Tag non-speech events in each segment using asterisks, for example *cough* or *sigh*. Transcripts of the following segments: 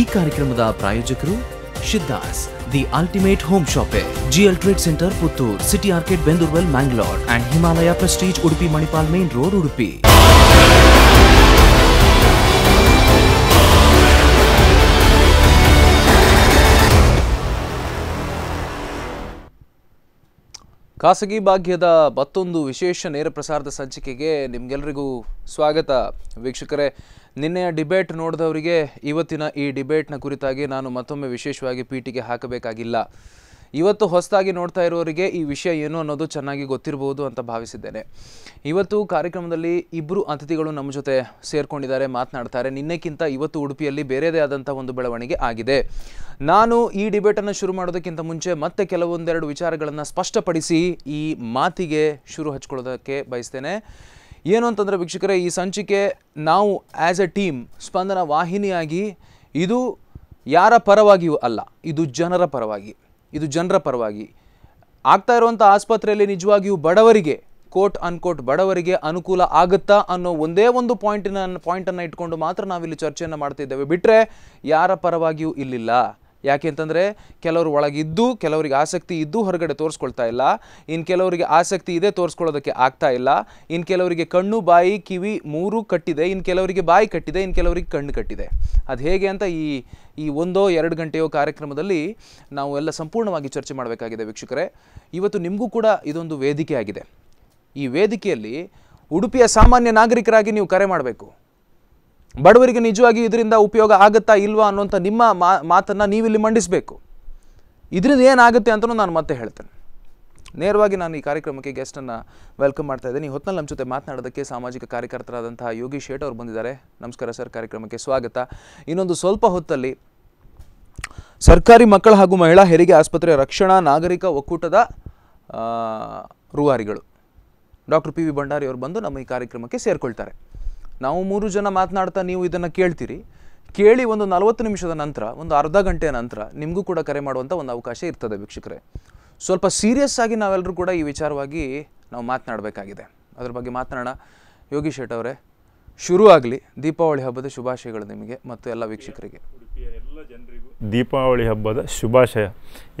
ಈ ಕಾರ್ಯಕ್ರಮದ ಪ್ರಾಯೋಜಕರು Siddhas the ultimate home shoppe GL trade centre Puttur city arcade ಬೆಂದೂರ್ವೆಲ್ Mangalore and Himalaya prestige Udupi Manipal main road Udupi ಖಾಸಗಿ ಭಾಗ್ಯದ ಮತ್ತೊಂದು ವಿಶೇಷ ನೇರ ಪ್ರಸಾರದ ಸಂಚಿಕೆಗೆ ನಿಮಗೆಲ್ಲರಿಗೂ ಸ್ವಾಗತ ವೀಕ್ಷಕರೇ ನಿನ್ನೆಯ ಡಿಬೇಟ್ ನೋಡಿದವರಿಗೆ ಇವತ್ತಿನ ಈ ಡಿಬೇಟ್ನ ಕುರಿತಾಗಿ ನಾನು ಮತ್ತೊಮ್ಮೆ ವಿಶೇಷವಾಗಿ ಪೀಟಿಗೆ ಹಾಕಬೇಕಾಗಿಲ್ಲ ಇವತ್ತು ಹೊಸದಾಗಿ ನೋಡ್ತಾ ಇರೋರಿಗೆ ಈ ವಿಷಯ ಏನು ಅನ್ನೋದು ಚೆನ್ನಾಗಿ ಗೊತ್ತಿರಬಹುದು ಅಂತ ಭಾವಿಸಿದ್ದೇನೆ ಇವತ್ತು ಕಾರ್ಯಕ್ರಮದಲ್ಲಿ ಇಬ್ಬರು ಅತಿಥಿಗಳು ನಮ್ಮ ಜೊತೆ ಸೇರಿಕೊಂಡಿದ್ದಾರೆ ಮಾತನಾಡ್ತಾರೆ ನಿನ್ನೆಕ್ಕಿಂತ ಇವತ್ತು ಉಡುಪಿಯಲ್ಲಿ ಬೇರೆದೇ ಆದಂಥ ಒಂದು ಬೆಳವಣಿಗೆ ಆಗಿದೆ ನಾನು ಈ ಡಿಬೇಟನ್ನು ಶುರು ಮಾಡೋದಕ್ಕಿಂತ ಮುಂಚೆ ಮತ್ತೆ ಕೆಲವೊಂದೆರಡು ವಿಚಾರಗಳನ್ನು ಸ್ಪಷ್ಟಪಡಿಸಿ ಈ ಮಾತಿಗೆ ಶುರು ಹಚ್ಕೊಳ್ಳೋದಕ್ಕೆ ಬಯಸ್ತೇನೆ ಏನು ಅಂತಂದರೆ ವೀಕ್ಷಕರೇ ಈ ಸಂಚಿಕೆ ನಾವು ಆ್ಯಸ್ ಎ ಟೀಮ್ ಸ್ಪಂದನ ವಾಹಿನಿಯಾಗಿ ಇದು ಯಾರ ಪರವಾಗಿಯೂ ಅಲ್ಲ ಇದು ಜನರ ಪರವಾಗಿ ಇದು ಜನರ ಪರವಾಗಿ ಆಗ್ತಾ ಇರುವಂಥ ಆಸ್ಪತ್ರೆಯಲ್ಲಿ ನಿಜವಾಗಿಯೂ ಬಡವರಿಗೆ ಕೋಟ್ ಅನ್ಕೋಟ್ ಬಡವರಿಗೆ ಅನುಕೂಲ ಆಗುತ್ತಾ ಅನ್ನೋ ಒಂದೇ ಒಂದು ಪಾಯಿಂಟಿನ ಪಾಯಿಂಟನ್ನು ಇಟ್ಕೊಂಡು ಮಾತ್ರ ನಾವಿಲ್ಲಿ ಚರ್ಚೆಯನ್ನು ಮಾಡ್ತಿದ್ದೇವೆ ಬಿಟ್ಟರೆ ಯಾರ ಪರವಾಗಿಯೂ ಇಲ್ಲಿಲ್ಲ ಯಾಕೆ ಅಂತಂದರೆ ಕೆಲವರು ಒಳಗಿದ್ದು ಕೆಲವರಿಗೆ ಆಸಕ್ತಿ ಇದ್ದು ಹೊರಗಡೆ ತೋರಿಸ್ಕೊಳ್ತಾ ಇಲ್ಲ ಇನ್ನು ಕೆಲವರಿಗೆ ಆಸಕ್ತಿ ಇದೆ ತೋರಿಸ್ಕೊಳ್ಳೋದಕ್ಕೆ ಆಗ್ತಾ ಇಲ್ಲ ಇನ್ನು ಕೆಲವರಿಗೆ ಕಣ್ಣು ಬಾಯಿ ಕಿವಿ ಮೂರು ಕಟ್ಟಿದೆ ಇನ್ನು ಕೆಲವರಿಗೆ ಬಾಯಿ ಕಟ್ಟಿದೆ ಇನ್ನು ಕೆಲವರಿಗೆ ಕಣ್ಣು ಕಟ್ಟಿದೆ ಅದು ಹೇಗೆ ಅಂತ ಈ ಈ ಒಂದೋ ಎರಡು ಗಂಟೆಯೋ ಕಾರ್ಯಕ್ರಮದಲ್ಲಿ ನಾವು ಎಲ್ಲ ಸಂಪೂರ್ಣವಾಗಿ ಚರ್ಚೆ ಮಾಡಬೇಕಾಗಿದೆ ವೀಕ್ಷಕರೇ ಇವತ್ತು ನಿಮಗೂ ಕೂಡ ಇದೊಂದು ವೇದಿಕೆ ಆಗಿದೆ ಈ ವೇದಿಕೆಯಲ್ಲಿ ಉಡುಪಿಯ ಸಾಮಾನ್ಯ ನಾಗರಿಕರಾಗಿ ನೀವು ಕರೆ ಮಾಡಬೇಕು ಬಡವರಿಗೆ ನಿಜವಾಗಿ ಇದರಿಂದ ಉಪಯೋಗ ಆಗುತ್ತಾ ಇಲ್ವಾ ಅನ್ನೋಂಥ ನಿಮ್ಮ ಮಾತನ್ನು ನೀವಿಲ್ಲಿ ಮಂಡಿಸಬೇಕು ಇದರಿಂದ ಏನಾಗುತ್ತೆ ಅಂತಲೂ ನಾನು ಮತ್ತೆ ಹೇಳ್ತೇನೆ ನೇರವಾಗಿ ನಾನು ಈ ಕಾರ್ಯಕ್ರಮಕ್ಕೆ ಗೆಸ್ಟನ್ನು ವೆಲ್ಕಮ್ ಮಾಡ್ತಾ ಇದ್ದೀನಿ ಈ ಹೊತ್ತಿನಲ್ಲಿ ನಮ್ಮ ಜೊತೆ ಮಾತನಾಡೋದಕ್ಕೆ ಸಾಮಾಜಿಕ ಕಾರ್ಯಕರ್ತರಾದಂತಹ ಯೋಗಿ ಶೇಟ್ ಅವರು ಬಂದಿದ್ದಾರೆ ನಮಸ್ಕಾರ ಸರ್ ಕಾರ್ಯಕ್ರಮಕ್ಕೆ ಸ್ವಾಗತ ಇನ್ನೊಂದು ಸ್ವಲ್ಪ ಹೊತ್ತಲ್ಲಿ ಸರ್ಕಾರಿ ಮಕ್ಕಳ ಹಾಗೂ ಮಹಿಳಾ ಹೆರಿಗೆ ಆಸ್ಪತ್ರೆಯ ರಕ್ಷಣಾ ನಾಗರಿಕ ಒಕ್ಕೂಟದ ರೂವಾರಿಗಳು ಡಾಕ್ಟರ್ ಪಿ ವಿ ಭಂಡಾರಿ ಅವರು ಬಂದು ನಮ್ಮ ಈ ಕಾರ್ಯಕ್ರಮಕ್ಕೆ ಸೇರಿಕೊಳ್ತಾರೆ ನಾವು ಮೂರು ಜನ ಮಾತನಾಡ್ತಾ ನೀವು ಇದನ್ನು ಕೇಳ್ತೀರಿ ಕೇಳಿ ಒಂದು ನಲವತ್ತು ನಿಮಿಷದ ನಂತರ ಒಂದು ಅರ್ಧ ಗಂಟೆಯ ನಂತರ ನಿಮಗೂ ಕೂಡ ಕರೆ ಮಾಡುವಂಥ ಒಂದು ಅವಕಾಶ ಇರ್ತದೆ ವೀಕ್ಷಕರೇ ಸ್ವಲ್ಪ ಸೀರಿಯಸ್ ಆಗಿ ನಾವೆಲ್ಲರೂ ಕೂಡ ಈ ವಿಚಾರವಾಗಿ ನಾವು ಮಾತನಾಡಬೇಕಾಗಿದೆ ಅದ್ರ ಬಗ್ಗೆ ಮಾತನಾಡೋಣ ಯೋಗಿ ಶೇಟ್ ಅವರೇ ಶುರು ಆಗಲಿ ದೀಪಾವಳಿ ಹಬ್ಬದ ಶುಭಾಶಯಗಳು ನಿಮಗೆ ಮತ್ತು ಎಲ್ಲ ವೀಕ್ಷಕರಿಗೆ ಜನರಿಗೂ ದೀಪಾವಳಿ ಹಬ್ಬದ ಶುಭಾಶಯ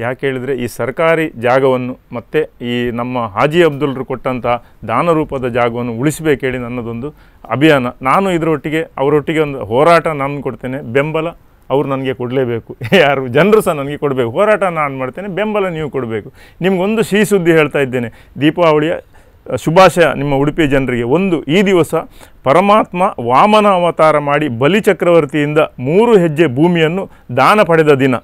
ಯಾಕೆ ಹೇಳಿದರೆ ಈ ಸರ್ಕಾರಿ ಜಾಗವನ್ನು ಮತ್ತು ಈ ನಮ್ಮ ಹಾಜಿ ಅಬ್ದುಲ್ರು ಕೊಟ್ಟಂತಹ ದಾನ ರೂಪದ ಜಾಗವನ್ನು ಉಳಿಸಬೇಕೇಳಿ ನನ್ನದೊಂದು ಅಭಿಯಾನ ನಾನು ಇದರೊಟ್ಟಿಗೆ ಅವರೊಟ್ಟಿಗೆ ಒಂದು ಹೋರಾಟ ನಾನು ಕೊಡ್ತೇನೆ ಬೆಂಬಲ ಅವರು ನನಗೆ ಕೊಡಲೇಬೇಕು *laughs* ಯಾರು ಜನರು ಸಹ ನನಗೆ ಕೊಡಬೇಕು ಹೋರಾಟ ನಾನು ಮಾಡ್ತೇನೆ ಬೆಂಬಲ ನೀವು ಕೊಡಬೇಕು ನಿಮಗೊಂದು ಸಿಹಿ ಸುದ್ದಿ ಹೇಳ್ತಾ ಇದ್ದೇನೆ ದೀಪಾವಳಿಯ ಶುಭಾಶಯ ನಿಮ್ಮ ಉಡುಪಿ ಜನರಿಗೆ ಒಂದು ಈ ದಿವಸ ಪರಮಾತ್ಮ ವಾಮನ ಅವತಾರ ಮಾಡಿ ಬಲಿಚಕ್ರವರ್ತಿಯಿಂದ ಮೂರು ಹೆಜ್ಜೆ ಭೂಮಿಯನ್ನು ದಾನ ಪಡೆದ ದಿನ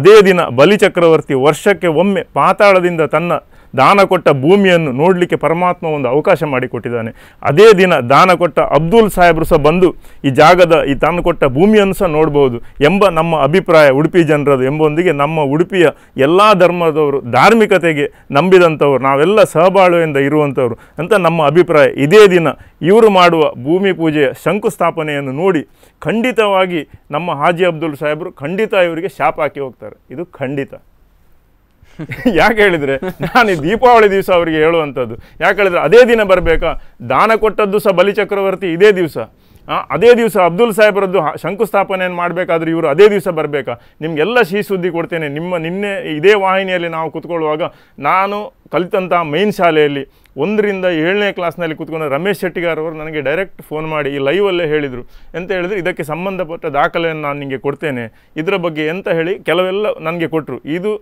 ಅದೇ ದಿನ ಬಲಿಚಕ್ರವರ್ತಿ ವರ್ಷಕ್ಕೆ ಒಮ್ಮೆ ಪಾತಾಳದಿಂದ ತನ್ನ ದಾನ ಕೊಟ್ಟ ಭೂಮಿಯನ್ನು ನೋಡಲಿಕ್ಕೆ ಪರಮಾತ್ಮ ಒಂದು ಅವಕಾಶ ಮಾಡಿಕೊಟ್ಟಿದ್ದಾನೆ ಅದೇ ದಿನ ದಾನ ಕೊಟ್ಟ ಅಬ್ದುಲ್ ಸಾಹೇಬ್ರು ಸಹ ಬಂದು ಈ ಜಾಗದ ಈ ತಾನು ಕೊಟ್ಟ ಭೂಮಿಯನ್ನು ಸಹ ನೋಡ್ಬೋದು ಎಂಬ ನಮ್ಮ ಅಭಿಪ್ರಾಯ ಉಡುಪಿ ಜನರದು ಎಂಬೊಂದಿಗೆ ನಮ್ಮ ಉಡುಪಿಯ ಎಲ್ಲ ಧರ್ಮದವರು ಧಾರ್ಮಿಕತೆಗೆ ನಂಬಿದಂಥವ್ರು ನಾವೆಲ್ಲ ಸಹಬಾಳ್ವೆಯಿಂದ ಇರುವಂಥವ್ರು ಅಂತ ನಮ್ಮ ಅಭಿಪ್ರಾಯ ಇದೇ ದಿನ ಇವರು ಮಾಡುವ ಭೂಮಿ ಪೂಜೆಯ ಶಂಕುಸ್ಥಾಪನೆಯನ್ನು ನೋಡಿ ಖಂಡಿತವಾಗಿ ನಮ್ಮ ಹಾಜಿ ಅಬ್ದುಲ್ ಸಾಹೇಬರು ಖಂಡಿತ ಇವರಿಗೆ ಶಾಪ ಹಾಕಿ ಹೋಗ್ತಾರೆ ಇದು ಖಂಡಿತ *laughs* ಯಾಕೆ ಹೇಳಿದರೆ ನಾನು ದೀಪಾವಳಿ ದಿವಸ ಅವರಿಗೆ ಹೇಳುವಂಥದ್ದು ಯಾಕೆ ಹೇಳಿದರೆ ಅದೇ ದಿನ ಬರಬೇಕಾ ದಾನ ಕೊಟ್ಟದ್ದು ಸಹ ಬಲಿಚಕ್ರವರ್ತಿ ಇದೇ ದಿವಸ ಅದೇ ದಿವಸ ಅಬ್ದುಲ್ ಸಾಹೇಬ್ರದ್ದು ಶಂಕುಸ್ಥಾಪನೆಯನ್ನು ಮಾಡಬೇಕಾದ್ರೆ ಇವರು ಅದೇ ದಿವಸ ಬರಬೇಕಾ ನಿಮಗೆಲ್ಲ ಸಿಹಿ ಸುದ್ದಿ ಕೊಡ್ತೇನೆ ನಿಮ್ಮ ನಿನ್ನೆ ಇದೇ ವಾಹಿನಿಯಲ್ಲಿ ನಾವು ಕೂತ್ಕೊಳ್ಳುವಾಗ ನಾನು ಕಲಿತಂಥ ಮೈನ್ ಶಾಲೆಯಲ್ಲಿ ಒಂದರಿಂದ ಏಳನೇ ಕ್ಲಾಸ್ನಲ್ಲಿ ಕೂತ್ಕೊಂಡು ರಮೇಶ್ ಶೆಟ್ಟಿಗಾರವರು ನನಗೆ ಡೈರೆಕ್ಟ್ ಫೋನ್ ಮಾಡಿ ಈ ಲೈವಲ್ಲೇ ಹೇಳಿದರು ಎಂತ ಹೇಳಿದರೆ ಇದಕ್ಕೆ ಸಂಬಂಧಪಟ್ಟ ದಾಖಲೆಯನ್ನು ನಾನು ನಿಮಗೆ ಕೊಡ್ತೇನೆ ಇದರ ಬಗ್ಗೆ ಎಂತ ಹೇಳಿ ಕೆಲವೆಲ್ಲ ನನಗೆ ಕೊಟ್ಟರು ಇದು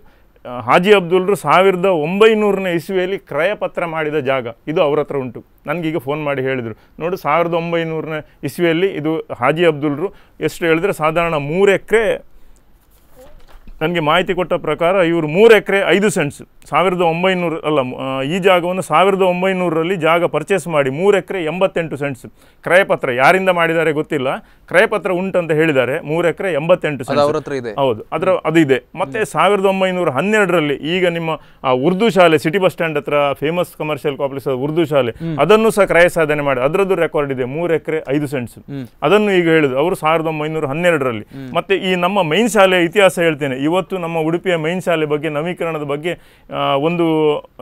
ಹಾಜಿ ಅಬ್ದುಲ್ರು ಸಾವಿರದ ಒಂಬೈನೂರನೇ ಇಸ್ವಿಯಲ್ಲಿ ಕ್ರಯಪತ್ರ ಪತ್ರ ಮಾಡಿದ ಜಾಗ ಇದು ಅವ್ರ ಹತ್ರ ಉಂಟು ನನಗೀಗ ಫೋನ್ ಮಾಡಿ ಹೇಳಿದರು ನೋಡು ಸಾವಿರದ ಒಂಬೈನೂರನೇ ಇಸ್ವಿಯಲ್ಲಿ ಇದು ಹಾಜಿ ಅಬ್ದುಲ್ರು ಎಷ್ಟು ಹೇಳಿದ್ರೆ ಸಾಧಾರಣ ಮೂರು ಎಕರೆ ನನಗೆ ಮಾಹಿತಿ ಕೊಟ್ಟ ಪ್ರಕಾರ ಇವರು ಮೂರು ಎಕರೆ ಐದು ಸೆಂಟ್ಸ್ ಸಾವಿರದ ಒಂಬೈನೂರು ಅಲ್ಲ ಈ ಜಾಗವನ್ನು ಸಾವಿರದ ಒಂಬೈನೂರಲ್ಲಿ ಜಾಗ ಪರ್ಚೇಸ್ ಮಾಡಿ ಮೂರು ಎಕರೆ ಎಂಬತ್ತೆಂಟು ಸೆಂಟ್ಸ್ ಕ್ರಯಪತ್ರ ಯಾರಿಂದ ಮಾಡಿದ್ದಾರೆ ಗೊತ್ತಿಲ್ಲ ಕ್ರಯಪತ್ರ ಅಂತ ಹೇಳಿದ್ದಾರೆ ಮೂರು ಎಕರೆ ಎಂಬತ್ತೆಂಟು ಸೆಂಟ್ಸ್ ಇದೆ ಹೌದು ಅದರ ಅದು ಇದೆ ಮತ್ತು ಸಾವಿರದ ಒಂಬೈನೂರ ಹನ್ನೆರಡರಲ್ಲಿ ಈಗ ನಿಮ್ಮ ಉರ್ದು ಶಾಲೆ ಸಿಟಿ ಬಸ್ ಸ್ಟ್ಯಾಂಡ್ ಹತ್ರ ಫೇಮಸ್ ಕಮರ್ಷಿಯಲ್ ಕಾಂಪ್ಲೆಕ್ಸ್ ಉರ್ದು ಶಾಲೆ ಅದನ್ನು ಸಹ ಕ್ರಯ ಸಾಧನೆ ಮಾಡಿ ಅದರದ್ದು ರೆಕಾರ್ಡ್ ಇದೆ ಮೂರು ಎಕರೆ ಐದು ಸೆಂಟ್ಸ್ ಅದನ್ನು ಈಗ ಹೇಳುದು ಅವರು ಸಾವಿರದ ಒಂಬೈನೂರ ಹನ್ನೆರಡರಲ್ಲಿ ಮತ್ತೆ ಈ ನಮ್ಮ ಮೈನ್ ಶಾಲೆಯ ಇತಿಹಾಸ ಹೇಳ್ತೇನೆ ಇವತ್ತು ನಮ್ಮ ಉಡುಪಿಯ ಮೈನ್ ಶಾಲೆ ಬಗ್ಗೆ ನವೀಕರಣದ ಬಗ್ಗೆ ಒಂದು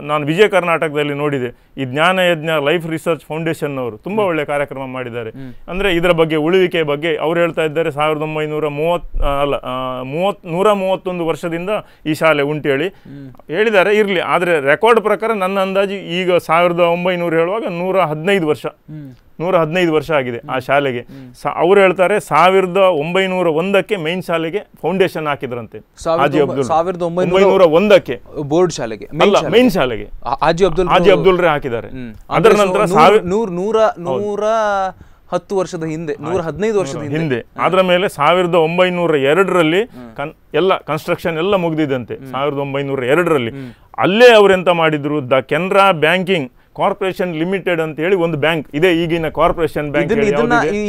ನಾನು ವಿಜಯ ಕರ್ನಾಟಕದಲ್ಲಿ ನೋಡಿದೆ ಈ ಜ್ಞಾನ ಯಜ್ಞ ಲೈಫ್ ರಿಸರ್ಚ್ ಫೌಂಡೇಶನ್ ಅವರು ತುಂಬ ಒಳ್ಳೆ ಕಾರ್ಯಕ್ರಮ ಮಾಡಿದ್ದಾರೆ ಅಂದರೆ ಇದರ ಬಗ್ಗೆ ಉಳುವಿಕೆ ಬಗ್ಗೆ ಅವ್ರು ಹೇಳ್ತಾ ಇದ್ದಾರೆ ಸಾವಿರದ ಒಂಬೈನೂರ ಮೂವತ್ ಅಲ್ಲ ಮೂವತ್ ನೂರ ಮೂವತ್ತೊಂದು ವರ್ಷದಿಂದ ಈ ಶಾಲೆ ಉಂಟೇಳಿ ಹೇಳಿದ್ದಾರೆ ಇರಲಿ ಆದರೆ ರೆಕಾರ್ಡ್ ಪ್ರಕಾರ ನನ್ನ ಅಂದಾಜು ಈಗ ಸಾವಿರದ ಒಂಬೈನೂರು ಹೇಳುವಾಗ ನೂರ ಹದಿನೈದು ವರ್ಷ ನೂರ ಹದಿನೈದು ವರ್ಷ ಆಗಿದೆ ಆ ಶಾಲೆಗೆ ಅವ್ರು ಹೇಳ್ತಾರೆ ಸಾವಿರದ ಒಂಬೈನೂರ ಒಂದಕ್ಕೆ ಮೇನ್ ಶಾಲೆಗೆ ಫೌಂಡೇಶನ್ ಹಾಕಿದ್ರಂತೆ ಹಾಜಿ ಅಬ್ದುಲ್ ಸಾವಿರದ ಒಂಬೈನೂರ ಒಂದಕ್ಕೆ ಬೋರ್ಡ್ ಶಾಲೆಗೆ ಮೈನ್ ಶಾಲೆಗೆ ಹಾಜಿ ಅಬ್ದುಲ್ ಹಾಜಿ ಅಬ್ದುಲ್ ರೇ ಹಾಕಿದ್ದಾರೆ ಅದರ ನಂತರ ನೂರ ನೂರ ನೂರ ಹತ್ತು ವರ್ಷದ ಹಿಂದೆ ನೂರ ಹದಿನೈದು ವರ್ಷದ ಹಿಂದೆ ಅದರ ಮೇಲೆ ಸಾವಿರದ ಒಂಬೈನೂರ ಎರಡರಲ್ಲಿ ಕನ್ ಎಲ್ಲ ಕನ್ಸ್ಟ್ರಕ್ಷನ್ ಎಲ್ಲ ಮುಗಿದಿದ್ದಂತೆ ಸಾವಿರದ ಒಂಬೈನೂರ ಎರಡರಲ್ಲಿ ಅಲ್ಲೇ ಅವ್ರೆಂತ ಮಾಡಿದ್ರು the Canara banking corporation limited ಅಂತ ಹೇಳಿ ಒಂದು ಬ್ಯಾಂಕ್ ಇದೆ ಈಗಿನ ಕಾರ್ಪೊರೇಷನ್ ಬ್ಯಾಂಕ್ ಇದನ್ನ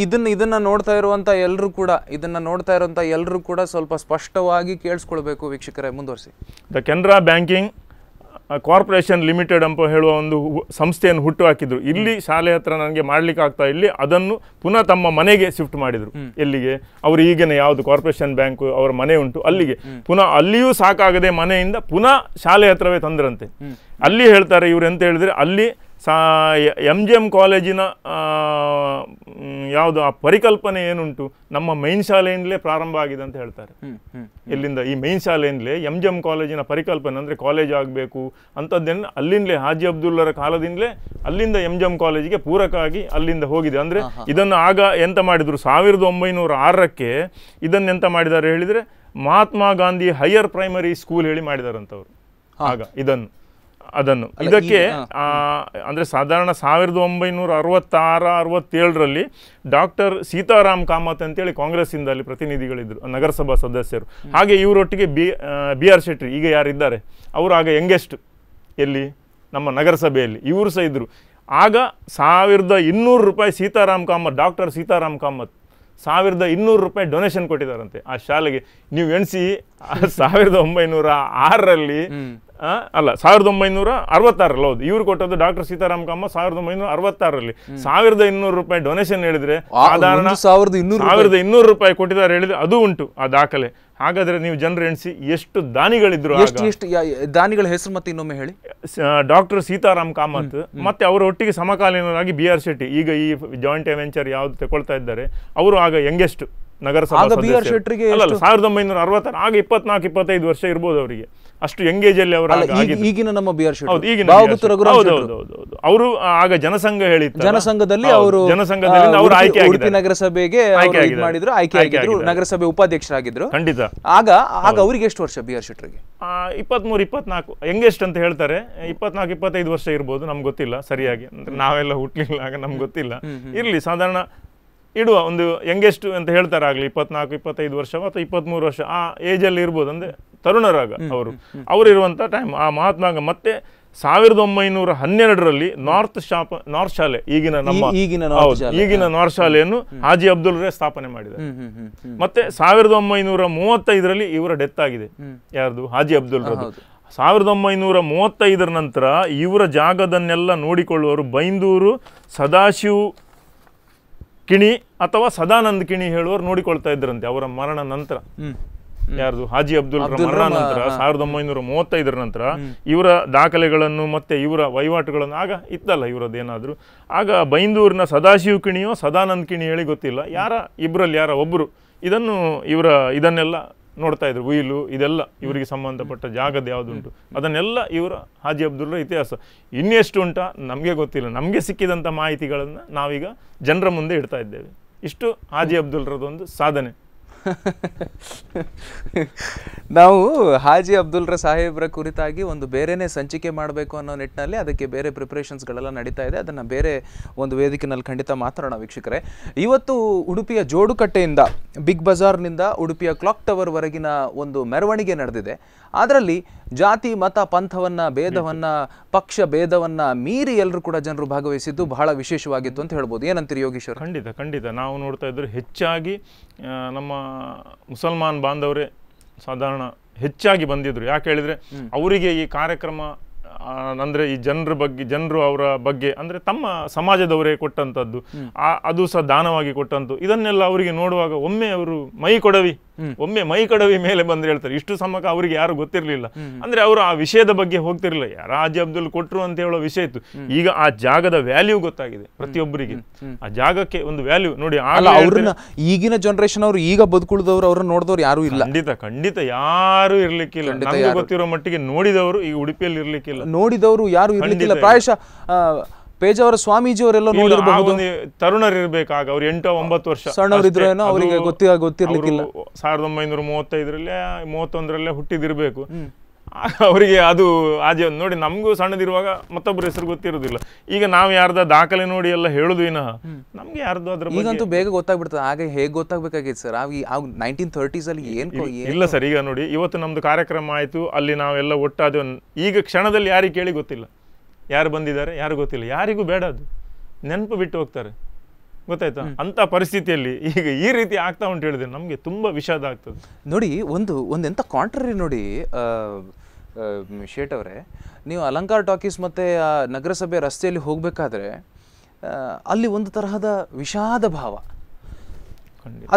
ಇದನ್ನ ಇದನ್ನ ನೋಡ್ತಾ ಇರುವಂತ ಎಲ್ಲರೂ ಕೂಡ ಇದನ್ನ ನೋಡ್ತಾ ಇರುವಂತ ಎಲ್ಲರೂ ಕೂಡ ಸ್ವಲ್ಪ ಸ್ಪಷ್ಟವಾಗಿ ಕೇಳಿಸ್ಕೊಳ್ಬೇಕು ವೀಕ್ಷಕರೇ ಮುಂದುವರಿಸಿ the Canara banking corporation limited ಅಂತ ಹೇಳುವ ಒಂದು ಸಂಸ್ಥೆಯನ್ನು ಹುಟ್ಟು ಹಾಕಿದ್ರು ಇಲ್ಲಿ ಶಾಲೆ ಹತ್ರ ನನಗೆ ಮಾಡ್ಲಿಕ್ಕೆ ಆಗ್ತಾ ಇಲ್ಲಿ ಅದನ್ನು ಪುನಃ ತಮ್ಮ ಮನೆಗೆ ಶಿಫ್ಟ್ ಮಾಡಿದರು ಎಲ್ಲಿಗೆ ಅವರು ಈಗಿನ ಯಾವುದು ಕಾರ್ಪೊರೇಷನ್ ಬ್ಯಾಂಕು ಅವರ ಮನೆ ಉಂಟು ಅಲ್ಲಿಗೆ ಪುನಃ ಅಲ್ಲಿಯೂ ಸಾಕಾಗದೆ ಮನೆಯಿಂದ ಪುನಃ ಶಾಲೆ ಹತ್ರವೇ ತಂದ್ರಂತೆ ಅಲ್ಲಿ ಹೇಳ್ತಾರೆ ಇವರು ಎಂತ ಹೇಳಿದ್ರೆ ಅಲ್ಲಿ ಸಾ ಎಮ್ ಜಿ ಎಮ್ ಕಾಲೇಜಿನ ಯಾವುದು ಆ ಪರಿಕಲ್ಪನೆ ಏನುಂಟು ನಮ್ಮ ಮೈನ್ ಶಾಲೆಯಿಂದಲೇ ಪ್ರಾರಂಭ ಆಗಿದೆ ಅಂತ ಹೇಳ್ತಾರೆ ಇಲ್ಲಿಂದ ಈ ಮೈನ್ ಶಾಲೆಯಿಂದಲೇ ಎಮ್ ಜಿ ಎಮ್ ಕಾಲೇಜಿನ ಪರಿಕಲ್ಪನೆ ಅಂದರೆ ಕಾಲೇಜ್ ಆಗಬೇಕು ಅಂಥದ್ದೇನು ಅಲ್ಲಿಂದಲೇ ಹಾಜಿ ಅಬ್ದುಲ್ಲರ ಕಾಲದಿಂದಲೇ ಅಲ್ಲಿಂದ ಎಮ್ ಜಿ ಎಮ್ ಕಾಲೇಜಿಗೆ ಪೂರಕ ಆಗಿ ಅಲ್ಲಿಂದ ಹೋಗಿದೆ ಅಂದರೆ ಇದನ್ನು ಆಗ ಎಂತ ಮಾಡಿದರು ಸಾವಿರದ ಒಂಬೈನೂರ ಆರಕ್ಕೆ ಇದನ್ನೆಂತ ಮಾಡಿದ್ದಾರೆ ಹೇಳಿದರೆ Mahatma Gandhi higher primary school ಹೇಳಿ ಮಾಡಿದಾರಂಥವ್ರು ಆಗ ಇದನ್ನು ಅದನ್ನು ಇದಕ್ಕೆ ಅಂದರೆ ಸಾಧಾರಣ ಸಾವಿರದ ಒಂಬೈನೂರ ಅರವತ್ತಾರ ಅರವತ್ತೇಳರಲ್ಲಿ ಡಾಕ್ಟರ್ ಸೀತಾರಾಮ್ ಕಾಮತ್ ಅಂತೇಳಿ ಕಾಂಗ್ರೆಸ್ಸಿಂದ ಅಲ್ಲಿ ಪ್ರತಿನಿಧಿಗಳಿದ್ದರು ನಗರಸಭಾ ಸದಸ್ಯರು ಹಾಗೆ ಇವರೊಟ್ಟಿಗೆ ಬಿ ಬಿ ಆರ್ ಶೆಟ್ಟಿ ಈಗ ಯಾರಿದ್ದಾರೆ ಅವರು ಆಗ ಯಂಗೆಸ್ಟ್ ಎಲ್ಲಿ ನಮ್ಮ ನಗರಸಭೆಯಲ್ಲಿ ಇವರು ಸಹ ಇದ್ದರು ಆಗ ಸಾವಿರದ ಇನ್ನೂರು ರೂಪಾಯಿ ಸೀತಾರಾಮ್ ಕಾಮತ್ ಡಾಕ್ಟರ್ ಸೀತಾರಾಮ್ ಕಾಮತ್ ಸಾವಿರದ ಇನ್ನೂರು ರೂಪಾಯಿ ಡೊನೇಷನ್ ಕೊಟ್ಟಿದ್ದಾರಂತೆ ಆ ಶಾಲೆಗೆ ನೀವು ಎಣಿಸಿ ಸಾವಿರದ ಒಂಬೈನೂರ ಆರರಲ್ಲಿ ಅಲ್ಲ ಸಾವಿರದ ಒಂಬೈನೂರ ಅರವತ್ತಾರಲ್ಲಿ ಹೌದು ಇವ್ರು ಕೊಟ್ಟದ್ದು ಡಾಕ್ಟರ್ ಸೀತಾರಾಮ್ ಕಾಮ ಸಾವಿರದ ಒಂಬೈನೂರ ಅರವತ್ತಾರಲ್ಲಿ ಸಾವಿರದ ಇನ್ನೂರು ರೂಪಾಯಿ ಡೊನೇಷನ್ ಹೇಳಿದ್ರೆ ಸಾಧಾರಣ ಸಾವಿರದ ಇನ್ನೂರು ಸಾವಿರದ ಇನ್ನೂರು ರೂಪಾಯಿ ಕೊಟ್ಟಿದ್ದಾರೆ ಹೇಳಿದ್ರೆ ಅದು ಉಂಟು ಆ ದಾಖಲೆ ಹಾಗಾದ್ರೆ ನೀವು ಜನರು ಎಣಿಸಿ ಎಷ್ಟು ದಾನಿಗಳಿದ್ರು ದಾನಿಗಳ ಹೆಸರು ಮತ್ತೆ ಇನ್ನೊಮ್ಮೆ ಹೇಳಿ ಡಾಕ್ಟರ್ ಸೀತಾರಾಮ್ ಕಾಮತ್ ಮತ್ತೆ ಅವರ ಒಟ್ಟಿಗೆ ಸಮಕಾಲೀನರಾಗಿ ಬಿ ಆರ್ ಶೆಟ್ಟಿ ಈಗ ಈ ಜಾಯಿಂಟ್ ಅವೆಂಚರ್ ಯಾವ್ದು ತಗೊಳ್ತಾ ಇದ್ದಾರೆ ಅವರು ಆಗ ಯಂಗೆಸ್ಟ್ ನಗರಸಭಾ ಸಾವಿರದ ಒಂಬೈನೂರ ಅರವತ್ತಾರು ಆಗ ಇಪ್ಪತ್ನಾಲ್ಕು ಇಪ್ಪತ್ತೈದು ವರ್ಷ ಇರ್ಬೋದು ಅವರಿಗೆ ಅಷ್ಟು ಎಂಗೇಜ್ ಅಲ್ಲಿ ಅವರು ಈಗಿನ ನಮ್ಮ ಆರ್ ಶೆಟ್ಟಿ ಅವರು ಆಗ ಜನಸಂಘ ಹೇಳಿ ಜನಸಂಘದಲ್ಲಿ ಅವರು ಜನಸಂಘದಲ್ಲಿ ಅವರು ಆಯ್ಕೆ ಉಡುಪಿ ನಗರಸಭೆಗೆ ಮಾಡಿದ್ರು ಆಯ್ಕೆ ಆಗಿದ್ರು ನಗರಸಭೆ ಉಪಾಧ್ಯಕ್ಷರಾಗಿದ್ರು ಖಂಡಿತ ಆಗ ಆಗ ಅವ್ರಿಗೆ ಎಷ್ಟು ವರ್ಷ ಬಿಆರ್ ಶೆಟ್ಟರಿಗೆ ಇಪ್ಪತ್ಮೂರು ಇಪ್ಪತ್ನಾಲ್ಕು ಯಂಗೆಸ್ಟ್ ಅಂತ ಹೇಳ್ತಾರೆ ಇಪ್ಪತ್ನಾಲ್ಕು ಇಪ್ಪತ್ತೈದು ವರ್ಷ ಇರ್ಬೋದು ನಮ್ಗೆ ಗೊತ್ತಿಲ್ಲ ಸರಿಯಾಗಿ ಅಂದ್ರೆ ನಾವೆಲ್ಲ ಹುಟ್ಲಿಲ್ಲ ಆಗ ನಮ್ಗೆ ಗೊತ್ತಿಲ್ಲ ಇರ್ಲಿ ಸಾಧಾರಣ ಇಡುವ ಒಂದು ಯಂಗೆಸ್ಟ್ ಅಂತ ಆಗ್ಲಿ ಇಪ್ಪತ್ನಾಲ್ಕು ಇಪ್ಪತ್ತೈದು ವರ್ಷ ಅಥವಾ ಇಪ್ಪತ್ತ್ಮೂರು ವರ್ಷ ಆ ಏಜಲ್ಲಿ ಇರ್ಬೋದು ಅಂದರೆ ತರುಣರಾಗ ಅವರು ಅವರಿರುವಂಥ ಟೈಮ್ ಆ ಮಹಾತ್ಮ ಮತ್ತೆ ಸಾವಿರದ ಒಂಬೈನೂರ ಹನ್ನೆರಡರಲ್ಲಿ ನಾರ್ತ್ ಶಾಪ ನಾರ್ತ್ ಶಾಲೆ ಈಗಿನ ನಮ್ಮ ಈಗಿನ ಈಗಿನ ನಾರ್ತ್ ಶಾಲೆಯನ್ನು ಹಾಜಿ ಅಬ್ದುಲ್ ರೇ ಸ್ಥಾಪನೆ ಮಾಡಿದೆ ಮತ್ತೆ ಸಾವಿರದ ಒಂಬೈನೂರ ಮೂವತ್ತೈದರಲ್ಲಿ ಇವರ ಡೆತ್ ಆಗಿದೆ ಯಾರ್ದು ಹಾಜಿ ಅಬ್ದುಲ್ ರದ್ದು ಸಾವಿರದ ಒಂಬೈನೂರ ಮೂವತ್ತೈದರ ನಂತರ ಇವರ ಜಾಗದನ್ನೆಲ್ಲ ನೋಡಿಕೊಳ್ಳುವರು ಬೈಂದೂರು ಸದಾಶಿವ್ ಕಿಣಿ ಅಥವಾ ಸದಾನಂದ್ ಕಿಣಿ ಹೇಳುವವರು ನೋಡಿಕೊಳ್ತಾ ಇದ್ರಂತೆ ಅವರ ಮರಣ ನಂತರ ಯಾರ್ದು ಹಾಜಿ ಅಬ್ದುಲ್ ಮರಣ ನಂತರ ಸಾವಿರದ ಒಂಬೈನೂರ ಮೂವತ್ತೈದರ ನಂತರ ಇವರ ದಾಖಲೆಗಳನ್ನು ಮತ್ತೆ ಇವರ ವಹಿವಾಟುಗಳನ್ನು ಆಗ ಇತ್ತಲ್ಲ ಇವರದ್ದೇನಾದರೂ ಆಗ ಬೈಂದೂರಿನ ಸದಾಶಿವ ಕಿಣಿಯೋ ಸದಾನಂದ್ ಕಿಣಿ ಹೇಳಿ ಗೊತ್ತಿಲ್ಲ ಯಾರ ಇಬ್ಬರಲ್ಲಿ ಯಾರ ಒಬ್ಬರು ಇದನ್ನು ಇವರ ಇದನ್ನೆಲ್ಲ ನೋಡ್ತಾ ಇದ್ರು ವೀಲು ಇದೆಲ್ಲ ಇವರಿಗೆ ಸಂಬಂಧಪಟ್ಟ ಜಾಗದ ಯಾವುದುಂಟು ಅದನ್ನೆಲ್ಲ ಇವರ ಹಾಜಿ ಅಬ್ದುಲ್ರ ಇತಿಹಾಸ ಇನ್ನೆಷ್ಟು ಉಂಟ ನಮಗೆ ಗೊತ್ತಿಲ್ಲ ನಮಗೆ ಸಿಕ್ಕಿದಂಥ ಮಾಹಿತಿಗಳನ್ನು ನಾವೀಗ ಜನರ ಮುಂದೆ ಇಡ್ತಾ ಇದ್ದೇವೆ ಇಷ್ಟು ಹಾಜಿ ಅಬ್ದುಲ್ರದೊಂದು ಸಾಧನೆ ನಾವು ಹಾಜಿ ಅಬ್ದುಲ್ರ ಸಾಹೇಬ್ರ ಕುರಿತಾಗಿ ಒಂದು ಬೇರೆನೇ ಸಂಚಿಕೆ ಮಾಡಬೇಕು ಅನ್ನೋ ನಿಟ್ಟಿನಲ್ಲಿ ಅದಕ್ಕೆ ಬೇರೆ ಪ್ರಿಪ್ರೇಷನ್ಸ್ಗಳೆಲ್ಲ ನಡೀತಾ ಇದೆ ಅದನ್ನು ಬೇರೆ ಒಂದು ವೇದಿಕೆನಲ್ಲಿ ಖಂಡಿತ ಮಾತಾಡೋಣ ವೀಕ್ಷಕರೇ ಇವತ್ತು ಉಡುಪಿಯ ಜೋಡುಕಟ್ಟೆಯಿಂದ ಬಿಗ್ ಬಜಾರ್ನಿಂದ ಉಡುಪಿಯ ಕ್ಲಾಕ್ ಟವರ್ವರೆಗಿನ ಒಂದು ಮೆರವಣಿಗೆ ನಡೆದಿದೆ ಅದರಲ್ಲಿ ಜಾತಿ ಮತ ಪಂಥವನ್ನು ಭೇದವನ್ನು ಪಕ್ಷ ಭೇದವನ್ನು ಮೀರಿ ಎಲ್ಲರೂ ಕೂಡ ಜನರು ಭಾಗವಹಿಸಿದ್ದು ಬಹಳ ವಿಶೇಷವಾಗಿತ್ತು ಅಂತ ಹೇಳ್ಬೋದು ಏನಂತೀರಿ ಯೋಗೀಶ್ವರ್ ಖಂಡಿತ ಖಂಡಿತ ನಾವು ನೋಡ್ತಾ ಇದ್ರೆ ಹೆಚ್ಚಾಗಿ ನಮ್ಮ ಮುಸಲ್ಮಾನ್ ಬಾಂಧವರೇ ಸಾಧಾರಣ ಹೆಚ್ಚಾಗಿ ಬಂದಿದ್ರು ಯಾಕೆ ಹೇಳಿದ್ರೆ ಅವರಿಗೆ ಈ ಕಾರ್ಯಕ್ರಮ ಅಂದ್ರೆ ಈ ಜನರ ಬಗ್ಗೆ ಜನರು ಅವರ ಬಗ್ಗೆ ಅಂದ್ರೆ ತಮ್ಮ ಸಮಾಜದವರೇ ಕೊಟ್ಟಂತದ್ದು ಅದು ಸಹ ದಾನವಾಗಿ ಕೊಟ್ಟಂತು ಇದನ್ನೆಲ್ಲ ಅವರಿಗೆ ನೋಡುವಾಗ ಒಮ್ಮೆ ಅವರು ಮೈ ಕೊಡವಿ ಒಮ್ಮೆ ಮೈ ಕಡವಿ ಮೇಲೆ ಬಂದ್ರೆ ಹೇಳ್ತಾರೆ ಇಷ್ಟು ಸಮಕ ಅವರಿಗೆ ಯಾರು ಗೊತ್ತಿರಲಿಲ್ಲ ಅಂದ್ರೆ ಅವರು ಆ ವಿಷಯದ ಬಗ್ಗೆ ಹೋಗ್ತಿರ್ಲಿಲ್ಲ ಯಾರ ಅಬ್ದುಲ್ ಕೊಟ್ಟರು ಅಂತ ಹೇಳೋ ವಿಷಯ ಇತ್ತು ಈಗ ಆ ಜಾಗದ ವ್ಯಾಲ್ಯೂ ಗೊತ್ತಾಗಿದೆ ಪ್ರತಿಯೊಬ್ಬರಿಗೆ ಆ ಜಾಗಕ್ಕೆ ಒಂದು ವ್ಯಾಲ್ಯೂ ನೋಡಿ ಅವ್ರನ್ನ ಈಗಿನ ಜನರೇಷನ್ ಅವರು ಈಗ ಬದುಕುಳಿದವರು ಅವ್ರನ್ನ ನೋಡಿದವ್ರು ಯಾರು ಇಲ್ಲ ಖಂಡಿತ ಖಂಡಿತ ಯಾರು ಇರ್ಲಿಕ್ಕಿಲ್ಲ ಗೊತ್ತಿರೋ ಮಟ್ಟಿಗೆ ನೋಡಿದವರು ಈ ಉಡುಪಿಯಲ್ಲಿ ಇರ್ಲಿಕ್ಕಿಲ್ಲ ನೋಡಿದವರು ಯಾರು ಇರ್ಲಿಕ್ಕಿಲ್ಲ ಪ್ರಾಯಶಃ ಪೇಜಾವರ ಸ್ವಾಮೀಜಿ ಅವರೆಲ್ಲ ನೋಡಿರಬಹುದು ತರುಣರಿರ್ಬೇಕು ಅವ್ರು ಎಂಟು ಒಂಬತ್ತು ವರ್ಷ ಸಣ್ಣವರಿದ್ರೇನೋ ಅವರಿಗೆ ಗೊತ್ತಿಲ್ಲ ಸಾವಿರದ ಒಂಬೈನೂರ ಮೂವತ್ತೈದರಲ್ಲೇ ಮೂವತ್ತೊಂದರಲ್ಲೇ ಹುಟ್ಟಿದಿರಬೇಕು ಅವರಿಗೆ ಅದು ಆಜೆ ನೋಡಿ ನಮಗೂ ಸಣ್ಣದಿರುವಾಗ ಮತ್ತೊಬ್ಬರ ಹೆಸರು ಗೊತ್ತಿರೋದಿಲ್ಲ ಈಗ ನಾವು ಯಾರ್ದ ದಾಖಲೆ ನೋಡಿ ಎಲ್ಲ ಹೇಳುದು ವಿನಃ ನಮ್ಗೆ ಯಾರ್ದು ಅದ್ರ ಈಗಂತೂ ಬೇಗ ಗೊತ್ತಾಗ್ಬಿಡ್ತದೆ ಹಾಗೆ ಹೇಗೆ ಗೊತ್ತಾಗಬೇಕಾಗಿತ್ತು ಸರ್ ಆಗ ನೈನ್ಟೀನ್ ತರ್ಟೀಸ್ ಅಲ್ಲಿ ಏನು ಇಲ್ಲ ಸರ್ ಈಗ ನೋಡಿ ಇವತ್ತು ನಮ್ದು ಕಾರ್ಯಕ್ರಮ ಆಯ್ತು ಅಲ್ಲಿ ನಾವೆಲ್ಲ ಒಟ್ಟಾದ ಈಗ ಕ್ಷಣದಲ್ಲಿ ಯಾರಿಗೆ ಕೇಳಿ ಗೊತ್ತಿಲ್ಲ ಯಾರು ಬಂದಿದ್ದಾರೆ ಯಾರು ಗೊತ್ತಿಲ್ಲ ಯಾರಿಗೂ ಬೇಡ ಅದು ನೆನಪು ಬಿಟ್ಟು ಹೋಗ್ತಾರೆ ಗೊತ್ತಾಯ್ತಾ ಅಂತ ಪರಿಸ್ಥಿತಿಯಲ್ಲಿ ಈಗ ಈ ರೀತಿ ಆಗ್ತಾ ಉಂಟು ಹೇಳಿದ್ರೆ ನಮಗೆ ತುಂಬ ವಿಷಾದ ಆಗ್ತದೆ ನೋಡಿ ಒಂದು ಒಂದೆಂಥ ಕಾಂಟ್ರರಿ ನೋಡಿ ಶೇಟ್ ಅವರೇ ನೀವು ಅಲಂಕಾರ ಟಾಕೀಸ್ ಮತ್ತು ನಗರಸಭೆ ರಸ್ತೆಯಲ್ಲಿ ಹೋಗಬೇಕಾದ್ರೆ ಅಲ್ಲಿ ಒಂದು ತರಹದ ವಿಷಾದ ಭಾವ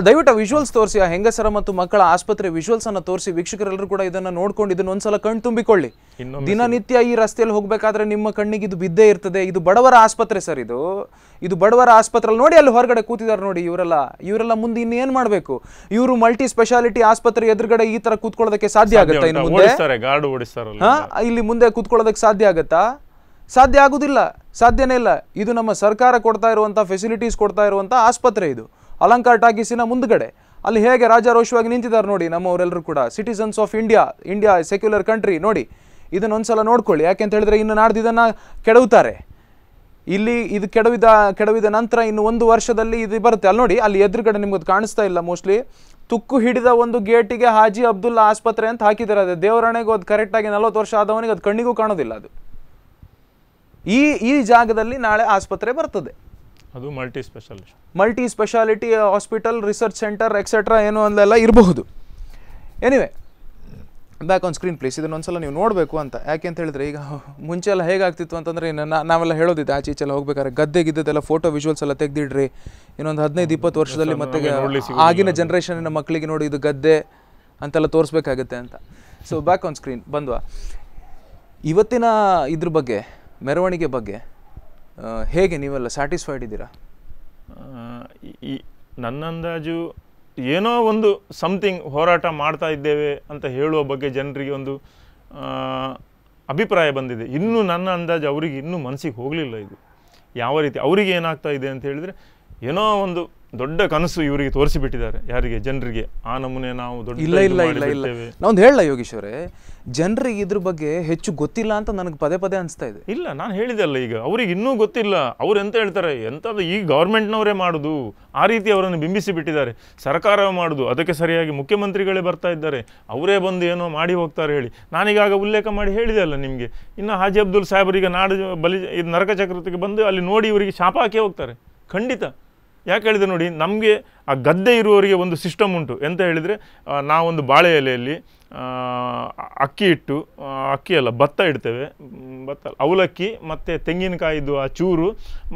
ದಯವಿಟ್ಟು ವಿಜುವಲ್ಸ್ ತೋರಿಸಿ ಆ ಹೆಂಗಸರ ಮತ್ತು ಮಕ್ಕಳ ಆಸ್ಪತ್ರೆ ವಿಜುವಲ್ಸ್ ಅನ್ನ ತೋರಿಸಿ ವೀಕ್ಷಕರೆಲ್ಲರೂ ಕೂಡ ಇದನ್ನ ನೋಡ್ಕೊಂಡು ಇದನ್ನ ಒಂದ್ಸಲ ಕಣ್ ತುಂಬಿಕೊಳ್ಳಿ ದಿನನಿತ್ಯ ಈ ರಸ್ತೆಯಲ್ಲಿ ಹೋಗ್ಬೇಕಾದ್ರೆ ನಿಮ್ಮ ಕಣ್ಣಿಗೆ ಇದು ಬಿದ್ದೇ ಇರ್ತದೆ ಇದು ಬಡವರ ಆಸ್ಪತ್ರೆ ಸರ್ ಇದು ಇದು ಬಡವರ ಆಸ್ಪತ್ರೆ ನೋಡಿ ಅಲ್ಲಿ ಹೊರಗಡೆ ಕೂತಿದ್ದಾರೆ ನೋಡಿ ಇವರೆಲ್ಲ ಇವರೆಲ್ಲ ಮುಂದೆ ಇನ್ನೇನ್ ಮಾಡ್ಬೇಕು ಇವರು ಮಲ್ಟಿ ಸ್ಪೆಷಾಲಿಟಿ ಆಸ್ಪತ್ರೆ ಎದುರುಗಡೆ ಈ ತರ ಕೂತ್ಕೊಳ್ಳೋದಕ್ಕೆ ಸಾಧ್ಯ ಆಗುತ್ತಾ ಇನ್ನು ಮುಂದೆ ಇಲ್ಲಿ ಮುಂದೆ ಕೂತ್ಕೊಳ್ಳೋದಕ್ಕೆ ಸಾಧ್ಯ ಆಗತ್ತಾ ಸಾಧ್ಯ ಆಗುದಿಲ್ಲ ಸಾಧ್ಯನೇ ಇಲ್ಲ ಇದು ನಮ್ಮ ಸರ್ಕಾರ ಕೊಡ್ತಾ ಇರುವಂತಹ ಫೆಸಿಲಿಟೀಸ್ ಕೊಡ್ತಾ ಇರುವಂತಹ ಆಸ್ಪತ್ರೆ ಇದು ಅಲಂಕಾರ ಟಾಕೀಸಿನ ಮುಂದ್ಗಡೆ ಅಲ್ಲಿ ಹೇಗೆ ರಾಜಾರೋಷವಾಗಿ ನಿಂತಿದ್ದಾರೆ ನೋಡಿ ನಮ್ಮವರೆಲ್ಲರೂ ಕೂಡ citizens of India India secular country ನೋಡಿ ಇದನ್ನ ಸಲ ನೋಡ್ಕೊಳ್ಳಿ ಯಾಕೆ ಅಂತ ಹೇಳಿದ್ರೆ ಇನ್ನು ನಾಡ್ದು ಇದನ್ನು ಕೆಡವುತ್ತಾರೆ ಇಲ್ಲಿ ಇದು ಕೆಡವಿದ ಕೆಡವಿದ ನಂತರ ಇನ್ನು ಒಂದು ವರ್ಷದಲ್ಲಿ ಇದು ಬರುತ್ತೆ ಅಲ್ಲಿ ನೋಡಿ ಅಲ್ಲಿ ಎದುರುಗಡೆ ನಿಮ್ಗೆ ಕಾಣಿಸ್ತಾ ಇಲ್ಲ ಮೋಸ್ಟ್ಲಿ ತುಕ್ಕು ಹಿಡಿದ ಒಂದು ಗೇಟಿಗೆ ಹಾಜಿ ಅಬ್ದುಲ್ಲಾ ಆಸ್ಪತ್ರೆ ಅಂತ ಹಾಕಿದ್ದಾರೆ ಅದೇ ದೇವರಾಣೆಗೂ ಅದು ಕರೆಕ್ಟಾಗಿ ನಲ್ವತ್ತು ವರ್ಷ ಆದವನಿಗೆ ಅದು ಕಣ್ಣಿಗೂ ಕಾಣೋದಿಲ್ಲ ಅದು ಈ ಈ ಜಾಗದಲ್ಲಿ ನಾಳೆ ಆಸ್ಪತ್ರೆ ಬರ್ತದೆ ಅದು multi speciality multi speciality hospital research centre etcetera ಏನು ಅಂದೆಲ್ಲ ಇರಬಹುದು anyway back on screen please ಇದನ್ನ ಸಲ ನೀವು ನೋಡಬೇಕು ಅಂತ ಯಾಕೆ ಅಂತ ಹೇಳಿದ್ರೆ ಈಗ ಮುಂಚೆ ಎಲ್ಲ ಹೇಗಾಗ್ತಿತ್ತು ಅಂತಂದರೆ ನಾವೆಲ್ಲ ಹೇಳೋದಿದ್ದೆ ಆಚೆ ಈಚೆಲ್ಲ ಹೋಗ್ಬೇಕಾದ್ರೆ ಗದ್ದೆ ಗಿದ್ದೆಲ್ಲ ಫೋಟೋ ವಿಜುವಲ್ಸ್ ಎಲ್ಲ ತೆಗೆದಿಡ್ರಿ ಇನ್ನೊಂದು ಹದಿನೈದು ಇಪ್ಪತ್ತು ವರ್ಷದಲ್ಲಿ ಮತ್ತೆ ಆಗಿನ ಜನ್ರೇಷನಿನ ಮಕ್ಕಳಿಗೆ ನೋಡಿ ಇದು ಗದ್ದೆ ಅಂತೆಲ್ಲ ತೋರಿಸ್ಬೇಕಾಗತ್ತೆ ಅಂತ ಸೊ ಬ್ಯಾಕ್ ಆನ್ ಸ್ಕ್ರೀನ್ ಬಂದ್ವಾ ಇವತ್ತಿನ ಇದ್ರ ಬಗ್ಗೆ ಮೆರವಣಿಗೆ ಬಗ್ಗೆ ಹೇಗೆ ನೀವೆಲ್ಲ ಸ್ಯಾಟಿಸ್ಫೈಡ್ ಇದ್ದೀರಾ ಈ ನನ್ನ ಅಂದಾಜು ಏನೋ ಒಂದು ಸಮಥಿಂಗ್ ಹೋರಾಟ ಮಾಡ್ತಾ ಇದ್ದೇವೆ ಅಂತ ಹೇಳುವ ಬಗ್ಗೆ ಜನರಿಗೆ ಒಂದು ಅಭಿಪ್ರಾಯ ಬಂದಿದೆ ಇನ್ನೂ ನನ್ನ ಅಂದಾಜು ಅವರಿಗೆ ಇನ್ನೂ ಮನಸ್ಸಿಗೆ ಹೋಗಲಿಲ್ಲ ಇದು ಯಾವ ರೀತಿ ಅವರಿಗೆ ಏನಾಗ್ತಾ ಇದೆ ಅಂತ ಹೇಳಿದರೆ ಏನೋ ಒಂದು ದೊಡ್ಡ ಕನಸು ಇವರಿಗೆ ತೋರಿಸಿಬಿಟ್ಟಿದ್ದಾರೆ ಯಾರಿಗೆ ಜನರಿಗೆ ಆ ನಮೂನೆ ನಾವು ದೊಡ್ಡ ಇಲ್ಲ ಇಲ್ಲ ಇಲ್ಲ ಇಲ್ಲ ನಾವು ಹೇಳಲ್ಲ ಯೋಗೀಶ್ವರೇ ಜನರಿಗೆ ಇದ್ರ ಬಗ್ಗೆ ಹೆಚ್ಚು ಗೊತ್ತಿಲ್ಲ ಅಂತ ನನಗೆ ಪದೇ ಪದೇ ಅನಿಸ್ತಾ ಇದೆ ಇಲ್ಲ ನಾನು ಹೇಳಿದೆ ಅಲ್ಲ ಈಗ ಅವ್ರಿಗೆ ಇನ್ನೂ ಗೊತ್ತಿಲ್ಲ ಅವ್ರು ಎಂತ ಹೇಳ್ತಾರೆ ಎಂಥದ್ದು ಈ ಗೌರ್ಮೆಂಟ್ನವರೇ ಮಾಡುದು ಆ ರೀತಿ ಅವರನ್ನು ಬಿಂಬಿಸಿ ಬಿಟ್ಟಿದ್ದಾರೆ ಸರ್ಕಾರ ಮಾಡುದು ಅದಕ್ಕೆ ಸರಿಯಾಗಿ ಮುಖ್ಯಮಂತ್ರಿಗಳೇ ಬರ್ತಾ ಇದ್ದಾರೆ ಅವರೇ ಬಂದು ಏನೋ ಮಾಡಿ ಹೋಗ್ತಾರೆ ಹೇಳಿ ನಾನೀಗಾಗ ಉಲ್ಲೇಖ ಮಾಡಿ ಹೇಳಿದೆ ಅಲ್ಲ ನಿಮಗೆ ಇನ್ನು ಹಾಜಿ ಅಬ್ದುಲ್ ಸಾಹೇಬರಿಗೆ ನಾಡು ಬಲಿ ಇದು ನರಕ ಚಕ್ರತಿಗೆ ಬಂದು ಅಲ್ಲಿ ನೋಡಿ ಇವರಿಗೆ ಶಾಪ ಹಾಕಿ ಹೋಗ್ತಾರೆ ಖಂಡಿತ ಯಾಕೆ ಹೇಳಿದೆ ನೋಡಿ ನಮಗೆ ಆ ಗದ್ದೆ ಇರುವವರಿಗೆ ಒಂದು ಸಿಸ್ಟಮ್ ಉಂಟು ಎಂತ ಹೇಳಿದರೆ ನಾವೊಂದು ಬಾಳೆ ಎಲೆಯಲ್ಲಿ ಅಕ್ಕಿ ಇಟ್ಟು ಅಕ್ಕಿ ಅಲ್ಲ ಭತ್ತ ಇಡ್ತೇವೆ ಭತ್ತ ಅವಲಕ್ಕಿ ಮತ್ತು ತೆಂಗಿನಕಾಯಿದು ಆ ಚೂರು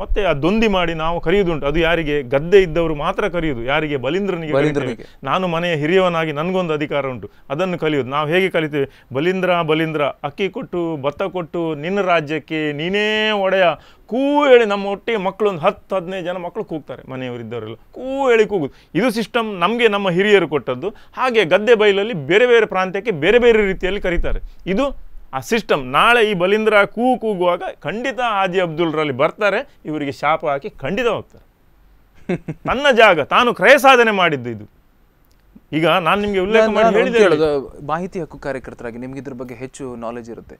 ಮತ್ತು ಆ ದೊಂದಿ ಮಾಡಿ ನಾವು ಉಂಟು ಅದು ಯಾರಿಗೆ ಗದ್ದೆ ಇದ್ದವರು ಮಾತ್ರ ಕರೆಯುವುದು ಯಾರಿಗೆ ಬಲೀಂದ್ರನಿಗೆ ನಾನು ಮನೆಯ ಹಿರಿಯವನಾಗಿ ನನಗೊಂದು ಅಧಿಕಾರ ಉಂಟು ಅದನ್ನು ಕಲಿಯೋದು ನಾವು ಹೇಗೆ ಕಲಿತೇವೆ ಬಲೀಂದ್ರ ಬಲೀಂದ್ರ ಅಕ್ಕಿ ಕೊಟ್ಟು ಭತ್ತ ಕೊಟ್ಟು ನಿನ್ನ ರಾಜ್ಯಕ್ಕೆ ನೀನೇ ಒಡೆಯ ಕೂ ಹೇಳಿ ನಮ್ಮ ಒಟ್ಟಿಗೆ ಮಕ್ಕಳು ಒಂದು ಹತ್ತು ಹದಿನೈದು ಜನ ಮಕ್ಕಳು ಕೂಗ್ತಾರೆ ಮನೆಯವರಿದ್ದವರೆಲ್ಲ ಕೂ ಹೇಳಿ ಕೂಗುದು ಇದು ಸಿಸ್ಟಮ್ ನಮಗೆ ನಮ್ಮ ಹಿರಿಯರು ಕೊಟ್ಟದ್ದು ಹಾಗೆ ಗದ್ದೆ ಬೈಲಲ್ಲಿ ಬೇರೆ ಬೇರೆ ಪ್ರಾಂತ್ಯ ಪ್ರಾಂತ್ಯಕ್ಕೆ ಬೇರೆ ಬೇರೆ ರೀತಿಯಲ್ಲಿ ಕರೀತಾರೆ ಇದು ಆ ಸಿಸ್ಟಮ್ ನಾಳೆ ಈ ಬಲಿಂದ್ರ ಕೂ ಕೂಗುವಾಗ ಖಂಡಿತ ಆದಿ ಅಬ್ದುಲ್ರಲ್ಲಿ ಬರ್ತಾರೆ ಇವರಿಗೆ ಶಾಪ ಹಾಕಿ ಖಂಡಿತ ಹೋಗ್ತಾರೆ ನನ್ನ *laughs* ಜಾಗ ತಾನು ಕ್ರಯ ಸಾಧನೆ ಮಾಡಿದ್ದು ಇದು ಈಗ ನಾನು ನಿಮಗೆ ಉಲ್ಲೇಖ ಮಾಡಿ ಹೇಳಿದೆ ಮಾಹಿತಿ ಹಕ್ಕು ಕಾರ್ಯಕರ್ತರಾಗಿ ನಿಮ್ಗೆ ಇದ್ರ ಬಗ್ಗೆ ಹೆಚ್ಚು ನಾಲೆಜ್ ಇರುತ್ತೆ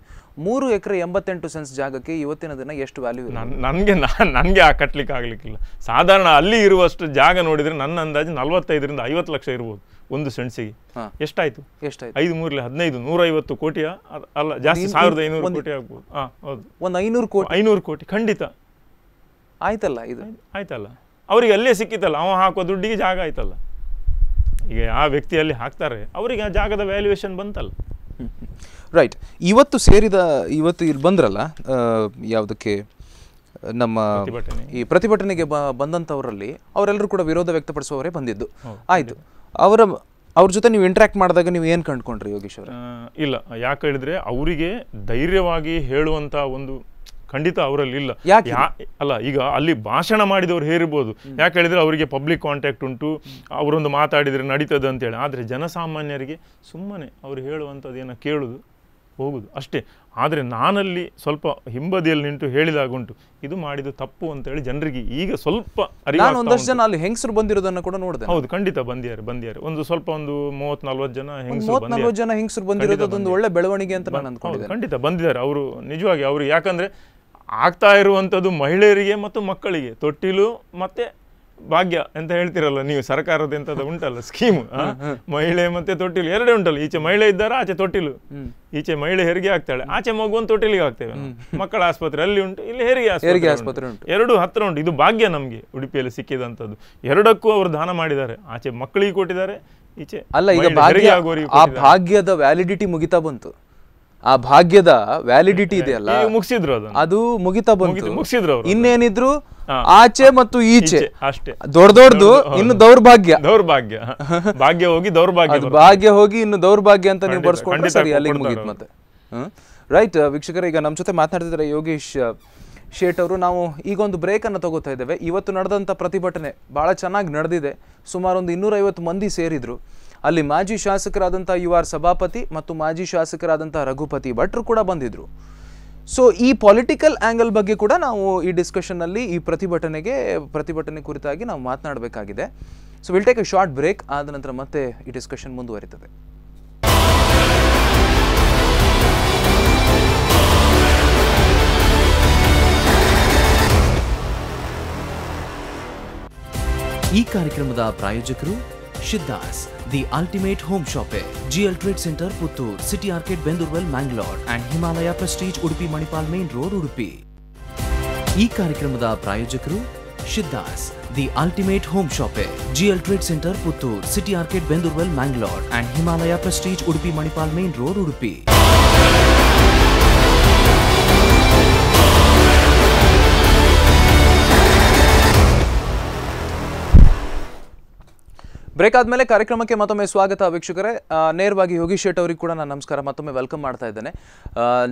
ಮೂರು ಎಕರೆ ಎಂಬತ್ತೆಂಟು ಸೆನ್ಸ್ ಜಾಗಕ್ಕೆ ಇವತ್ತಿನ ದಿನ ಎಷ್ಟು ವ್ಯಾಲ್ಯೂ ನನಗೆ ನನಗೆ ಆ ಕಟ್ಟಲಿಕ್ಕೆ ಆಗಲಿಕ್ಕಿಲ್ಲ ಸಾಧಾರಣ ಅಲ್ಲಿ ಇರುವಷ್ಟು ಜಾಗ ನೋಡಿದರೆ ನನ್ನ ಅಂದಾಜು ನಲವತ್ತೈದರಿಂದ ಐವತ್ತು ಲಕ್ಷ ಇರ್ಬೋದು ಒಂದು ಸೆಣಸಿಗೆ ಎಷ್ಟಾಯ್ತು ಎಷ್ಟಾಯ್ತು ಐದು ಮೂರ್ಲಿ ಹದಿನೈದು ನೂರೈವತ್ತು ಕೋಟಿಯ ಅಲ್ಲ ಜಾಸ್ತಿ ಸಾವಿರದ ಐನೂರು ಕೋಟಿ ಆಗ್ಬೋದು ಹೌದು ಒಂದು ಐನೂರು ಕೋಟಿ ಐನೂರು ಕೋಟಿ ಖಂಡಿತ ಆಯ್ತಲ್ಲ ಇದು ಆಯ್ತಲ್ಲ ಅವರಿಗೆ ಅಲ್ಲೇ ಸಿಕ್ಕಿತಲ್ಲ ಅವ ಹಾಕುವ ದುಡ್ಡಿಗೆ ಜಾಗ ಆಯ್ತಲ್ಲ ಈಗ ಆ ವ್ಯಕ್ತಿ ಅಲ್ಲಿ ಹಾಕ್ತಾರೆ ಅವರಿಗೆ ಆ ಜಾಗದ ವ್ಯಾಲ್ಯೂಯೇಷನ್ ಬಂತಲ್ಲ ರೈಟ್ ಇವತ್ತು ಸೇರಿದ ಇವತ್ತು ಇಲ್ಲಿ ಬಂದ್ರಲ್ಲ ಯಾವುದಕ್ಕೆ ನಮ್ಮ ಈ ಪ್ರತಿಭಟನೆಗೆ ಬಂದಂತವರಲ್ಲಿ ಅವರೆಲ್ಲರೂ ಕೂಡ ವಿರೋಧ ವ್ಯಕ್ತಪಡಿಸುವವರೇ ಬಂದಿದ್ದು ಆಯ್ತು ಅವರ ಅವ್ರ ಜೊತೆ ನೀವು ಇಂಟ್ರ್ಯಾಕ್ಟ್ ಮಾಡಿದಾಗ ನೀವು ಏನು ಕಂಡುಕೊಂಡ್ರಿ ಯೋಗೀಶ್ ಇಲ್ಲ ಯಾಕೆ ಹೇಳಿದ್ರೆ ಅವರಿಗೆ ಧೈರ್ಯವಾಗಿ ಹೇಳುವಂಥ ಒಂದು ಖಂಡಿತ ಅವರಲ್ಲಿ ಇಲ್ಲ ಅಲ್ಲ ಈಗ ಅಲ್ಲಿ ಭಾಷಣ ಮಾಡಿದವರು ಹೇರಿರ್ಬೋದು ಯಾಕೆ ಹೇಳಿದ್ರೆ ಅವರಿಗೆ ಪಬ್ಲಿಕ್ ಕಾಂಟ್ಯಾಕ್ಟ್ ಉಂಟು ಅವರೊಂದು ಮಾತಾಡಿದರೆ ನಡೀತದೆ ಅಂತೇಳಿ ಆದರೆ ಜನಸಾಮಾನ್ಯರಿಗೆ ಸುಮ್ಮನೆ ಅವ್ರು ಹೇಳುವಂಥದ್ದು ಏನೋ ಕೇಳೋದು ಹೋಗುವುದು ಅಷ್ಟೇ ಆದರೆ ನಾನಲ್ಲಿ ಸ್ವಲ್ಪ ಹಿಂಬದಿಯಲ್ಲಿ ನಿಂಟು ಉಂಟು ಇದು ಮಾಡಿದ ತಪ್ಪು ಅಂತ ಹೇಳಿ ಜನರಿಗೆ ಈಗ ಸ್ವಲ್ಪ ನಾನು ಒಂದಷ್ಟು ಜನ ಅಲ್ಲಿ ಹೆಂಗಸರು ಬಂದಿರೋದನ್ನು ಕೂಡ ನೋಡಿದೆ ಹೌದು ಖಂಡಿತ ಬಂದಿದ್ದಾರೆ ಬಂದಿದ್ದಾರೆ ಒಂದು ಸ್ವಲ್ಪ ಒಂದು ಮೂವತ್ತ್ ನಲ್ವತ್ತು ಜನ ಹೆಂಗಸರು ಜನ ಹೆಂಗಸರು ಬಂದಿರೋದು ಒಂದು ಒಳ್ಳೆ ಬೆಳವಣಿಗೆ ಅಂತ ನಾನು ಅಂದ್ಕೊಂಡಿದ್ದೆ ಖಂಡಿತ ಬಂದಿದ್ದಾರೆ ಅವರು ನಿಜವಾಗಿ ಅವರು ಯಾಕಂದ್ರೆ ಆಗ್ತಾ ಇರುವಂಥದ್ದು ಮಹಿಳೆಯರಿಗೆ ಮತ್ತು ಮಕ್ಕಳಿಗೆ ತೊಟ್ಟಿಲು ಮತ್ತೆ ಭಾಗ್ಯ ಅಂತ ಹೇಳ್ತಿರಲ್ಲ ನೀವು ಸರ್ಕಾರದ ಎಂಥದ್ದು ಉಂಟಲ್ಲ ಸ್ಕೀಮ್ ಮಹಿಳೆ ಮತ್ತೆ ತೊಟ್ಟಿಲು ಎರಡೇ ಉಂಟಲ್ಲ ಈಚೆ ಮಹಿಳೆ ಇದ್ದಾರೆ ಆಚೆ ತೊಟ್ಟಿಲು ಈಚೆ ಮಹಿಳೆ ಹೆರಿಗೆ ಆಗ್ತಾಳೆ ಆಚೆ ಮಗುವಂತ ತೊಟ್ಟಿಲಿಗೆ ಆಗ್ತೇವೆ ಮಕ್ಕಳ ಆಸ್ಪತ್ರೆ ಅಲ್ಲಿ ಉಂಟು ಇಲ್ಲಿ ಹೆರಿಗೆ ಆಸ್ಪತ್ರೆ ಆಸ್ಪತ್ರೆ ಉಂಟು ಎರಡು ಹತ್ರ ಉಂಟು ಇದು ಭಾಗ್ಯ ನಮಗೆ ಉಡುಪಿಯಲ್ಲಿ ಸಿಕ್ಕಿದಂಥದ್ದು ಎರಡಕ್ಕೂ ಅವರು ದಾನ ಮಾಡಿದ್ದಾರೆ ಆಚೆ ಮಕ್ಕಳಿಗೆ ಕೊಟ್ಟಿದ್ದಾರೆ ಈಚೆ ಅಲ್ಲ ಈಗ ಭಾಗ್ಯ ಆ ಭಾಗ್ಯದ ವ್ಯಾಲಿಡಿಟಿ ಮುಗಿತಾ ಬಂತು ಆ ಭಾಗ್ಯದ ವ್ಯಾಲಿಡಿಟಿ ಇದೆಯಲ್ಲ ಮುಗಿಸಿದ್ರು ಅದು ಮುಗಿತಾ ಬಂತು ಮುಗಿಸಿದ್ರು ಇನ್ನೇನಿದ್ರು ಆಚೆ ಮತ್ತು ಈಚೆ ಅಷ್ಟೇ ದೊಡ್ಡ ದೊಡ್ಡದು ಇನ್ನು ದೌರ್ಭಾಗ್ಯ ದೌರ್ಭಾಗ್ಯ ಭಾಗ್ಯ ಹೋಗಿ ದೌರ್ಭಾಗ್ಯ ಭಾಗ್ಯ ಹೋಗಿ ಇನ್ನು ದೌರ್ಭಾಗ್ಯ ಅಂತ ನೀವು ಬರ್ಸ್ಕೊಂಡ್ರೆ ಸರಿ ಅಲ್ಲಿ ಮುಗಿತು ಮತ್ತೆ ರೈಟ್ ವೀಕ್ಷಕರ ಈಗ ನಮ್ಮ ಜೊತೆ ಮಾತನಾಡ್ತಿದ್ದಾರೆ ಯೋಗೇಶ್ ಶೇಟ್ ಅವರು ನಾವು ಈಗ ಒಂದು ಬ್ರೇಕ್ ಅನ್ನು ತಗೋತಾ ಇದ್ದೇವೆ ಇವತ್ತು ನಡೆದಂತ ಪ್ರತಿಭಟನೆ ಬಹಳ ಚೆನ್ನಾಗಿ ನಡೆದಿದೆ ಸುಮಾರು ಒಂದು ಇನ್ನೂರೈವತ್ತು ಮಂದಿ ಸೇರಿದ್ರು ಅಲ್ಲಿ ಮಾಜಿ ಶಾಸಕರಾದಂಥ ಯು ಆರ್ ಸಭಾಪತಿ ಮತ್ತು ಮಾಜಿ ಶಾಸಕರಾದಂಥ ರಘುಪತಿ ಭಟ್ರು ಕೂಡ ಬಂದಿದ್ದರು ಸೊ ಈ ಪೊಲಿಟಿಕಲ್ ಆ್ಯಂಗಲ್ ಬಗ್ಗೆ ಕೂಡ ನಾವು ಈ ಡಿಸ್ಕಷನ್ನಲ್ಲಿ ಈ ಪ್ರತಿಭಟನೆಗೆ ಪ್ರತಿಭಟನೆ ಕುರಿತಾಗಿ ನಾವು ಮಾತನಾಡಬೇಕಾಗಿದೆ so will take a short break ಆದ ನಂತರ ಮತ್ತೆ ಈ ಡಿಸ್ಕಷನ್ ಮುಂದುವರಿತದೆ ಈ ಕಾರ್ಯಕ್ರಮದ ಪ್ರಾಯೋಜಕರು ಸಿದ್ದಾಸ್ the ultimate home shopping. GL Trade Center, Puttur, City Arcade, Bendurwell, Mangalore, and Himalaya Prestige, Udupi, Manipal Main Road, Udupi. ಈ ಕಾರ್ಯಕ್ರಮದ ಪ್ರಾಯೋಜಕರು Siddhas the ultimate home shoppe GL trade centre Puttur city arcade ಬೆಂದೂರ್ವೆಲ್ Mangalore and Himalaya prestige Udupi Manipal main road Udupi break ಆದಮೇಲೆ ಕಾರ್ಯಕ್ರಮಕ್ಕೆ ಮತ್ತೊಮ್ಮೆ ಸ್ವಾಗತ ವೀಕ್ಷಕರೇ ನೇರವಾಗಿ ಯೋಗಿ ಶೇಟ್ ಅವರಿಗೆ ಕೂಡ ನಾನು ನಮಸ್ಕಾರ ಮತ್ತೊಮ್ಮೆ ವೆಲ್ಕಮ್ ಮಾಡ್ತಾ ಇದ್ದೇನೆ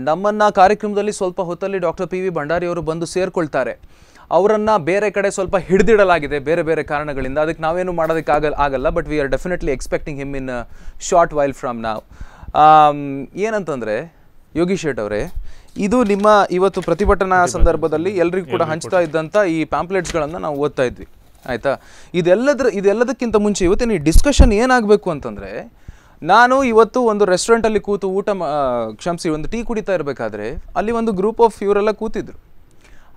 ನಮ್ಮನ್ನು ಕಾರ್ಯಕ್ರಮದಲ್ಲಿ ಸ್ವಲ್ಪ ಹೊತ್ತಲ್ಲಿ ಡಾಕ್ಟರ್ ಪಿ ವಿ ಭಂಡಾರಿ ಅವರು ಬಂದು ಸೇರ್ಕೊಳ್ತಾರೆ ಅವರನ್ನು ಬೇರೆ ಕಡೆ ಸ್ವಲ್ಪ ಹಿಡಿದಿಡಲಾಗಿದೆ ಬೇರೆ ಬೇರೆ ಕಾರಣಗಳಿಂದ ಅದಕ್ಕೆ ನಾವೇನು ಮಾಡೋದಕ್ಕೆ ಆಗಲ್ಲ but we are definitely expecting him in short while from ನಾವ್ ಏನಂತಂದರೆ ಯೋಗಿ ಶೇಟ್ ಅವರೇ ಇದು ನಿಮ್ಮ ಇವತ್ತು ಪ್ರತಿಭಟನಾ ಸಂದರ್ಭದಲ್ಲಿ ಎಲ್ರಿಗೂ ಕೂಡ ಹಂಚ್ತಾ ಇದ್ದಂಥ ಈ ಪ್ಯಾಂಪ್ಲೆಟ್ಸ್ಗಳನ್ನು ನಾವು ಓದ್ತಾ ಇದ್ವಿ ಆಯಿತಾ ಇದೆಲ್ಲದ್ರ ಇದೆಲ್ಲದಕ್ಕಿಂತ ಮುಂಚೆ ಇವತ್ತಿನ ಈ ಡಿಸ್ಕಷನ್ ಏನಾಗಬೇಕು ಅಂತಂದರೆ ನಾನು ಇವತ್ತು ಒಂದು ರೆಸ್ಟೋರೆಂಟಲ್ಲಿ ಕೂತು ಊಟ ಕ್ಷಮಿಸಿ ಒಂದು ಟೀ ಕುಡಿತಾ ಇರಬೇಕಾದ್ರೆ ಅಲ್ಲಿ ಒಂದು ಗ್ರೂಪ್ ಆಫ್ ಇವರೆಲ್ಲ ಕೂತಿದ್ರು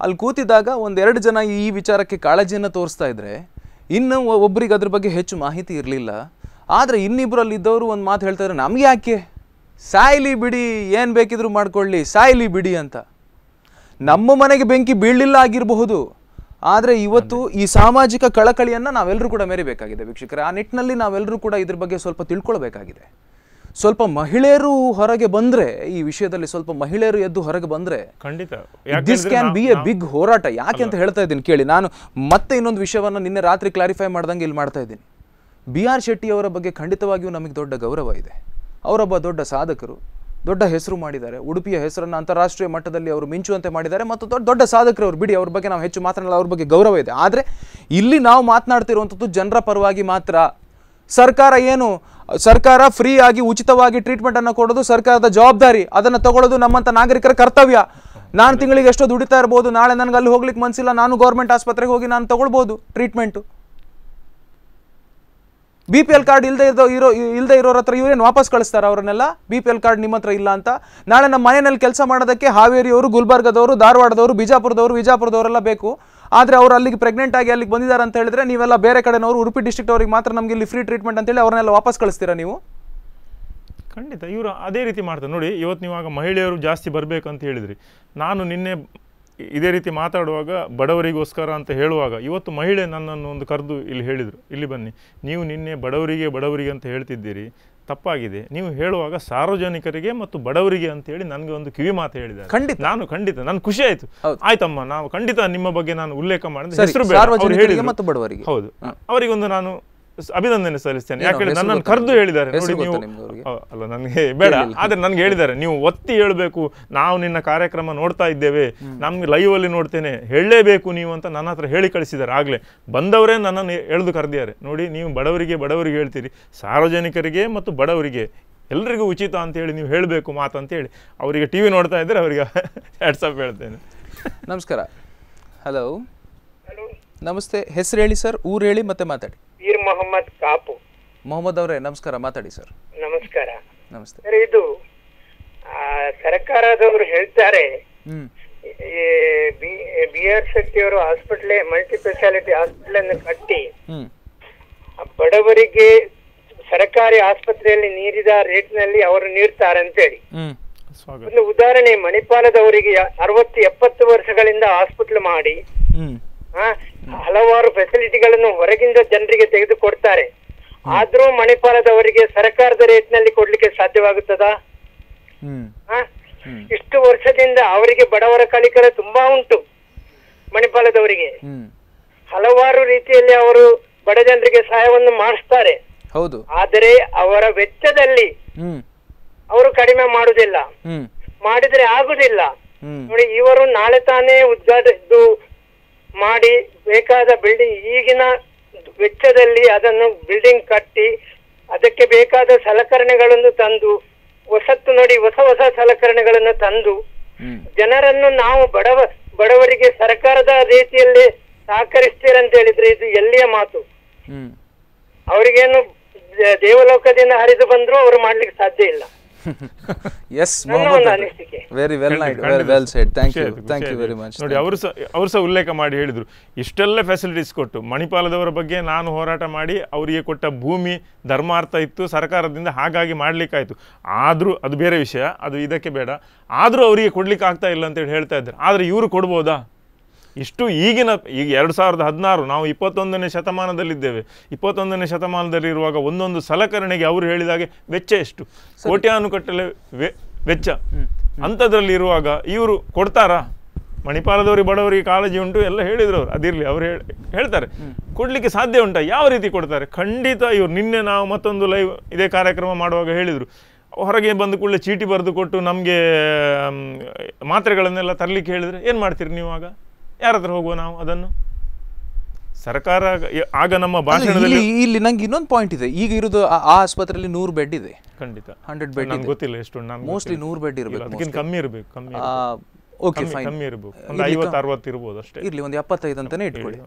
ಅಲ್ಲಿ ಕೂತಿದ್ದಾಗ ಒಂದೆರಡು ಜನ ಈ ವಿಚಾರಕ್ಕೆ ಕಾಳಜಿಯನ್ನು ತೋರಿಸ್ತಾ ಇದ್ದರೆ ಇನ್ನೂ ಒಬ್ಬರಿಗೆ ಅದ್ರ ಬಗ್ಗೆ ಹೆಚ್ಚು ಮಾಹಿತಿ ಇರಲಿಲ್ಲ ಆದರೆ ಇನ್ನಿಬ್ಬರಲ್ಲಿ ಇದ್ದವರು ಒಂದು ಮಾತು ಹೇಳ್ತಾರೆ ನಮಗೆ ಯಾಕೆ ಸಾಯ್ಲಿ ಬಿಡಿ ಏನು ಬೇಕಿದ್ರು ಮಾಡ್ಕೊಳ್ಳಿ ಸಾಯ್ಲಿ ಬಿಡಿ ಅಂತ ನಮ್ಮ ಮನೆಗೆ ಬೆಂಕಿ ಬೀಳಲಿಲ್ಲ ಆಗಿರಬಹುದು ಆದರೆ ಇವತ್ತು ಈ ಸಾಮಾಜಿಕ ಕಳಕಳಿಯನ್ನು ನಾವೆಲ್ಲರೂ ಕೂಡ ಮೇರಿಬೇಕಾಗಿದೆ ವೀಕ್ಷಕರೇ ಆ ನಿಟ್ಟಿನಲ್ಲಿ ನಾವೆಲ್ಲರೂ ಕೂಡ ಇದ್ರ ಬಗ್ಗೆ ಸ್ವಲ್ಪ ತಿಳ್ಕೊಳ್ಬೇಕಾಗಿದೆ ಸ್ವಲ್ಪ ಮಹಿಳೆಯರು ಹೊರಗೆ ಬಂದ್ರೆ ಈ ವಿಷಯದಲ್ಲಿ ಸ್ವಲ್ಪ ಮಹಿಳೆಯರು ಎದ್ದು ಹೊರಗೆ ಬಂದ್ರೆ ಖಂಡಿತ this can be a big ಹೋರಾಟ ಯಾಕೆ ಅಂತ ಹೇಳ್ತಾ ಇದ್ದೀನಿ ಕೇಳಿ ನಾನು ಮತ್ತೆ ಇನ್ನೊಂದು ವಿಷಯವನ್ನು ನಿನ್ನೆ ರಾತ್ರಿ ಕ್ಲಾರಿಫೈ ಮಾಡ್ದಂಗೆ ಇಲ್ಲಿ ಮಾಡ್ತಾ ಇದ್ದೀನಿ ಬಿ ಆರ್ ಶೆಟ್ಟಿ ಅವರ ಬಗ್ಗೆ ಖಂಡಿತವಾಗಿಯೂ ನಮಗೆ ದೊಡ್ಡ ಗೌರವ ಇದೆ ಅವರೊಬ್ಬ ದೊಡ್ಡ ಸಾಧಕರು ದೊಡ್ಡ ಹೆಸರು ಮಾಡಿದ್ದಾರೆ ಉಡುಪಿಯ ಹೆಸರನ್ನು ಅಂತಾರಾಷ್ಟ್ರೀಯ ಮಟ್ಟದಲ್ಲಿ ಅವರು ಮಿಂಚುವಂತೆ ಮಾಡಿದ್ದಾರೆ ಮತ್ತು ದೊಡ್ಡ ದೊಡ್ಡ ಸಾಧಕರು ಅವರು ಬಿಡಿ ಅವ್ರ ಬಗ್ಗೆ ನಾವು ಹೆಚ್ಚು ಮಾತನಾಡಲ್ಲ ಅವ್ರ ಬಗ್ಗೆ ಗೌರವ ಇದೆ ಆದರೆ ಇಲ್ಲಿ ನಾವು ಮಾತನಾಡ್ತಿರುವಂಥದ್ದು ಜನರ ಪರವಾಗಿ ಮಾತ್ರ ಸರ್ಕಾರ ಏನು ಸರ್ಕಾರ ಫ್ರೀ ಆಗಿ ಉಚಿತವಾಗಿ ಟ್ರೀಟ್ಮೆಂಟನ್ನು ಕೊಡೋದು ಸರ್ಕಾರದ ಜವಾಬ್ದಾರಿ ಅದನ್ನು ತಗೊಳ್ಳೋದು ನಮ್ಮಂಥ ನಾಗರಿಕರ ಕರ್ತವ್ಯ ನಾನು ತಿಂಗಳಿಗೆ ಎಷ್ಟೋ ದುಡಿತಾ ಇರ್ಬೋದು ನಾಳೆ ನನಗೆ ಅಲ್ಲಿ ಹೋಗ್ಲಿಕ್ಕೆ ಮನಸ್ಸಿಲ್ಲ ನಾನು ಗೌರ್ಮೆಂಟ್ ಆಸ್ಪತ್ರೆಗೆ ಹೋಗಿ ನಾನು ತಗೊಳ್ಬೋದು treatment B P L card ಇಲ್ಲದೆ ಇರೋ ಇರೋ ಇಲ್ಲದೆ ಇರೋರ ಹತ್ರ ಇವರೇನು ವಾಪಸ್ ಕಳಿಸ್ತಾರೆ ಅವರನ್ನೆಲ್ಲ ಬಿ ಪಿ ಎಲ್ ಕಾರ್ಡ್ ನಿಮ್ಮ ಹತ್ರ ಇಲ್ಲ ಅಂತ ನಾಳೆ ನಮ್ಮ ಮನೆಯಲ್ಲಿ ಕೆಲಸ ಮಾಡೋದಕ್ಕೆ ಹಾವೇರಿಯವರು ಗುಲ್ಬರ್ಗದವರು ಧಾರವಾಡದವರು ಬಿಜಾಪುರದವರು ವಿಜಾಪುರದವರೆಲ್ಲ ಬೇಕು ಆದರೆ ಅವರು ಅಲ್ಲಿಗೆ ಪ್ರೆಗ್ನೆಂಟ್ ಆಗಿ ಅಲ್ಲಿಗೆ ಬಂದಿದ್ದಾರೆ ಅಂತ ಹೇಳಿದ್ರೆ ನೀವೆಲ್ಲ ಬೇರೆ ಕಡೆನವರು ಉಡುಪಿ ಡಿಸ್ಟ್ರಿಕ್ಟ್ ಅವ್ರಿಗೆ ಮಾತ್ರ ನಮಗೆ ಇಲ್ಲಿ ಫ್ರೀ ಟ್ರೀಟ್ಮೆಂಟ್ ಅಂತೇಳಿ ಅವ್ರನ್ನೆಲ್ಲ ವಾಪಸ್ ಕಳಿಸ್ತೀರಾ ನೀವು ಖಂಡಿತ ಇವರು ಅದೇ ರೀತಿ ಮಾಡ್ತಾರೆ ನೋಡಿ ಇವತ್ತು ನೀವಾಗ ಮಹಿಳೆಯರು ಜಾಸ್ತಿ ಬರಬೇಕು ಅಂತ ಹೇಳಿದ್ರಿ ನಾನು ನಿನ್ನೆ ಇದೇ ರೀತಿ ಮಾತಾಡುವಾಗ ಬಡವರಿಗೋಸ್ಕರ ಅಂತ ಹೇಳುವಾಗ ಇವತ್ತು ಮಹಿಳೆ ನನ್ನನ್ನು ಒಂದು ಕರೆದು ಇಲ್ಲಿ ಹೇಳಿದರು ಇಲ್ಲಿ ಬನ್ನಿ ನೀವು ನಿನ್ನೆ ಬಡವರಿಗೆ ಬಡವರಿಗೆ ಅಂತ ಹೇಳ್ತಿದ್ದೀರಿ ತಪ್ಪಾಗಿದೆ ನೀವು ಹೇಳುವಾಗ ಸಾರ್ವಜನಿಕರಿಗೆ ಮತ್ತು ಬಡವರಿಗೆ ಅಂತ ಹೇಳಿ ನನಗೆ ಒಂದು ಕಿವಿ ಮಾತು ಹೇಳಿದ್ದಾರೆ ಖಂಡಿತ ನಾನು ಖಂಡಿತ ನಾನು ಖುಷಿ ಆಯಿತು ಆಯ್ತಮ್ಮ ನಾವು ಖಂಡಿತ ನಿಮ್ಮ ಬಗ್ಗೆ ನಾನು ಉಲ್ಲೇಖ ಮಾಡಿದ್ರೆ ಹೆಸರು ಮತ್ತು ಬಡವರಿಗೆ ಹೌದು ಅವರಿಗೊಂದು ನಾನು ಅಭಿನಂದನೆ ಸಲ್ಲಿಸ್ತೇನೆ ಯಾಕಂದ್ರೆ ನನ್ನನ್ನು ಕರೆದು ಹೇಳಿದ್ದಾರೆ ನೀವು ಅಲ್ಲ ನನಗೆ ಬೇಡ ಆದ್ರೆ ನನ್ಗೆ ಹೇಳಿದ್ದಾರೆ ನೀವು ಒತ್ತಿ ಹೇಳಬೇಕು ನಾವು ನಿನ್ನ ಕಾರ್ಯಕ್ರಮ ನೋಡ್ತಾ ಇದ್ದೇವೆ ನಮ್ಗೆ ಲೈವ್ ಅಲ್ಲಿ ನೋಡ್ತೇನೆ ಹೇಳಲೇಬೇಕು ನೀವು ಅಂತ ನನ್ನ ಹತ್ರ ಹೇಳಿ ಕಳಿಸಿದ್ದಾರೆ ಆಗ್ಲೇ ಬಂದವರೇ ನನ್ನನ್ನು ಎಳೆದು ಕರೆದಿದ್ದಾರೆ ನೋಡಿ ನೀವು ಬಡವರಿಗೆ ಬಡವರಿಗೆ ಹೇಳ್ತೀರಿ ಸಾರ್ವಜನಿಕರಿಗೆ ಮತ್ತು ಬಡವರಿಗೆ ಎಲ್ರಿಗೂ ಉಚಿತ ಅಂತ ಹೇಳಿ ನೀವು ಹೇಳಬೇಕು ಮಾತು ಹೇಳಿ ಅವರಿಗೆ ಟಿ ವಿ ನೋಡ್ತಾ ಇದ್ರೆ ಅವರಿಗೆ ವಾಟ್ಸಪ್ *laughs* ಹೇಳ್ತೇನೆ ನಮಸ್ಕಾರ ಹಲೋ ನಮಸ್ತೆ ಹೆಸರು ಹೇಳಿ ಸರ್ ಊರು ಹೇಳಿ ಮತ್ತೆ ಮಾತಾಡಿ ಪೀರ್ ಮೊಹಮ್ಮದ್ ಕಾಪು ಮೊಹಮ್ಮದ್ ಅವರೇ ನಮಸ್ಕಾರ ಮಾತಾಡಿ ಸರ್ ನಮಸ್ಕಾರ ನಮಸ್ತೆ ಸರ್ ಇದು ಸರ್ಕಾರದವರು ಹೇಳ್ತಾರೆ ಬಿ ಆರ್ ಶೆಟ್ಟಿ ಅವರು ಹಾಸ್ಪಿಟಲ್ ಮಲ್ಟಿ ಸ್ಪೆಷಾಲಿಟಿ ಹಾಸ್ಪಿಟಲ್ ಅನ್ನು ಕಟ್ಟಿ ಬಡವರಿಗೆ ಸರ್ಕಾರಿ ಆಸ್ಪತ್ರೆಯಲ್ಲಿ ನೀರಿದ ರೇಟ್ ನಲ್ಲಿ ಅವರು ನೀಡ್ತಾರೆ ಹೇಳಿ ಒಂದು ಉದಾಹರಣೆ ಮಣಿಪಾಲದವರಿಗೆ ಅರವತ್ತು ಎಪ್ಪತ್ತು ವರ್ಷಗಳಿಂದ ಹಾಸ್ಪಿಟ್ಲ್ ಮಾಡಿ ಹಲವಾರು ಫೆಸಿಲಿಟಿಗಳನ್ನು ಹೊರಗಿಂದ ಜನರಿಗೆ ತೆಗೆದುಕೊಡ್ತಾರೆ ಆದ್ರೂ ಮಣಿಪಾಲದವರಿಗೆ ಸರ್ಕಾರದ ರೇಟ್ ನಲ್ಲಿ ಕೊಡ್ಲಿಕ್ಕೆ ಸಾಧ್ಯವಾಗುತ್ತದ ಇಷ್ಟು ವರ್ಷದಿಂದ ಅವರಿಗೆ ಬಡವರ ಕಲಿಕರ ತುಂಬಾ ಉಂಟು ಮಣಿಪಾಲದವರಿಗೆ ಹಲವಾರು ರೀತಿಯಲ್ಲಿ ಅವರು ಬಡ ಜನರಿಗೆ ಸಹಾಯವನ್ನು ಮಾಡಿಸ್ತಾರೆ ಹೌದು ಆದರೆ ಅವರ ವೆಚ್ಚದಲ್ಲಿ ಅವರು ಕಡಿಮೆ ಮಾಡುದಿಲ್ಲ ಮಾಡಿದ್ರೆ ಆಗುದಿಲ್ಲ ನೋಡಿ ಇವರು ನಾಳೆ ತಾನೇ ಉದ್ಘಾಟಿಸಿದ್ದು ಮಾಡಿ ಬೇಕಾದ ಬಿಲ್ಡಿಂಗ್ ಈಗಿನ ವೆಚ್ಚದಲ್ಲಿ ಅದನ್ನು ಬಿಲ್ಡಿಂಗ್ ಕಟ್ಟಿ ಅದಕ್ಕೆ ಬೇಕಾದ ಸಲಕರಣೆಗಳನ್ನು ತಂದು ಹೊಸತ್ತು ನೋಡಿ ಹೊಸ ಹೊಸ ಸಲಕರಣೆಗಳನ್ನು ತಂದು ಜನರನ್ನು ನಾವು ಬಡವ ಬಡವರಿಗೆ ಸರ್ಕಾರದ ರೀತಿಯಲ್ಲಿ ಸಹಕರಿಸ್ತೀರಂತ ಹೇಳಿದ್ರೆ ಇದು ಎಲ್ಲಿಯ ಮಾತು ಅವರಿಗೇನು ದೇವಲೋಕದಿಂದ ಹರಿದು ಬಂದ್ರು ಅವರು ಮಾಡ್ಲಿಕ್ಕೆ ಸಾಧ್ಯ ಇಲ್ಲ yes very well well said thank you thank you very much ನೋಡಿ ಅವರು ಸಹ ಅವರು ಸಹ ಉಲ್ಲೇಖ ಮಾಡಿ ಹೇಳಿದರು ಇಷ್ಟೆಲ್ಲ ಫೆಸಿಲಿಟೀಸ್ ಕೊಟ್ಟು ಮಣಿಪಾಲದವರ ಬಗ್ಗೆ ನಾನು ಹೋರಾಟ ಮಾಡಿ ಅವರಿಗೆ ಕೊಟ್ಟ ಭೂಮಿ ಧರ್ಮಾರ್ಥ ಇತ್ತು ಸರ್ಕಾರದಿಂದ ಹಾಗಾಗಿ ಮಾಡಲಿಕ್ಕಾಯಿತು ಆದರೂ ಅದು ಬೇರೆ ವಿಷಯ ಅದು ಇದಕ್ಕೆ ಬೇಡ ಆದರೂ ಅವರಿಗೆ ಕೊಡಲಿಕ್ಕೆ ಆಗ್ತಾ ಇಲ್ಲ ಅಂತೇಳಿ ಹೇಳ್ತಾ ಇದ್ದಾರೆ ಆದರೆ ಇವರು ಕೊಡ್ಬೋದಾ ಇಷ್ಟು ಈಗಿನ ಈಗ ಎರಡು ಸಾವಿರದ ಹದಿನಾರು ನಾವು ಇಪ್ಪತ್ತೊಂದನೇ ಶತಮಾನದಲ್ಲಿದ್ದೇವೆ ಇಪ್ಪತ್ತೊಂದನೇ ಶತಮಾನದಲ್ಲಿರುವಾಗ ಒಂದೊಂದು ಸಲಕರಣೆಗೆ ಅವರು ಹೇಳಿದಾಗೆ ವೆಚ್ಚ ಎಷ್ಟು ವೆ ವೆಚ್ಚ ಅಂಥದ್ರಲ್ಲಿರುವಾಗ ಇವರು ಕೊಡ್ತಾರಾ ಮಣಿಪಾಲದವ್ರಿಗೆ ಬಡವರಿಗೆ ಕಾಳಜಿ ಉಂಟು ಎಲ್ಲ ಹೇಳಿದ್ರು ಅವರು ಅದಿರಲಿ ಅವರು ಹೇಳ್ತಾರೆ ಕೊಡಲಿಕ್ಕೆ ಸಾಧ್ಯ ಉಂಟಾ ಯಾವ ರೀತಿ ಕೊಡ್ತಾರೆ ಖಂಡಿತ ಇವರು ನಿನ್ನೆ ನಾವು ಮತ್ತೊಂದು ಲೈವ್ ಇದೇ ಕಾರ್ಯಕ್ರಮ ಮಾಡುವಾಗ ಹೇಳಿದರು ಹೊರಗೆ ಬಂದ ಕೂಡಲೇ ಚೀಟಿ ಬರೆದು ಕೊಟ್ಟು ನಮಗೆ ಮಾತ್ರೆಗಳನ್ನೆಲ್ಲ ತರಲಿಕ್ಕೆ ಹೇಳಿದರೆ ಏನು ಮಾಡ್ತೀರಿ ನೀವು ಆಗ ಯಾರ ಹತ್ರ ಹೋಗುವ ನಾವು ಅದನ್ನು ಸರ್ಕಾರ ಆಗ ನಮ್ಮ ಭಾಷಣದಲ್ಲಿ ಇಲ್ಲಿ ನಂಗೆ ಇನ್ನೊಂದು ಪಾಯಿಂಟ್ ಇದೆ ಈಗ ಇರೋದು ಆ ಆಸ್ಪತ್ರೆಯಲ್ಲಿ ನೂರು ಬೆಡ್ ಇದೆ ಖಂಡಿತ ಹಂಡ್ರೆಡ್ ಬೆಡ್ ಗೊತ್ತಿಲ್ಲ ಎಷ್ಟು ಮೋಸ್ಟ್ಲಿ ನೂರು ಬೆಡ್ ಇರಬೇಕು ಅದಕ್ಕಿಂತ ಕಮ್ಮಿ ಇರಬೇಕು ಕಮ್ಮಿ ಓಕೆ ಫೈನ್ ಕಮ್ಮಿ ಇರಬೇಕು ಒಂದು ಐವತ್ತು ಅರವತ್ತು ಇರ್ಬೋದು ಅಷ್ಟೇ ಇರಲಿ ಒಂದು ಎಪ್ಪತ್ತೈದು ಅಂತಲೇ ಇಟ್ಕೊಳ್ಳಿ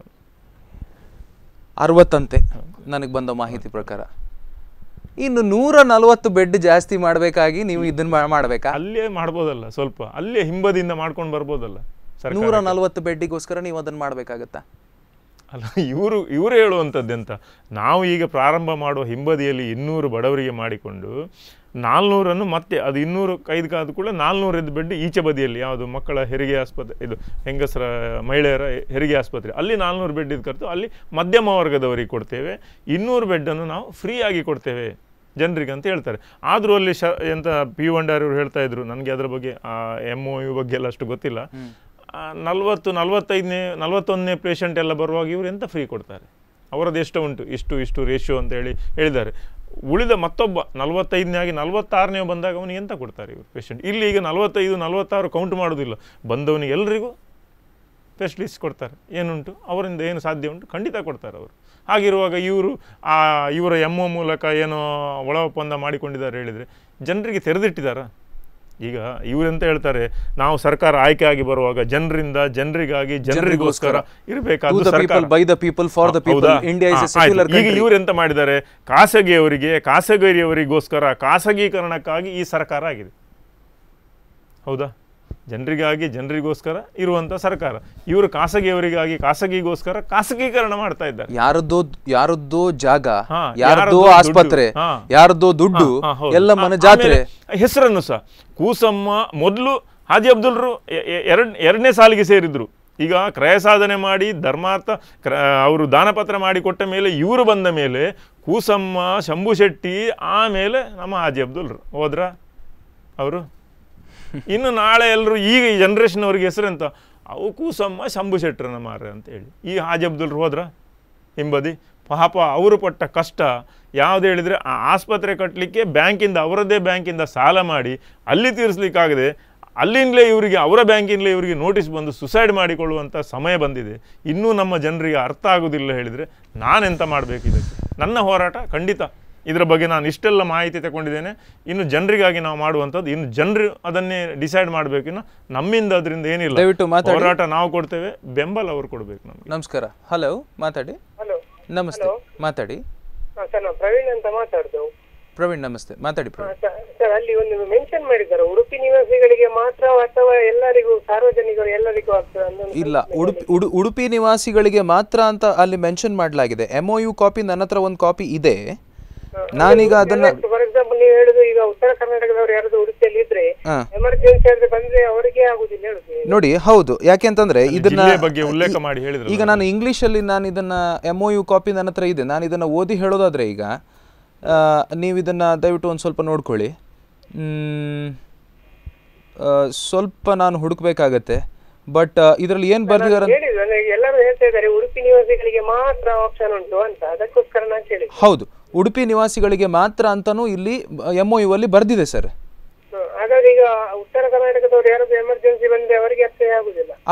ಅರವತ್ತಂತೆ ನನಗೆ ಬಂದ ಮಾಹಿತಿ ಪ್ರಕಾರ ಇನ್ನು ನೂರ ನಲವತ್ತು ಬೆಡ್ ಜಾಸ್ತಿ ಮಾಡಬೇಕಾಗಿ ನೀವು ಇದನ್ನ ಮಾಡಬೇಕಾ ಅಲ್ಲೇ ಮಾಡ್ಬೋದಲ್ಲ ಸ್ವಲ್ಪ ಅಲ್ಲೇ ಹಿಂಬದಿಯಿಂದ ಮಾಡ್ಕೊಂಡು ಬರ್ಬೋದಲ್ಲ ನೂರ ನಲ್ವತ್ತು ಬೆಡ್ಡಿಗೋಸ್ಕರ ನೀವು ಅದನ್ನು ಮಾಡಬೇಕಾಗತ್ತ ಅಲ್ಲ ಇವರು ಇವರು ಹೇಳುವಂಥದ್ದೆಂತ ನಾವು ಈಗ ಪ್ರಾರಂಭ ಮಾಡುವ ಹಿಂಬದಿಯಲ್ಲಿ ಇನ್ನೂರು ಬಡವರಿಗೆ ಮಾಡಿಕೊಂಡು ನಾಲ್ನೂರನ್ನು ಮತ್ತೆ ಅದು ಇನ್ನೂರು ಕೈದು ಕಾದ ಕೂಡ ನಾಲ್ನೂರದ್ದು ಬೆಡ್ ಈಚೆ ಬದಿಯಲ್ಲಿ ಯಾವುದು ಮಕ್ಕಳ ಹೆರಿಗೆ ಆಸ್ಪತ್ರೆ ಇದು ಹೆಂಗಸರ ಮಹಿಳೆಯರ ಹೆರಿಗೆ ಆಸ್ಪತ್ರೆ ಅಲ್ಲಿ ನಾಲ್ನೂರು ಬೆಡ್ ಇದು ಕರೆತು ಅಲ್ಲಿ ಮಧ್ಯಮ ವರ್ಗದವರಿಗೆ ಕೊಡ್ತೇವೆ ಇನ್ನೂರು ಬೆಡ್ಡನ್ನು ನಾವು ಫ್ರೀಯಾಗಿ ಕೊಡ್ತೇವೆ ಜನರಿಗೆ ಅಂತ ಹೇಳ್ತಾರೆ ಆದರೂ ಅಲ್ಲಿ ಶ ಎಂತ ಪಿ ವಂಡಾರ್ ಅವರು ಹೇಳ್ತಾ ಇದ್ರು ನನಗೆ ಅದರ ಬಗ್ಗೆ ಎಮ್ ಒ ಬಗ್ಗೆ ಎಲ್ಲ ಅಷ್ಟು ಗೊತ್ತಿಲ್ಲ ನಲವತ್ತು ನಲವತ್ತೈದನೇ ನಲವತ್ತೊಂದನೇ ಪೇಷಂಟ್ ಎಲ್ಲ ಬರುವಾಗ ಇವರು ಎಂತ ಫ್ರೀ ಕೊಡ್ತಾರೆ ಅವರದ್ದು ಎಷ್ಟು ಉಂಟು ಇಷ್ಟು ಇಷ್ಟು ರೇಷ್ಯೋ ಅಂತ ಹೇಳಿ ಹೇಳಿದ್ದಾರೆ ಉಳಿದ ಮತ್ತೊಬ್ಬ ನಲವತ್ತೈದನೇ ಆಗಿ ನಲವತ್ತಾರನೇ ಬಂದಾಗ ಅವನಿಗೆ ಎಂತ ಕೊಡ್ತಾರೆ ಇವರು ಪೇಷಂಟ್ ಇಲ್ಲಿ ಈಗ ನಲವತ್ತೈದು ನಲ್ವತ್ತಾರು ಕೌಂಟ್ ಮಾಡೋದಿಲ್ಲ ಬಂದವನಿಗೆ ಎಲ್ಲರಿಗೂ ಸ್ಪೆಷಲಿಸ್ಟ್ ಕೊಡ್ತಾರೆ ಏನುಂಟು ಅವರಿಂದ ಏನು ಸಾಧ್ಯ ಉಂಟು ಖಂಡಿತ ಕೊಡ್ತಾರೆ ಅವರು ಹಾಗಿರುವಾಗ ಇವರು ಆ ಇವರ ಒ ಮೂಲಕ ಏನೋ ಒಳ ಒಪ್ಪಂದ ಮಾಡಿಕೊಂಡಿದ್ದಾರೆ ಹೇಳಿದರೆ ಜನರಿಗೆ ತೆರೆದಿಟ್ಟಿದ್ದಾರಾ ಈಗ ಇವರೆಂತ ಹೇಳ್ತಾರೆ ನಾವು ಸರ್ಕಾರ ಆಯ್ಕೆ ಆಗಿ ಬರುವಾಗ ಜನರಿಂದ ಜನರಿಗಾಗಿ ಜನರಿಗೋಸ್ಕರ ಈಗ ಇವರೆಂತ ಮಾಡಿದ್ದಾರೆ ಖಾಸಗಿಯವರಿಗೆ ಖಾಸಗಿಯವರಿಗೋಸ್ಕರ ಖಾಸಗೀಕರಣಕ್ಕಾಗಿ ಈ ಸರ್ಕಾರ ಆಗಿದೆ ಹೌದಾ ಜನರಿಗಾಗಿ ಜನರಿಗೋಸ್ಕರ ಇರುವಂತ ಸರ್ಕಾರ ಇವರು ಖಾಸಗಿಯವರಿಗಾಗಿ ಖಾಸಗಿಗೋಸ್ಕರ ಖಾಸಗೀಕರಣ ಮಾಡ್ತಾ ಇದ್ದಾರೆ ಯಾರದ್ದೋ ಯಾರದ್ದೋ ಜಾಗ ಯಾರದ್ದೋ ಆಸ್ಪತ್ರೆ ಯಾರದ್ದೋ ದುಡ್ಡು ಎಲ್ಲ ಮನೆ ಜಾತ್ರೆ ಹೆಸರನ್ನು ಸಹ ಕೂಸಮ್ಮ ಮೊದಲು ಹಾಜಿ ಅಬ್ದುಲ್ರು ಎರಡ್ ಎರಡನೇ ಸಾಲಿಗೆ ಸೇರಿದ್ರು ಈಗ ಕ್ರಯ ಸಾಧನೆ ಮಾಡಿ ಧರ್ಮಾರ್ಥ ಕ್ರ ಅವರು ದಾನಪತ್ರ ಕೊಟ್ಟ ಮೇಲೆ ಇವರು ಬಂದ ಮೇಲೆ ಕೂಸಮ್ಮ ಶಂಭು ಶೆಟ್ಟಿ ಆಮೇಲೆ ನಮ್ಮ ಹಾಜಿ ಅಬ್ದುಲ್ರು ಹೋದ್ರ ಅವರು *laughs* ಇನ್ನು ನಾಳೆ ಎಲ್ಲರೂ ಈಗ ಈ ಜನ್ರೇಷನ್ ಅವ್ರಿಗೆ ಅಂತ ಅವಕ್ಕೂ ಸಮ್ಮ ಶಂಭು ಮಾರ ಅಂತ ಹೇಳಿ ಈ ಹಾಜಿ ಅಬ್ದುಲ್ ಹೋದ್ರ ಹಿಂಬದಿ ಪಾಪ ಅವರು ಪಟ್ಟ ಕಷ್ಟ ಯಾವುದು ಹೇಳಿದರೆ ಆ ಆಸ್ಪತ್ರೆ ಕಟ್ಟಲಿಕ್ಕೆ ಬ್ಯಾಂಕಿಂದ ಅವರದ್ದೇ ಬ್ಯಾಂಕಿಂದ ಸಾಲ ಮಾಡಿ ಅಲ್ಲಿ ತೀರಿಸ್ಲಿಕ್ಕಾಗದೆ ಅಲ್ಲಿಂದಲೇ ಇವರಿಗೆ ಅವರ ಬ್ಯಾಂಕಿಂದಲೇ ಇವರಿಗೆ ನೋಟಿಸ್ ಬಂದು ಸುಸೈಡ್ ಮಾಡಿಕೊಳ್ಳುವಂಥ ಸಮಯ ಬಂದಿದೆ ಇನ್ನೂ ನಮ್ಮ ಜನರಿಗೆ ಅರ್ಥ ಆಗೋದಿಲ್ಲ ಹೇಳಿದರೆ ನಾನೆಂತ ಮಾಡಬೇಕಿದೆ ನನ್ನ ಹೋರಾಟ ಖಂಡಿತ ಇದರ ಬಗ್ಗೆ ನಾನು ಇಷ್ಟೆಲ್ಲ ಮಾಹಿತಿ ತಗೊಂಡಿದ್ದೇನೆ ಇನ್ನು ಜನರಿಗಾಗಿ ನಾವು ಮಾಡುವಂಥದ್ದು ಇನ್ನು ಜನರು ಅದನ್ನೇ ಡಿಸೈಡ್ ಮಾಡಬೇಕಿನ್ನು ನಮ್ಮಿಂದ ಅದರಿಂದ ಏನಿಲ್ಲ ದಯವಿಟ್ಟು ಹೋರಾಟ ನಾವು ಕೊಡ್ತೇವೆ ಬೆಂಬಲ ಅವರು ಕೊಡಬೇಕು ನಮಗೆ ನಮಸ್ಕಾರ ಹಲೋ ಮಾತಾಡಿ ಹಲೋ ನಮಸ್ತೆ ಮಾತಾಡಿ ಪ್ರವೀಣ್ ಅಂತ ಮಾತಾಡ್ದು ಪ್ರವೀಣ್ ನಮಸ್ತೆ ಮಾತಾಡಿ ಸರ್ ಅಲ್ಲಿ ಒಂದು ಮೆನ್ಷನ್ ಮಾಡಿದ್ದಾರೆ ಉಡುಪಿ ನಿವಾಸಿಗಳಿಗೆ ಮಾತ್ರ ಅಥವಾ ಎಲ್ಲರಿಗೂ ಸಾರ್ವಜನಿಕರು ಎಲ್ಲರಿಗೂ ಇಲ್ಲ ಉಡುಪಿ ಉಡುಪಿ ನಿವಾಸಿಗಳಿಗೆ ಮಾತ್ರ ಅಂತ ಅಲ್ಲಿ ಮೆನ್ಷನ್ ಮಾಡಲಾಗಿದೆ ಯು ಕಾಪಿ ನನ್ನ ಹತ್ರ ಒಂದು ಕಾಪಿ ಇದೆ ನಾನೀಗ ಅದನ್ನ ಫಾರ್ ಎಕ್ಸಾಂಪಲ್ ನೀವು ಹೇಳುದು ಈಗ ಉತ್ತರ ಕರ್ನಾಟಕದವರು ಯಾರಾದ್ರೂ ಉಡುಪಿಯಲ್ಲಿ ಇದ್ರೆ ಎಮರ್ಜೆನ್ಸಿ ಆದ್ರೆ ಬಂದ್ರೆ ಅವರಿಗೆ ಆಗುದಿಲ್ಲ ಹೇಳುದು ನೋಡಿ ಹೌದು ಯಾಕೆ ಅಂತಂದ್ರೆ ಇದನ್ನ ಬಗ್ಗೆ ಉಲ್ಲೇಖ ಮಾಡಿ ಹೇಳಿದ್ರು ಈಗ ನಾನು ಇಂಗ್ಲಿಷ್ ಅಲ್ಲಿ ನಾನು ಇದನ್ನ ಎಮ್ ಯು ಕಾಪಿ ನನ್ನ ಹತ್ರ ಇದೆ ನಾನು ಇದನ್ನ ಓದಿ ಹೇಳೋದಾದ್ರೆ ಈಗ ನೀವು ಇದನ್ನ ದಯವಿಟ್ಟು ಒಂದು ಸ್ವಲ್ಪ ನೋಡ್ಕೊಳ್ಳಿ ಸ್ವಲ್ಪ ನಾನು ಹುಡುಕ್ಬೇಕಾಗತ್ತೆ ಬಟ್ ಇದರಲ್ಲಿ ಏನ್ ಬರ್ದಿದ್ದಾರೆ ಎಲ್ಲರೂ ಹೇಳ್ತಾ ಇದ್ದಾರೆ ಉಡುಪಿ ನಿವಾಸಿಗಳಿಗೆ ಮಾತ್ರ ಆಪ್ಷನ್ ಉಂಟು ಅಂತ ಅದಕ್ಕೋಸ್ಕರ ನಾನು ಹೌದು ಉಡುಪಿ ನಿವಾಸಿಗಳಿಗೆ ಮಾತ್ರ ಅಂತಲೂ ಇಲ್ಲಿ ಎಂಒ ಅಲ್ಲಿ ಬರೆದಿದೆ ಸರ್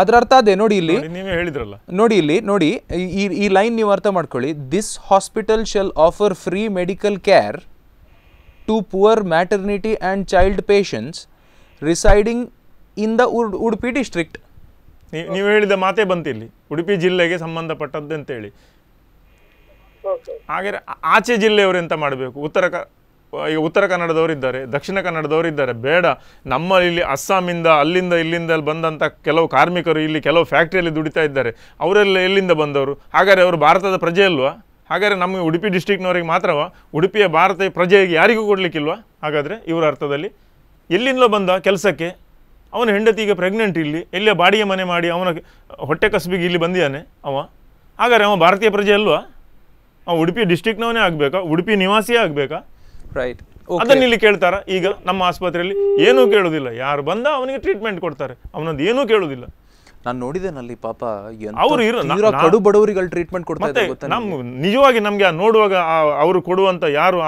ಅದರ ಅರ್ಥ ಅದೇ ನೋಡಿ ಇಲ್ಲಿ ನೀವೇ ಹೇಳಿದ್ರಲ್ಲ ನೋಡಿ ಇಲ್ಲಿ ನೋಡಿ ಈ ಲೈನ್ ನೀವು ಅರ್ಥ ಮಾಡ್ಕೊಳ್ಳಿ this hospital shall offer free medical care to poor maternity and child patients residing in the Udupi district ನೀವು ಹೇಳಿದ ಮಾತೇ ಬಂತಿಲ್ಲಿ ಉಡುಪಿ ಜಿಲ್ಲೆಗೆ ಸಂಬಂಧಪಟ್ಟದ್ದು ಅಂತೇಳಿ ಹಾಗೆ ಆಚೆ ಜಿಲ್ಲೆಯವರು ಎಂತ ಮಾಡಬೇಕು ಉತ್ತರ ಕ ಈಗ ಉತ್ತರ ಕನ್ನಡದವರು ಇದ್ದಾರೆ ದಕ್ಷಿಣ ಕನ್ನಡದವರು ಇದ್ದಾರೆ ಬೇಡ ನಮ್ಮ ಇಲ್ಲಿ ಅಸ್ಸಾಮಿಂದ ಅಲ್ಲಿಂದ ಇಲ್ಲಿಂದ ಬಂದಂಥ ಕೆಲವು ಕಾರ್ಮಿಕರು ಇಲ್ಲಿ ಕೆಲವು ಫ್ಯಾಕ್ಟ್ರಿಯಲ್ಲಿ ದುಡಿತಾ ಇದ್ದಾರೆ ಅವರೆಲ್ಲ ಎಲ್ಲಿಂದ ಬಂದವರು ಹಾಗಾದರೆ ಅವರು ಭಾರತದ ಪ್ರಜೆ ಅಲ್ವಾ ಹಾಗಾದರೆ ನಮ್ಮ ಉಡುಪಿ ಡಿಸ್ಟಿಕ್ನವರಿಗೆ ಮಾತ್ರವ ಉಡುಪಿಯ ಭಾರತೀಯ ಪ್ರಜೆಗೆ ಯಾರಿಗೂ ಕೊಡಲಿಕ್ಕಿಲ್ವಾ ಹಾಗಾದರೆ ಇವರ ಅರ್ಥದಲ್ಲಿ ಎಲ್ಲಿಂದಲೋ ಬಂದ ಕೆಲಸಕ್ಕೆ ಅವನ ಈಗ ಪ್ರೆಗ್ನೆಂಟ್ ಇಲ್ಲಿ ಎಲ್ಲಿಯ ಬಾಡಿಗೆ ಮನೆ ಮಾಡಿ ಅವನ ಹೊಟ್ಟೆ ಕಸಬಿಗೆ ಇಲ್ಲಿ ಬಂದಿದ್ದಾನೆ ಅವ ಹಾಗಾದರೆ ಅವ ಭಾರತೀಯ ಪ್ರಜೆ ಅಲ್ವಾ ಉಡುಪಿ ಡಿಸ್ಟಿಕ್ನವನೇ ಆಗ್ಬೇಕಾ ಉಡುಪಿ ನಿವಾಸಿ ಆಗ್ಬೇಕಾ ರೈಟ್ ಅದನ್ನ ಇಲ್ಲಿ ಕೇಳ್ತಾರ ಈಗ ನಮ್ಮ ಆಸ್ಪತ್ರೆಯಲ್ಲಿ ಏನೂ ಕೇಳೋದಿಲ್ಲ ಯಾರು ಬಂದ ಅವನಿಗೆ ಟ್ರೀಟ್ಮೆಂಟ್ ಕೊಡ್ತಾರೆ ಅವನದ್ದು ಏನೂ ಕೇಳುದಿಲ್ಲ ನಾನು ನೋಡಿದೆನಲ್ಲಿ ಪಾಪ ಅವರು ಕಡು ಬಡವರಿಗಲ್ಲಿ ಟ್ರೀಟ್ಮೆಂಟ್ ಕೊಡ್ತಾರೆ ನಮ್ಮ ನಿಜವಾಗಿ ನಮಗೆ ನೋಡುವಾಗ ಅವರು ಕೊಡುವಂತ ಯಾರು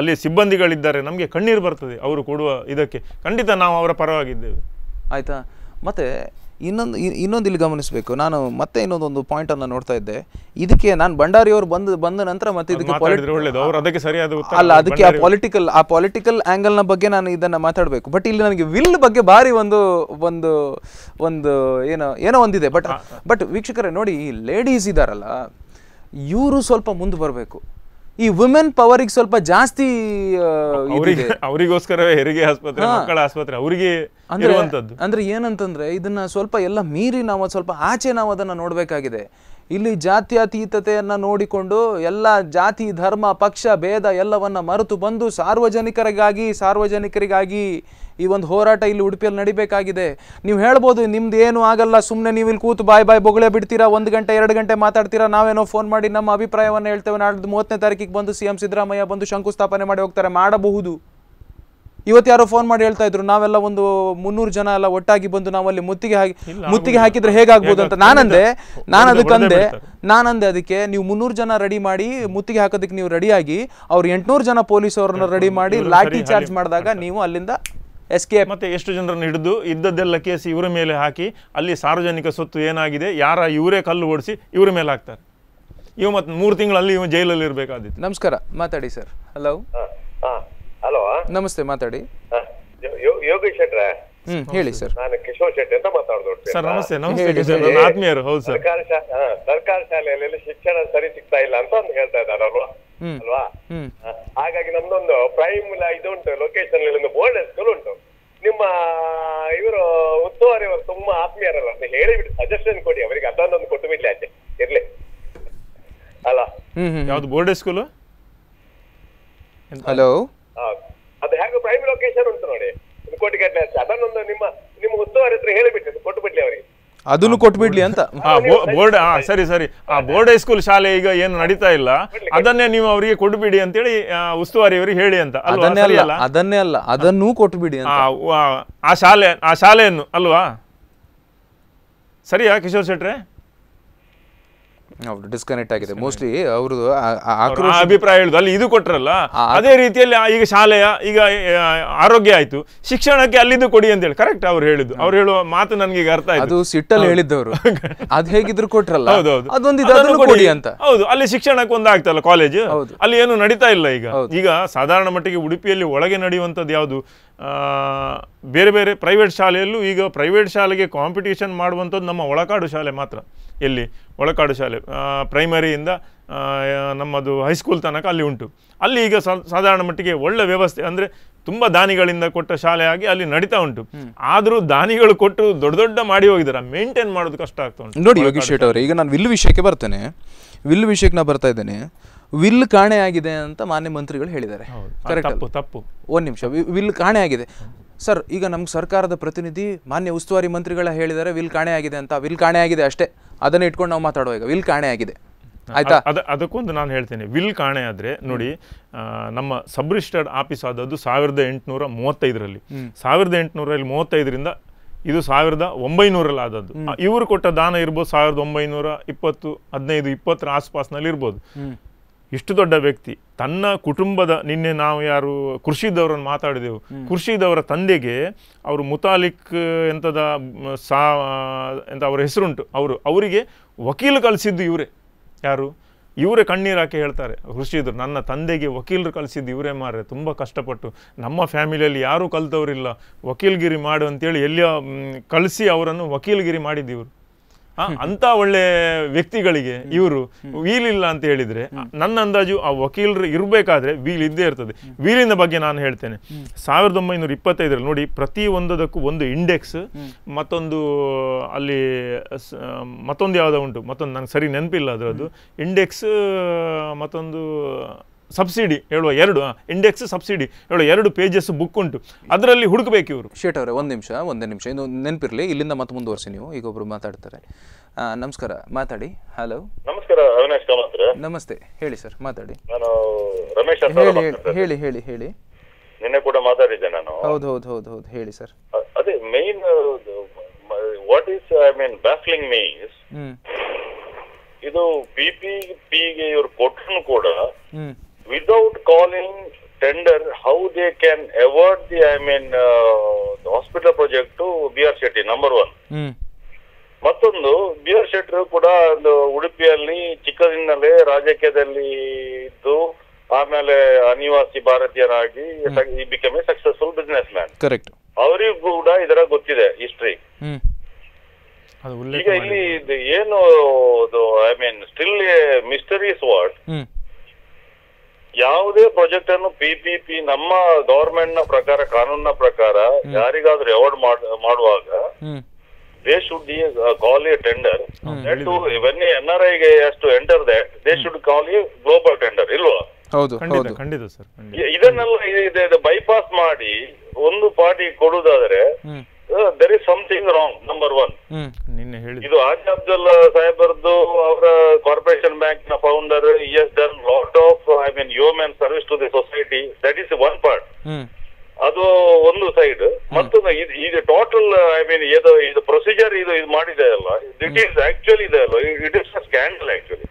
ಅಲ್ಲಿ ಸಿಬ್ಬಂದಿಗಳಿದ್ದಾರೆ ನಮಗೆ ಕಣ್ಣೀರು ಬರ್ತದೆ ಅವರು ಕೊಡುವ ಇದಕ್ಕೆ ಖಂಡಿತ ನಾವು ಅವರ ಪರವಾಗಿದ್ದೇವೆ ಆಯ್ತಾ ಮತ್ತೆ ಇನ್ನೊಂದು ಇನ್ನೊಂದು ಇಲ್ಲಿ ಗಮನಿಸಬೇಕು ನಾನು ಮತ್ತೆ ಇನ್ನೊಂದೊಂದು ಪಾಯಿಂಟನ್ನು ನೋಡ್ತಾ ಇದ್ದೆ ಇದಕ್ಕೆ ನಾನು ಭಂಡಾರಿಯವರು ಬಂದು ಬಂದ ನಂತರ ಮತ್ತೆ ಇದಕ್ಕೆ ಸರಿಯಾದ ಅಲ್ಲ ಅದಕ್ಕೆ ಆ ಪೊಲಿಟಿಕಲ್ ಆ ಪೊಲಿಟಿಕಲ್ ಆ್ಯಂಗಲ್ನ ಬಗ್ಗೆ ನಾನು ಇದನ್ನು ಮಾತಾಡಬೇಕು ಬಟ್ ಇಲ್ಲಿ ನನಗೆ ವಿಲ್ ಬಗ್ಗೆ ಭಾರಿ ಒಂದು ಒಂದು ಒಂದು ಏನೋ ಏನೋ ಒಂದಿದೆ ಬಟ್ ಬಟ್ ವೀಕ್ಷಕರೇ ನೋಡಿ ಈ ಲೇಡೀಸ್ ಇದ್ದಾರಲ್ಲ ಇವರು ಸ್ವಲ್ಪ ಮುಂದೆ ಬರಬೇಕು ಈ ವುಮೆನ್ ಪವರಿಗೆ ಸ್ವಲ್ಪ ಜಾಸ್ತಿ ಅವರಿಗೋಸ್ಕರವೇ ಹೆರಿಗೆ ಆಸ್ಪತ್ರೆ ಮಕ್ಕಳ ಆಸ್ಪತ್ರೆ ಅವರಿಗೆ ಅಂದ್ರೆ ಅಂದ್ರೆ ಏನಂತಂದ್ರೆ ಇದನ್ನ ಸ್ವಲ್ಪ ಎಲ್ಲ ಮೀರಿ ನಾವು ಸ್ವಲ್ಪ ಆಚೆ ನಾವು ಅದನ್ನ ನೋಡ್ಬೇಕಾಗಿದೆ ಇಲ್ಲಿ ಜಾತ್ಯತೀತತೆಯನ್ನ ನೋಡಿಕೊಂಡು ಎಲ್ಲ ಜಾತಿ ಧರ್ಮ ಪಕ್ಷ ಭೇದ ಎಲ್ಲವನ್ನ ಮರೆತು ಬಂದು ಸಾರ್ವಜನಿಕರಿಗಾಗಿ ಸಾರ್ವಜನಿಕರಿಗಾಗಿ ಈ ಒಂದು ಹೋರಾಟ ಇಲ್ಲಿ ಉಡುಪಿಯಲ್ಲಿ ನಡಿಬೇಕಾಗಿದೆ ನೀವು ಹೇಳ್ಬೋದು ನಿಮ್ದು ಏನು ಆಗಲ್ಲ ಸುಮ್ಮನೆ ನೀವು ಇಲ್ಲಿ ಕೂತು ಬಾಯ್ ಬಾಯ್ ಬೊಗಳೆ ಬಿಡ್ತೀರಾ ಒಂದು ಗಂಟೆ ಎರಡು ಗಂಟೆ ಮಾತಾಡ್ತೀರಾ ನಾವೇನೋ ಫೋನ್ ಮಾಡಿ ನಮ್ಮ ಅಭಿಪ್ರಾಯವನ್ನು ಹೇಳ್ತೇವೆ ನಾಡ್ದು ಮೂವತ್ತನೇ ತಾರೀಕಿಗೆ ಬಂದು ಸಿ ಎಂ ಸಿದ್ದರಾಮಯ್ಯ ಬಂದು ಶಂಕುಸ್ಥಾಪನೆ ಮಾಡಿ ಹೋಗ್ತಾರೆ ಮಾಡಬಹುದು ಇವತ್ತು ಯಾರೋ ಫೋನ್ ಮಾಡಿ ಹೇಳ್ತಾ ಇದ್ರು ನಾವೆಲ್ಲ ಒಂದು ಮುನ್ನೂರು ಜನ ಎಲ್ಲ ಒಟ್ಟಾಗಿ ಬಂದು ನಾವಲ್ಲಿ ಮುತ್ತಿಗೆ ಹಾಕಿ ಮುತ್ತಿಗೆ ಹಾಕಿದ್ರೆ ಹೇಗಾಗ್ಬೋದು ಅಂತ ನಾನಂದೆ ನಾನು ನಾನಂದೆ ಅದಕ್ಕೆ ನೀವು ಮುನ್ನೂರು ಜನ ರೆಡಿ ಮಾಡಿ ಮುತ್ತಿಗೆ ಹಾಕೋದಕ್ಕೆ ನೀವು ರೆಡಿಯಾಗಿ ಅವ್ರು ಎಂಟುನೂರು ಜನ ಪೊಲೀಸ್ ಅವ್ರನ್ನ ರೆಡಿ ಮಾಡಿ ಲಾಠಿ ಚಾರ್ಜ್ ಮಾಡಿದಾಗ ನೀವು ಅಲ್ಲಿಂದ ಎಸ್ಕೇಪ್ ಮತ್ತೆ ಎಷ್ಟು ಜನರನ್ನು ಹಿಡಿದು ಇದ್ದದ್ದೆಲ್ಲ ಕೇಸ್ ಇವರ ಮೇಲೆ ಹಾಕಿ ಅಲ್ಲಿ ಸಾರ್ವಜನಿಕ ಸೊತ್ತು ಏನಾಗಿದೆ ಯಾರ ಇವರೇ ಕಲ್ಲು ಓಡಿಸಿ ಇವರ ಮೇಲೆ ಹಾಕ್ತಾರೆ ಇವ್ ಮತ್ತೆ ಮೂರು ತಿಂಗಳಲ್ಲಿ ಇವ ಜೈಲಲ್ಲಿ ಇರಬೇಕಾದಿತ್ತು ನಮಸ್ಕಾರ ಮಾತಾಡಿ ಸರ್ ಹಲೋ ಹಲೋ ನಮಸ್ತೆ ಮಾತಾಡಿ ಯೋಗೇಶ್ ಹ್ಮ್ ಹೇಳಿ ಸರ್ ನಾನು ಕಿಶೋರ್ ಶೆಟ್ಟಿ ಅಂತ ಮಾತಾಡೋದು ಸರ್ ನಮಸ್ತೆ ನಮಸ್ತೆ ಆತ್ಮೀಯರು ಹೌದು ಸರ್ಕಾರಿ ಶಾಲೆಯಲ್ಲಿ ಶಿಕ್ಷಣ ಸರಿ ಸಿಗ್ತಾ ಇಲ್ಲ ಅಂತ ಹೇಳ್ತಾ ಇದ್ದಾರೆ ಅವರು ಅಲ್ವಾ ಹಾಗಾಗಿ ನಮ್ದೊಂದು ಪ್ರೈಮ್ ಇದು ಉಂಟು ಲೊಕೇಶನ್ ಒಂದು ಬೋರ್ಡ್ ಸ್ಕೂಲ್ ಉಂಟು ನಿಮ್ಮ ಇವರು ಉತ್ತುವಾರಿ ಅವರು ತುಂಬಾ ಆತ್ಮೀಯರಲ್ಲ ಹೇಳಿಬಿಡಿ ಸಜೆಷನ್ ಕೊಡಿ ಅವರಿಗೆ ಅದನ್ನೊಂದು ಕೊಟ್ಟು ಬಿಡ್ಲಿ ಆಚೆ ಇರ್ಲಿ ಅಲ್ಲ ಯಾವ್ದು ಬೋರ್ಡ್ ಸ್ಕೂಲ್ ಹಲೋ ಅದು ಹೇಗೂ ಪ್ರೈಮ್ ಲೊಕೇಶನ್ ಉಂಟು ನೋಡಿ ಕೋಟಿಗಟ್ಟಲೆ ಅದನ್ನೊಂದು ನಿಮ್ಮ ನಿಮ್ಮ ಉತ್ತುವಾರಿ ಹತ್ರ ಹೇಳಿಬಿಟ್ಟು ಕೊಟ್ಟು ಬಿಡ್ಲಿ ಅವರಿಗೆ ಅದನ್ನು ಕೊಟ್ಬಿಡ್ಲಿ ಅಂತ ಬೋರ್ಡ್ ಸರಿ ಸರಿ ಆ ಬೋರ್ಡ್ ಹೈಸ್ಕೂಲ್ ಶಾಲೆ ಈಗ ಏನು ನಡೀತಾ ಇಲ್ಲ ಅದನ್ನೇ ನೀವು ಅವರಿಗೆ ಕೊಟ್ಬಿಡಿ ಅಂತೇಳಿ ಉಸ್ತುವಾರಿ ಅವರಿಗೆ ಹೇಳಿ ಅಂತ ಅದನ್ನೇ ಅಲ್ಲ ಅದನ್ನೇ ಅಲ್ಲ ಅದನ್ನೂ ಕೊಟ್ಬಿಡಿ ಆ ಶಾಲೆ ಆ ಶಾಲೆಯನ್ನು ಅಲ್ವಾ ಸರಿಯಾ ಕಿಶೋರ್ ಶೆಟ್ರೆ ಹೌದು ಡಿಸ್ಕನೆಕ್ಟ್ ಆಗಿದೆ ಮೋಸ್ಟ್ಲಿ ಅವ್ರದ್ದು ಅಭಿಪ್ರಾಯ ಹೇಳುದು ಅಲ್ಲಿ ಇದು ಕೊಟ್ರಲ್ಲ ಅದೇ ರೀತಿಯಲ್ಲಿ ಈಗ ಶಾಲೆಯ ಈಗ ಆರೋಗ್ಯ ಆಯ್ತು ಶಿಕ್ಷಣಕ್ಕೆ ಅಲ್ಲಿದ್ದು ಕೊಡಿ ಅಂತ ಹೇಳಿ ಕರೆಕ್ಟ್ ಅವ್ರು ಹೇಳಿದ್ದು ಅವ್ರು ಹೇಳುವ ಮಾತು ನನಗೆ ಈಗ ಅರ್ಥ ಆಯ್ತು ಸಿಟ್ಟಲ್ಲಿ ಹೇಳಿದ್ದವರು *laughs* ಅದು ಹೇಗಿದ್ರು ಕೊಟ್ರಲ್ಲ ಹೌದು ಅದೊಂದು ಕೊಡಿ ಅಂತ ಹೌದು ಅಲ್ಲಿ ಶಿಕ್ಷಣಕ್ಕೆ ಒಂದು ಆಗ್ತಲ್ಲ ಕಾಲೇಜ್ ಅಲ್ಲಿ ಏನು ನಡೀತಾ ಇಲ್ಲ ಈಗ ಈಗ ಸಾಧಾರಣ ಮಟ್ಟಿಗೆ ಉಡುಪಿಯಲ್ಲಿ ಒಳಗೆ ನಡೆಯುವಂಥದ್ದು ಯಾವುದು ಬೇರೆ ಬೇರೆ ಪ್ರೈವೇಟ್ ಶಾಲೆಯಲ್ಲೂ ಈಗ ಪ್ರೈವೇಟ್ ಶಾಲೆಗೆ ಕಾಂಪಿಟೇಷನ್ ಮಾಡುವಂಥದ್ದು ನಮ್ಮ ಒಳಕಾಡು ಶಾಲೆ ಮಾತ್ರ ಎಲ್ಲಿ ಒಳಕಾಡು ಶಾಲೆ ಪ್ರೈಮರಿಯಿಂದ ನಮ್ಮದು ಹೈಸ್ಕೂಲ್ ತನಕ ಅಲ್ಲಿ ಉಂಟು ಅಲ್ಲಿ ಈಗ ಸಾಧಾರಣ ಮಟ್ಟಿಗೆ ಒಳ್ಳೆ ವ್ಯವಸ್ಥೆ ಅಂದರೆ ತುಂಬ ದಾನಿಗಳಿಂದ ಕೊಟ್ಟ ಶಾಲೆ ಆಗಿ ಅಲ್ಲಿ ನಡೀತಾ ಉಂಟು ಆದರೂ ದಾನಿಗಳು ಕೊಟ್ಟು ದೊಡ್ಡ ದೊಡ್ಡ ಮಾಡಿ ಹೋಗಿದ್ದಾರೆ ಮೇಂಟೈನ್ ಮಾಡೋದು ಕಷ್ಟ ಆಗ್ತಾ ಉಂಟು ನೋಡಿ ಯೋಗೇಶ್ ಶೆಟ್ ಅವರೇ ಈಗ ನಾನು ವಿಲ್ ವಿಷಯಕ್ಕೆ ಬರ್ತೇನೆ ವಿಲ್ ವಿಷಯಕ್ಕೆ ನಾನು ಬರ್ತಾ ಇದ್ದೇನೆ ವಿಲ್ ಕಾಣೆ ಆಗಿದೆ ಅಂತ ಮಾನ್ಯ ಮಂತ್ರಿಗಳು ಹೇಳಿದ್ದಾರೆ ತಪ್ಪು ತಪ್ಪು ಒಂದು ನಿಮಿಷ ವಿಲ್ ಕಾಣೆ ಆಗಿದೆ ಸರ್ ಈಗ ನಮ್ಮ ಸರ್ಕಾರದ ಪ್ರತಿನಿಧಿ ಮಾನ್ಯ ಉಸ್ತುವಾರಿ ಮಂತ್ರಿಗಳ ಹೇಳಿದರೆ ವಿಲ್ ಕಾಣೆ ಆಗಿದೆ ಅಂತ ವಿಲ್ ಕಾಣೆ ಆಗಿದೆ ಅಷ್ಟೇ ಅದನ್ನ ಇಟ್ಕೊಂಡು ನಾವು ಮಾತಾಡುವ ಈಗ ವಿಲ್ ಕಾಣೆ ಆಗಿದೆ ಆಯ್ತಾ ಅದ ಅದಕ್ಕೊಂದು ನಾನು ಹೇಳ್ತೇನೆ ವಿಲ್ ಕಾಣೆ ಆದರೆ ನೋಡಿ ನಮ್ಮ ಸಬ್ ರಿಜಿಸ್ಟರ್ಡ್ ಆಫೀಸ್ ಆದದ್ದು ಸಾವಿರದ ಎಂಟುನೂರ ಮೂವತ್ತೈದರಲ್ಲಿ ಸಾವಿರದ ಎಂಟುನೂರಲ್ಲಿ ಮೂವತ್ತೈದರಿಂದ ಇದು ಸಾವಿರದ ಒಂಬೈನೂರಲ್ಲಿ ಆದದ್ದು ಇವರು ಕೊಟ್ಟ ದಾನ ಇರ್ಬೋದು ಸಾವಿರದ ಒಂಬೈನೂರ ಇಪ್ಪತ್ತು ಹದಿನೈದು ಇಪ್ಪತ್ತರ ಆಸ್ಪಾಸ್ನಲ್ಲಿ ಇರ್ಬೋದು ಇಷ್ಟು ದೊಡ್ಡ ವ್ಯಕ್ತಿ ತನ್ನ ಕುಟುಂಬದ ನಿನ್ನೆ ನಾವು ಯಾರು ಕೃಷಿದವರನ್ನು ಮಾತಾಡಿದೆವು ಕೃಷಿದವರ ತಂದೆಗೆ ಅವರು ಮುತಾಲಿಕ್ ಎಂಥದ ಸಾ ಎಂತ ಅವರ ಹೆಸರುಂಟು ಅವರು ಅವರಿಗೆ ವಕೀಲ ಕಲಿಸಿದ್ದು ಇವರೇ ಯಾರು ಇವರೇ ಕಣ್ಣೀರು ಹಾಕಿ ಹೇಳ್ತಾರೆ ಕೃಷಿದ್ರು ನನ್ನ ತಂದೆಗೆ ವಕೀಲರು ಕಲಿಸಿದ್ದು ಇವರೇ ಮಾರ್ರೆ ತುಂಬ ಕಷ್ಟಪಟ್ಟು ನಮ್ಮ ಫ್ಯಾಮಿಲಿಯಲ್ಲಿ ಯಾರೂ ಕಲಿತವರಿಲ್ಲ ವಕೀಲ್ಗಿರಿ ಮಾಡು ಅಂತೇಳಿ ಎಲ್ಲಿಯ ಕಲಿಸಿ ಅವರನ್ನು ಮಾಡಿದ್ದು ಇವರು ಅಂತ ಒಳ್ಳೆ ವ್ಯಕ್ತಿಗಳಿಗೆ ಇವರು ವೀಲ್ ಇಲ್ಲ ಅಂತ ಹೇಳಿದ್ರೆ ನನ್ನ ಅಂದಾಜು ಆ ವಕೀಲರು ಇರಬೇಕಾದ್ರೆ ವೀಲ್ ಇದ್ದೇ ಇರ್ತದೆ ವೀಲಿನ ಬಗ್ಗೆ ನಾನು ಹೇಳ್ತೇನೆ ಸಾವಿರದ ಒಂಬೈನೂರ ಇಪ್ಪತ್ತೈದರಲ್ಲಿ ನೋಡಿ ಪ್ರತಿ ಒಂದದಕ್ಕೂ ಒಂದು ಇಂಡೆಕ್ಸ್ ಮತ್ತೊಂದು ಅಲ್ಲಿ ಮತ್ತೊಂದು ಯಾವುದೋ ಉಂಟು ಮತ್ತೊಂದು ನಂಗೆ ಸರಿ ನೆನಪಿಲ್ಲ ಅದರದ್ದು ಇಂಡೆಕ್ಸ್ ಮತ್ತೊಂದು ಸಬ್ಸಿಡಿ ಹೇಳುವ ಎರಡು ಇಂಡೆಕ್ಸ್ ಸಬ್ಸಿಡಿ ಹೇಳುವ ಎರಡು ಪೇಜಸ್ ಬುಕ್ ಉಂಟು ಅದರಲ್ಲಿ ಹುಡುಕಬೇಕು ಇವರು ಶೇಟ್ ಅವರೇ ಒಂದು ನಿಮಿಷ ಒಂದೇ ನಿಮಿಷ ಇನ್ನು ನೆನಪಿರಲಿ ಇಲ್ಲಿಂದ ಮತ್ತೆ ಮುಂದುವರಿಸಿ ನೀವು ಈಗ ಒಬ್ರು ಮಾತಾಡ್ತಾರೆ ನಮಸ್ಕಾರ ಮಾತಾಡಿ ಹಲೋ ನಮಸ್ಕಾರ ಅವಿನಾಶ್ ನಮಸ್ತೆ ಹೇಳಿ ಸರ್ ಮಾತಾಡಿ ನಾನು ರಮೇಶ್ ಹೇಳಿ ಹೇಳಿ ಹೇಳಿ ನಿನ್ನೆ ಕೂಡ ಮಾತಾಡಿದ್ದೆ ನಾನು ಹೌದು ಹೌದು ಹೌದು ಹೌದು ಹೇಳಿ ಸರ್ ಅದೇ main what is I mean baffling me ಇದು ಬಿ ಪಿ ಪಿಗೆ ಇವ್ರು ಕೊಟ್ಟರು ಕೂಡ without calling tender how they can award the I mean hospital project B R Shetty number one ಮತ್ತೊಂದು ಬಿ ಆರ್ ಶೆಟ್ಟರು ಕೂಡ ಒಂದು ಉಡುಪಿಯಲ್ಲಿ ಚಿಕ್ಕದಿಂದಲೇ ರಾಜಕೀಯದಲ್ಲಿ ಇದ್ದು ಆಮೇಲೆ ಅನಿವಾಸಿ ಭಾರತೀಯರಾಗಿ become a successful businessman correct ಅವರಿಗೂ ಕೂಡ ಇದರ ಗೊತ್ತಿದೆ ಹಿಸ್ಟ್ರಿ ಈಗ ಇಲ್ಲಿ ಏನು I mean still a mysterious word ಯಾವುದೇ ಪ್ರಾಜೆಕ್ಟ್ ಅನ್ನು ಪಿಪಿಪಿ ನಮ್ಮ ಗವರ್ಮೆಂಟ್ ನ ಪ್ರಕಾರ ಕಾನೂನಿನ ಪ್ರಕಾರ ಯಾರಿಗಾದ್ರೂ ಅವಾರ್ಡ್ ಮಾಡುವಾಗ they should call a tender when N R ಐಗೆ ಅಷ್ಟು enter that they should call a global tender ಇಲ್ವಾ ಹೌದು ಖಂಡಿತ ಸರ್ ಇದನ್ನೆಲ್ಲ ಬೈಪಾಸ್ ಮಾಡಿ ಒಂದು ಪಾರ್ಟಿ ಕೊಡುದಾದ್ರೆ there is something wrong number one ಇದು ಆಜ್ ಅಬ್ದುಲ್ ಸಾಹೇಬರ್ದು ಅವರ ಕಾರ್ಪೊರೇಷನ್ ಬ್ಯಾಂಕ್ ನ founder he has done lot of I mean yeoman service to the society that is one part ಅದು ಒಂದು ಸೈಡ್ ಮತ್ತು ಇದು ಟೋಟಲ್ ಐ ಮೀನ್ ಇದು ಇದು ಪ್ರೊಸೀಜರ್ ಇದು ಇದು ಮಾಡಿದೆ ಅಲ್ಲ ಇಟ್ ಈಸ್ ಆಕ್ಚುಲಿ ಇದೆ ಅಲ್ಲ it is a scandal actually